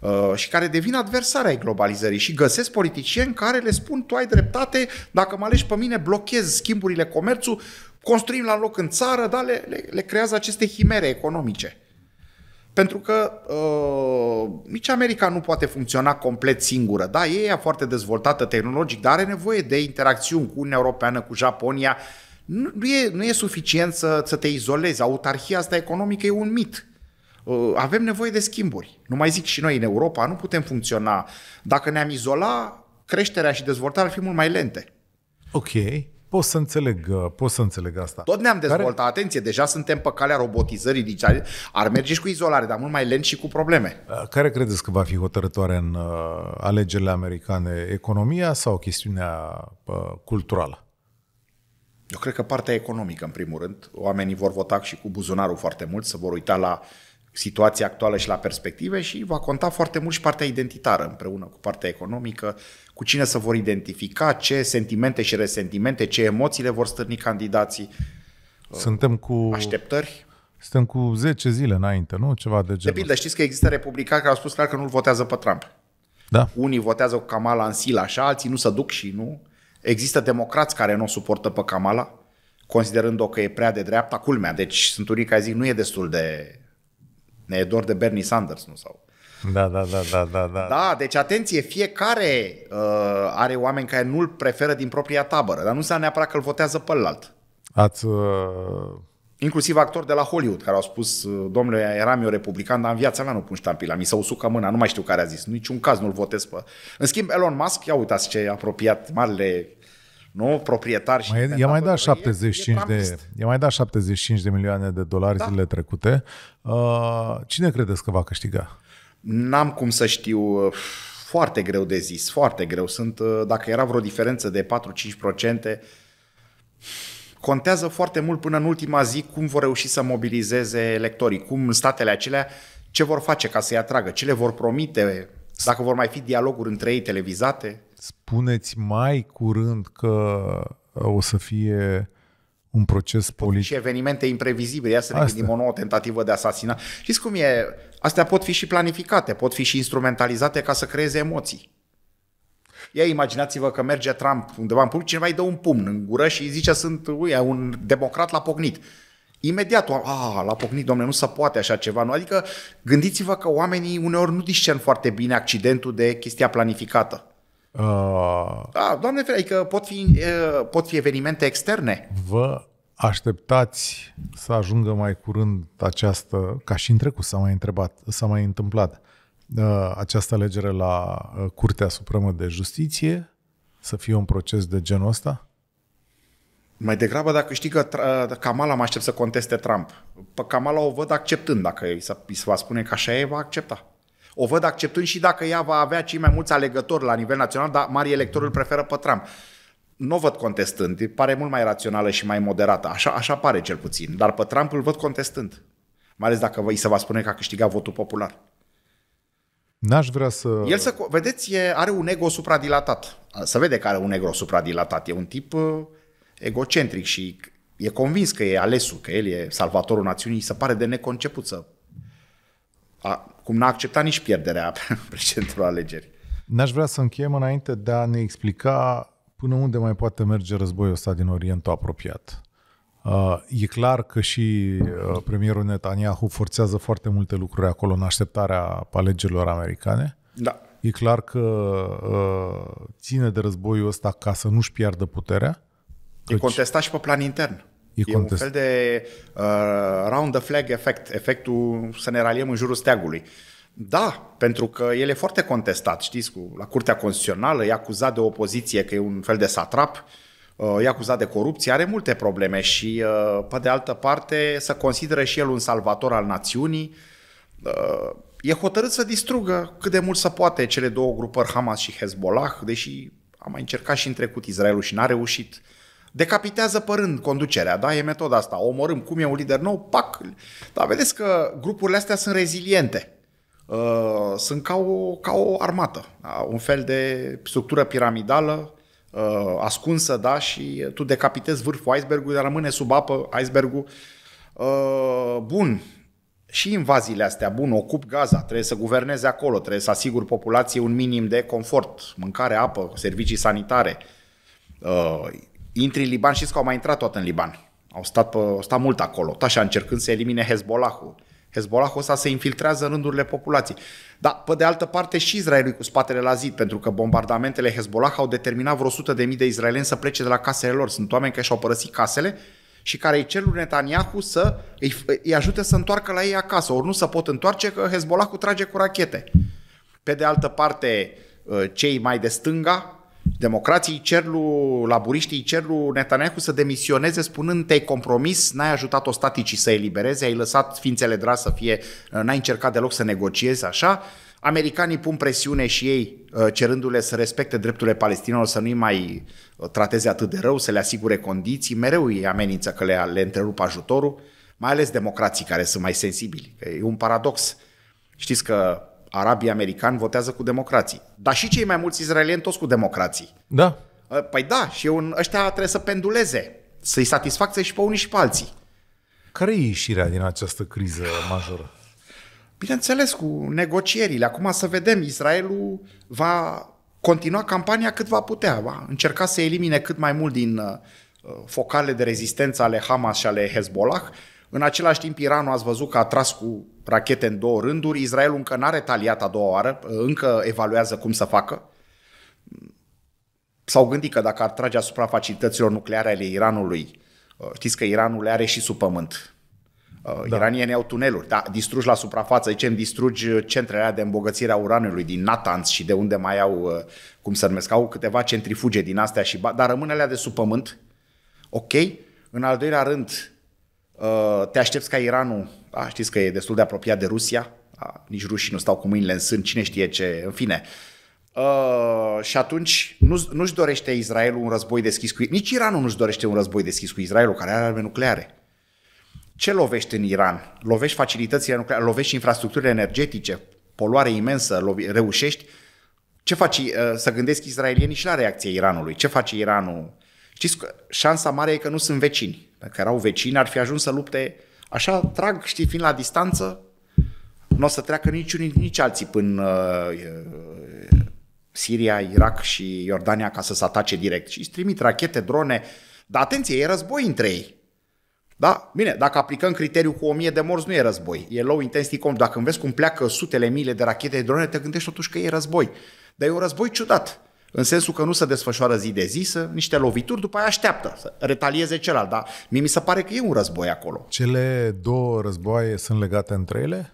Uh, și care devin adversari ai globalizării și găsesc politicieni care le spun tu ai dreptate, dacă mă alegi pe mine blochez schimburile, comerțul, construim la loc în țară, dar le, le, le creează aceste chimere economice. Pentru că uh, nici America nu poate funcționa complet singură. Da, e ea foarte dezvoltată tehnologic, dar are nevoie de interacțiuni cu Uniunea Europeană, cu Japonia. Nu, nu, e, nu e suficient să, să te izolezi. Autarhia asta economică e un mit. Uh, avem nevoie de schimburi. Nu mai zic și noi, în Europa nu putem funcționa. Dacă ne-am izola, creșterea și dezvoltarea ar fi mult mai lente. Ok. Pot să înțeleg, uh, pot să înțeleg asta. Tot ne-am dezvoltat, Care... atenție, deja suntem pe calea robotizării digitale. Ar merge și cu izolare, dar mult mai lent și cu probleme. Uh, care credeți că va fi hotărătoare în uh, alegerile americane? Economia sau chestiunea culturală? Eu cred că partea economică, în primul rând. Oamenii vor vota și cu buzunarul foarte mult, să vor uita la situația actuală și la perspective și va conta foarte mult și partea identitară împreună cu partea economică. Uh, cu cine se vor identifica, ce sentimente și resentimente, ce emoții le vor stârni candidații. Uh, Suntem cu așteptări. Suntem cu 10 zile înainte, nu? Ceva de genul. Depinde, știți că există republicani care au spus clar că nu-l votează pe Trump. Da. Unii votează cu Kamala în sila, așa, alții nu se duc și nu. Există democrați care nu o suportă pe Kamala, considerând-o că e prea de dreapta, culmea. Deci sunt unii care zic nu e destul de... Ne e dor de Bernie Sanders, nu? Sau da, da, da, da, da. Da, da deci atenție, fiecare uh, are oameni care nu-l preferă din propria tabără, dar nu înseamnă neapărat că îl votează pe alt. Ați... Uh... Inclusiv actori de la Hollywood care au spus, uh, domnule, eram eu republican, dar în viața mea nu pun ștampila, mi s-a usucă mâna, nu mai știu care a zis, niciun caz nu-l votez pe... În schimb, Elon Musk, ia uitați ce apropiat, marele nu? proprietar și... Mai, i-a mai dat 75 e, de, i-a mai dat 75 de milioane de dolari da. zilele trecute. Uh, cine credeți că va câștiga? n-am cum să știu, uh, foarte greu de zis, foarte greu. Sunt, uh, dacă era vreo diferență de 4-5%, contează foarte mult până în ultima zi cum vor reuși să mobilizeze electorii, cum în statele acelea, ce vor face ca să-i atragă, ce le vor promite, dacă vor mai fi dialoguri între ei televizate. Spuneți mai curând că o să fie un proces politic. Și evenimente imprevizibile, ia să ne gândim o nouă tentativă de asasinat. Știți cum e? Astea pot fi și planificate, pot fi și instrumentalizate ca să creeze emoții. Ia imaginați-vă că merge Trump undeva în public, cineva îi dă un pumn în gură și îi zice sunt uia, un democrat la pocnit. Imediat, a, la pocnit, domnule, nu se poate așa ceva. Nu? Adică gândiți-vă că oamenii uneori nu discern foarte bine accidentul de chestia planificată. Uh, da, doamne fere, adică pot fi, uh, pot fi evenimente externe. Vă așteptați să ajungă mai curând această, ca și în trecut s-a mai întrebat, s-a mai întâmplat, uh, această alegere la uh, Curtea Supremă de Justiție, să fie un proces de genul ăsta? Mai degrabă dacă știi că Kamala mă aștept să conteste Trump. Pe Kamala o văd acceptând, dacă îi se va spune că așa e, va accepta o văd acceptând și dacă ea va avea cei mai mulți alegători la nivel național, dar mari electori îl preferă pe Trump. Nu o văd contestând, pare mult mai rațională și mai moderată, așa, așa pare cel puțin, dar pe Trump îl văd contestând, mai ales dacă îi se va spune că a câștigat votul popular. N-aș vrea să... El, să, vedeți, e, are un ego supradilatat. Să vede că are un ego supradilatat. E un tip uh, egocentric și e convins că e alesul, că el e salvatorul națiunii, se pare de neconceput să a, cum n-a acceptat nici pierderea (laughs) președintelor alegeri. N-aș vrea să încheiem înainte de a ne explica până unde mai poate merge războiul ăsta din Orientul apropiat. Uh, e clar că și uh, premierul Netanyahu forțează foarte multe lucruri acolo în așteptarea alegerilor americane. Da. E clar că uh, ține de războiul ăsta ca să nu-și piardă puterea. E contestat și pe plan intern. E, e un fel de uh, round the flag efect, efectul să ne raliem în jurul steagului. Da, pentru că el e foarte contestat, știți, cu, la Curtea Constituțională, e acuzat de opoziție că e un fel de satrap, uh, e acuzat de corupție, are multe probleme și, uh, pe de altă parte, să consideră și el un salvator al națiunii, uh, e hotărât să distrugă cât de mult să poate cele două grupări Hamas și Hezbollah, deși a mai încercat și în trecut Israelul și n-a reușit. Uh, Decapitează părând conducerea, da? E metoda asta. Omorâm cum e un lider nou, pac! Dar vedeți că grupurile astea sunt reziliente. Uh, sunt ca o, ca o armată, da? un fel de structură piramidală uh, ascunsă, da? Și tu decapitezi vârful icebergului, dar rămâne sub apă icebergul. Uh, bun, și invaziile astea, bun, ocup Gaza, trebuie să guverneze acolo, trebuie să asiguri populației un minim de confort, mâncare, apă, servicii sanitare. Uh, intri în Liban, știți că au mai intrat tot în Liban. Au stat, pe, au stat mult acolo, tot așa încercând să elimine Hezbollahul. Hezbollahul ăsta se infiltrează în rândurile populației. Dar, pe de altă parte, și Israelul cu spatele la zid, pentru că bombardamentele Hezbollah au determinat vreo 100 de mii de israeleni să plece de la casele lor. Sunt oameni care și-au părăsit casele și care îi cer lui Netanyahu să îi, îi ajute să întoarcă la ei acasă. Ori nu se pot întoarce că Hezbollahul trage cu rachete. Pe de altă parte, ă, cei mai de stânga, democrații cer lui, laburiștii cer lui Netanyahu să demisioneze spunând te-ai compromis, n-ai ajutat ostaticii staticii să elibereze, ai lăsat ființele dra să fie, uh, n-ai încercat deloc să negociezi așa. Americanii pun presiune și ei uh, cerându-le să respecte drepturile palestinilor, să nu-i mai uh, trateze atât de rău, să le asigure condiții, mereu îi amenință că le, le întrerup ajutorul, mai ales democrații care sunt mai sensibili. e un paradox. Știți că arabii americani votează cu democrații. Dar și cei mai mulți izraelieni toți cu democrații. Da. Ă, păi da, și un, ăștia trebuie să penduleze, să-i satisfacție și pe unii și pe alții. Care e ieșirea din această criză majoră? Bineînțeles, cu negocierile. Acum să vedem, Israelul va continua campania cât va putea, va încerca să elimine cât mai mult din ă, focale de rezistență ale Hamas și ale Hezbollah. În același timp, Iranul ați văzut că a tras cu rachete în două rânduri. Israelul încă n-a retaliat a doua oară, încă evaluează cum să facă. S-au gândit că dacă ar trage asupra facilităților nucleare ale Iranului, uh, știți că Iranul le are și sub pământ. Uh, da. Iranienii au tuneluri, da, distrugi la suprafață, zicem, distrugi uh, centrele de îmbogățire a uranului din Natanz și de unde mai au, cum să numesc, au câteva centrifuge din astea, și, dar rămân alea de sub pământ, ok? În al doilea rând, te aștepți ca Iranul a, Știți că e destul de apropiat de Rusia, a, nici rușii nu stau cu mâinile în sân, cine știe ce, în fine. A, și atunci nu, nu-și dorește Israelul un război deschis cu... Nici Iranul nu-și dorește un război deschis cu Israelul, care are arme nucleare. Ce lovești în Iran? Lovești facilitățile nucleare, lovești infrastructurile energetice, poluare imensă, lovi, reușești. Ce faci? Uh, să gândesc israelienii și la reacția Iranului. Ce face Iranul? Știți că șansa mare e că nu sunt vecini. Dacă erau vecini, ar fi ajuns să lupte uh, Așa trag, știi, fiind la distanță, nu o să treacă niciunii, nici alții până uh, Siria, Irak și Iordania ca să se atace direct. Și îți trimit rachete, drone, dar atenție, e război între ei. Da? Bine, dacă aplicăm criteriul cu 1000 de morți, nu e război. E low intensity combat. Dacă înveți cum pleacă sutele, miile de rachete, de drone, te gândești totuși că e război. Dar e un război ciudat. În sensul că nu se desfășoară zi de zi, să niște lovituri, după aia așteaptă să retalieze celălalt. Dar mie mi se pare că e un război acolo. Cele două războaie sunt legate între ele?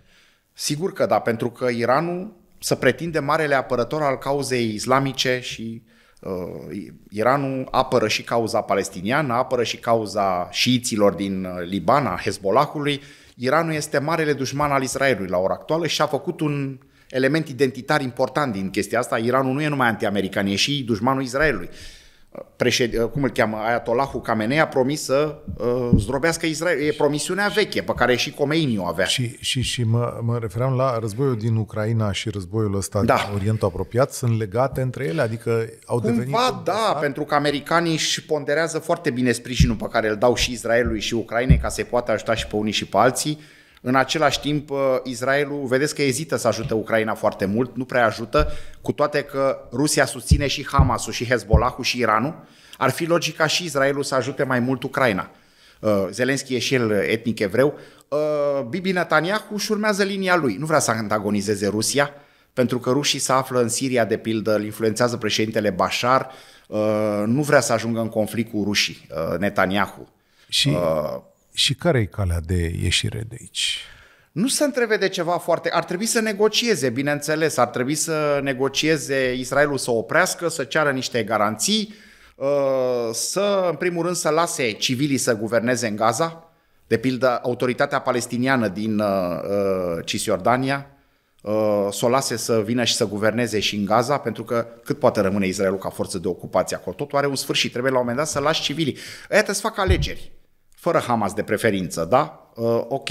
Sigur că da, pentru că Iranul se pretinde marele apărător al cauzei islamice și uh, Iranul apără și cauza palestiniană, apără și cauza șiiților din uh, Liban, Hezbollahului. Iranul este marele dușman al Israelului la ora actuală și a făcut un element identitar important din chestia asta. Iranul nu e numai anti-american, e și dușmanul Israelului. Președ... cum îl cheamă, Ayatollahul Khamenei a promis să uh, zdrobească Israel. E promisiunea veche pe care și Khomeini o avea. Și, și, și mă, mă refeream la războiul din Ucraina și războiul ăsta da. din Orientul Apropiat. Sunt legate între ele? Adică au Cumva, devenit... Da, cumva da, pentru că americanii își ponderează foarte bine sprijinul pe care îl dau și Israelului și Ucrainei ca să-i poată ajuta și pe unii și pe alții. Uh, în același timp, uh, Israelul, vedeți că ezită să ajute Ucraina foarte mult, nu prea ajută, cu toate că Rusia susține și Hamasul, și Hezbollahul, și Iranul. Ar fi logica și Israelul să ajute mai mult Ucraina. Uh, Zelenski e și el etnic evreu. Uh, Bibi Netanyahu își urmează linia lui. Nu vrea să antagonizeze Rusia, pentru că rușii se află în Siria, de pildă, îl influențează președintele Bashar, nu vrea să ajungă în conflict cu rușii, Netanyahu. Și uh, și care e calea de ieșire de aici? Nu se întrevede ceva foarte... Ar trebui să negocieze, bineînțeles. Ar trebui să negocieze Israelul să oprească, să ceară niște garanții, uh, să, în primul rând, să lase civilii să guverneze în Gaza, de pildă autoritatea palestiniană din uh, uh, Cisjordania, să o lase să vină și să guverneze și în Gaza, pentru că cât poate rămâne Israelul ca forță de ocupație acolo, totul are un sfârșit, trebuie la un moment dat să lași civilii. Aia trebuie să facă alegeri fără Hamas de preferință, da? Uh, ok.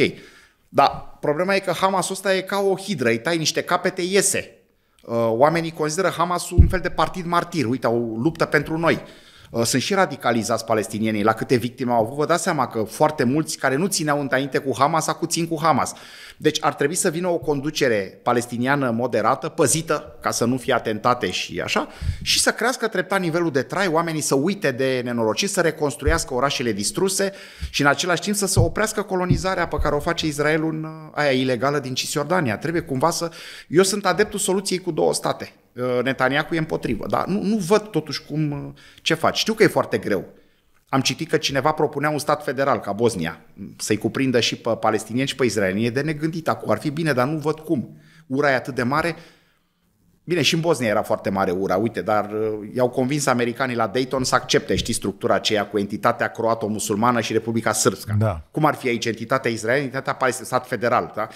Dar problema e că Hamasul ăsta e ca o hidră, îi tai niște capete, iese. Uh, oamenii consideră Hamasul un fel de partid martir, uite, o luptă pentru noi. Uh, Uh, sunt și radicalizați palestinienii. La câte victime au avut, vă dați seama că foarte mulți care nu țineau înainte cu Hamas, acum țin cu Hamas. Deci ar trebui să vină o conducere palestiniană moderată, păzită, ca să nu fie atentate și așa, și să crească treptat nivelul de trai, oamenii să uite de nenorocit, să reconstruiască orașele distruse și în același timp să se oprească colonizarea pe care o face Israelul în uh, aia ilegală din Cisjordania. Trebuie cumva să... Eu sunt adeptul soluției cu două state. Eh, Netanyahu e împotrivă, dar nu, nu văd totuși cum, eh, ce faci. Știu că e foarte greu. Am citit că cineva propunea un stat federal ca Bosnia să-i cuprindă și pe palestinieni și pe israelieni. E de negândit acum. Ar fi bine, dar nu văd cum. Ura e atât de mare. Bine, și în Bosnia era foarte mare ura, uite, dar eh, i-au convins americanii la Dayton să accepte, știi, structura aceea cu entitatea croato-musulmană și Republica Sârbscă. Da. Cum ar fi aici entitatea israeliană, entitatea palestinieni, stat federal, da?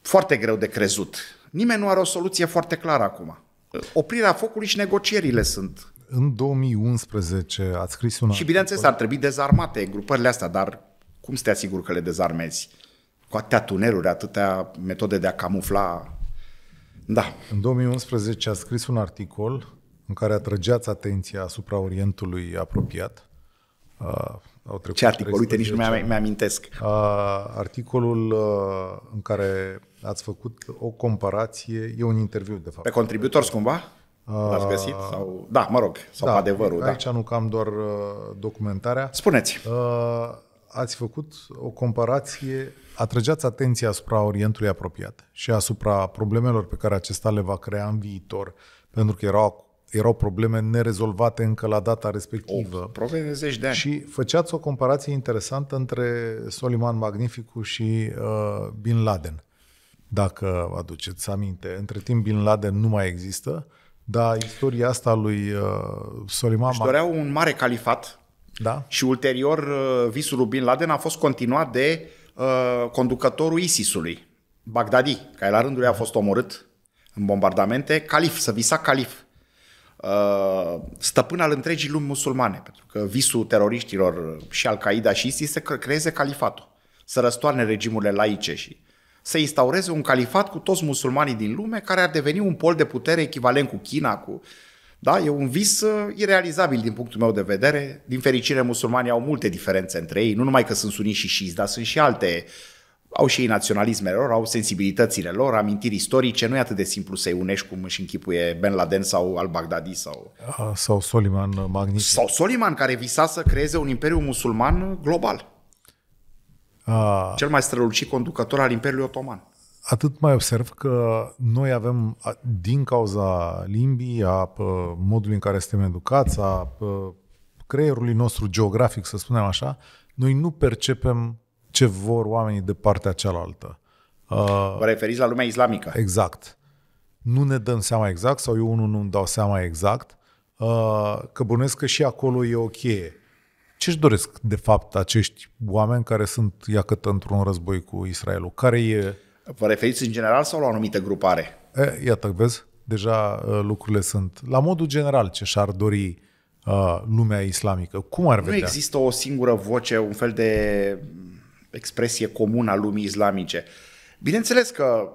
Foarte greu de crezut. Nimeni nu are o soluție foarte clară acum oprirea focului și negocierile sunt. În 2011 ați scris un Și bineînțeles ar trebui dezarmate grupările astea, dar cum să te asiguri că le dezarmezi? Cu atâtea tuneluri, atâtea metode de a camufla. Da. În 2011 a scris un articol în care atrăgeați atenția asupra Orientului apropiat. Uh, au trecut Ce articol? Uite, nici nu mi-amintesc. Uh, articolul uh, în care ați făcut o comparație, e un interviu de fapt. Pe contributor cumva? L-ați găsit? Sau... Da, mă rog, sau da, adevărul. Da. Aici nu cam doar uh, documentarea. Spuneți. Uh, ați făcut o comparație, atrăgeați atenția asupra Orientului apropiat și asupra problemelor pe care acesta le va crea în viitor, pentru că erau erau probleme nerezolvate încă la data respectivă. O, probleme de zeci de ani. Și făceați o comparație interesantă între Soliman Magnificu și uh, Bin Laden dacă aduceți aminte. Între timp Bin Laden nu mai există, dar istoria asta lui uh, Soliman... Își doreau un mare califat da? și ulterior uh, visul lui Bin Laden a fost continuat de uh, conducătorul ISIS-ului, Bagdadi, care la rândul lui a fost omorât în bombardamente, calif, să visa calif, uh, stăpân al întregii lumi musulmane, pentru că visul teroriștilor uh, și Al-Qaeda și ISIS se creeze califatul, să răstoarne regimurile laice și să instaureze un califat cu toți musulmanii din lume, care ar deveni un pol de putere echivalent cu China, cu... Da? E un vis uh, irealizabil din punctul meu de vedere. Din fericire, musulmanii au multe diferențe între ei, nu numai că sunt suni și șiți, dar sunt și alte au și ei naționalismele lor, au sensibilitățile lor, amintiri istorice, nu e atât de simplu să-i unești cum își închipuie Ben Laden sau al-Baghdadi sau... Ah, sau Soliman Magnific. Sau Soliman care visa să creeze un imperiu musulman global. Ah. Cel mai strălucit conducător al Imperiului Otoman. Atât mai observ că noi avem, din cauza limbii, a modului în care suntem educați, a creierului nostru geografic, să spunem așa, noi nu percepem ce vor oamenii de partea cealaltă. Vă referiți la lumea islamică. Exact. Nu ne dăm seama exact, sau eu unul nu mi dau seama exact, că bănuiesc că și acolo e o cheie ce-și doresc, de fapt, acești oameni care sunt, iacătă, într-un război cu Israelul? Care e... Vă referiți în general sau la o anumită grupare? E, iată, vezi, deja uh, lucrurile sunt la modul general ce și-ar dori uh, lumea islamică. Cum ar vedea? Nu există o singură voce, un fel de mm, expresie comună a lumii islamice. Bineînțeles că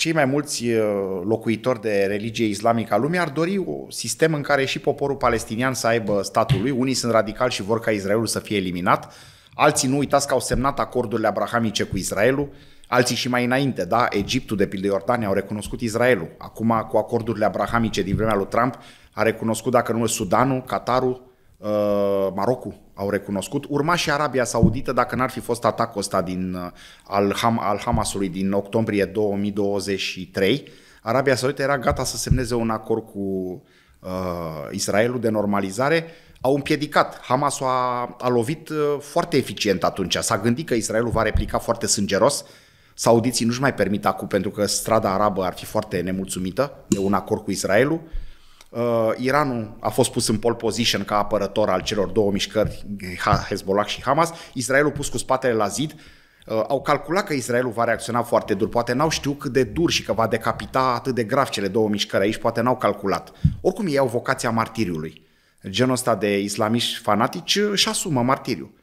cei mai mulți uh, locuitori de religie islamică a lumii ar dori un sistem în care și poporul palestinian să aibă statul lui. Unii sunt radicali și vor ca Israelul să fie eliminat. Alții nu uitați că au semnat acordurile abrahamice cu Israelul. Alții și mai înainte, da, Egiptul, de pildă Iordania, au recunoscut Israelul. Acum, cu acordurile abrahamice din vremea lui Trump, a recunoscut, dacă nu, Sudanul, Qatarul, Uh, Marocul au recunoscut, urma și Arabia Saudită dacă n-ar fi fost atacul ăsta din, uh, al, Ham, al Hamasului din octombrie 2023. Arabia Saudită era gata să semneze un acord cu uh, Israelul de normalizare, au împiedicat. Hamas a, a lovit uh, foarte eficient atunci. S-a gândit că Israelul va replica foarte sângeros. Saudiții nu-și mai permit acum pentru că strada arabă ar fi foarte nemulțumită de un acord cu Israelul. Uh, Uh, Iranul a fost pus în pole position ca apărător al celor două mișcări, Hezbollah și Hamas. Israelul pus cu spatele la zid. Uh, au calculat că Israelul va reacționa foarte dur. Poate n-au știut cât de dur și că va decapita atât de grav cele două mișcări aici. Poate n-au calculat. Oricum ei au vocația martiriului. Genul ăsta de islamiști fanatici își asumă martiriu.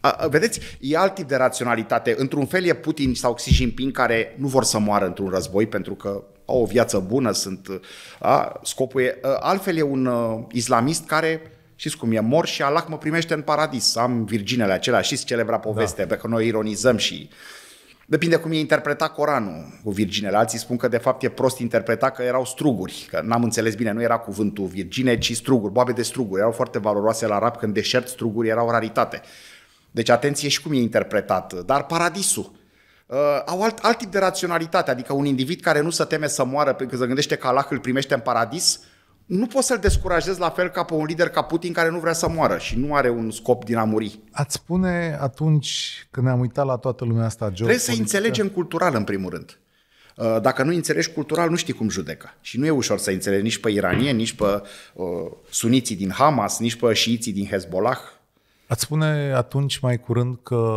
A, vedeți, e alt tip de raționalitate. Într-un fel e Putin sau Xi Jinping care nu vor să moară într-un război pentru că au o viață bună, sunt a, scopul e, altfel e un islamist care Știți cum e, mor și Allah mă primește în paradis. Am virginele acelea, știți celebra poveste, da. pe că noi ironizăm și Depinde cum e interpretat Coranul cu virginele. Alții spun că de fapt e prost interpretat că erau struguri, că n-am înțeles bine, nu era cuvântul virgine, ci struguri, boabe de struguri. Erau foarte valoroase la arab, când deșert struguri erau raritate. Deci atenție și cum e interpretat. Dar paradisul, uh, au alt, alt tip de raționalitate. Adică un individ care nu se teme să moară pentru că se gândește că Allah îl primește în paradis, nu poți să-l descurajezi la fel ca pe un lider ca Putin care nu vrea să moară și nu are un scop din a muri. Ați spune atunci când ne-am uitat la toată lumea asta, George, Trebuie să înțelegem cultural în primul rând. Uh, dacă nu înțelegi cultural, nu știi cum judeca. Și nu e ușor să înțelegi nici pe iranie, nici pe uh, suniții din Hamas, nici pe șiiții din Hezbollah. Ați spune atunci mai curând că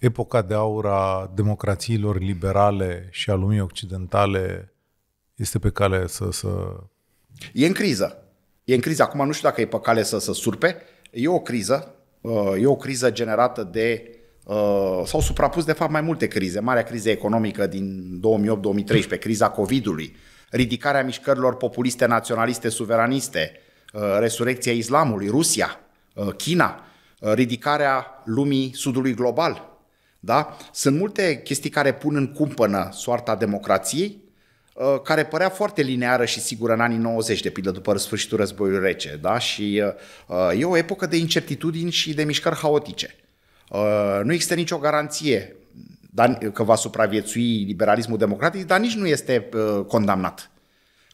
epoca de aur a democrațiilor liberale și a lumii occidentale este pe cale să... să... E în criză. E în criză. Acum nu știu dacă e pe cale să se surpe. E o criză. Uh, e o criză generată de... Uh, s-au suprapus, de fapt, mai multe crize. Marea criză economică din 2008-2013, criza COVID-ului, ridicarea mișcărilor populiste, naționaliste, suveraniste, uh, resurrecția islamului, Rusia, China, ridicarea lumii sudului global, da? Sunt multe chestii care pun în cumpănă soarta democrației, uh, care părea foarte lineară și sigură în anii 90, de pildă, după sfârșitul războiului rece. Da? Și uh, uh, e o epocă de incertitudini și de mișcări haotice. nu există nicio garanție că va supraviețui liberalismul democratic, dar nici nu este condamnat.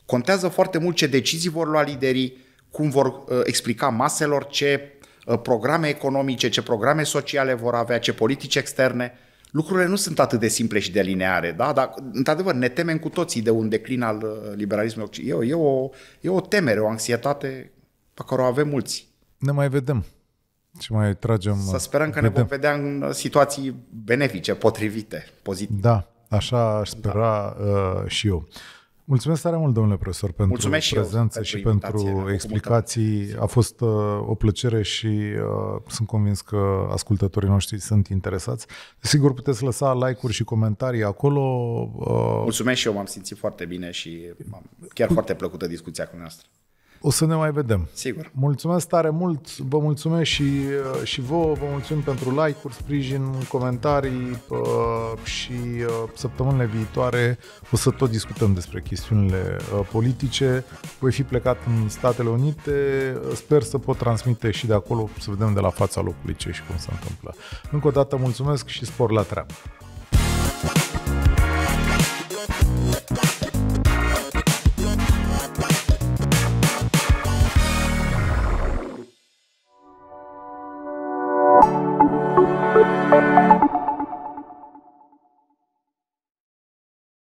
Contează foarte mult ce decizii vor lua liderii, cum vor explica maselor ce Ă, programe economice, ce programe sociale vor avea, ce politici externe. Lucrurile nu sunt atât de simple și de lineare, da? dar, într-adevăr, ne temem cu toții de un declin al ă, liberalismului. E o, e o, e o temere, o anxietate pe care o avem mulți. Ne mai vedem și mai tragem... Să ă, sperăm că vedem. ne vom vedea în situații benefice, potrivite, pozitive. Da, așa aș spera da. uh, și eu. Mulțumesc tare mult, domnule profesor, pentru Mulțumesc prezență și, pentru și pentru explicații. A fost uh, o plăcere și uh, sunt convins că ascultătorii noștri sunt interesați. Sigur, puteți lăsa like-uri și comentarii acolo. Uh, Mulțumesc și eu, m-am simțit foarte bine și chiar foarte plăcută discuția cu noastră. O să ne mai vedem. Sigur. Mulțumesc tare mult, vă mulțumesc și, uh, și vouă, vă mulțumim pentru like-uri, sprijin, comentarii uh, și uh, săptămânile viitoare o să tot discutăm despre chestiunile politice. Voi fi plecat în Statele Unite, sper să pot transmite și de acolo, să vedem de la fața locului ce și cum se întâmplă. Încă o dată mulțumesc și spor la treabă.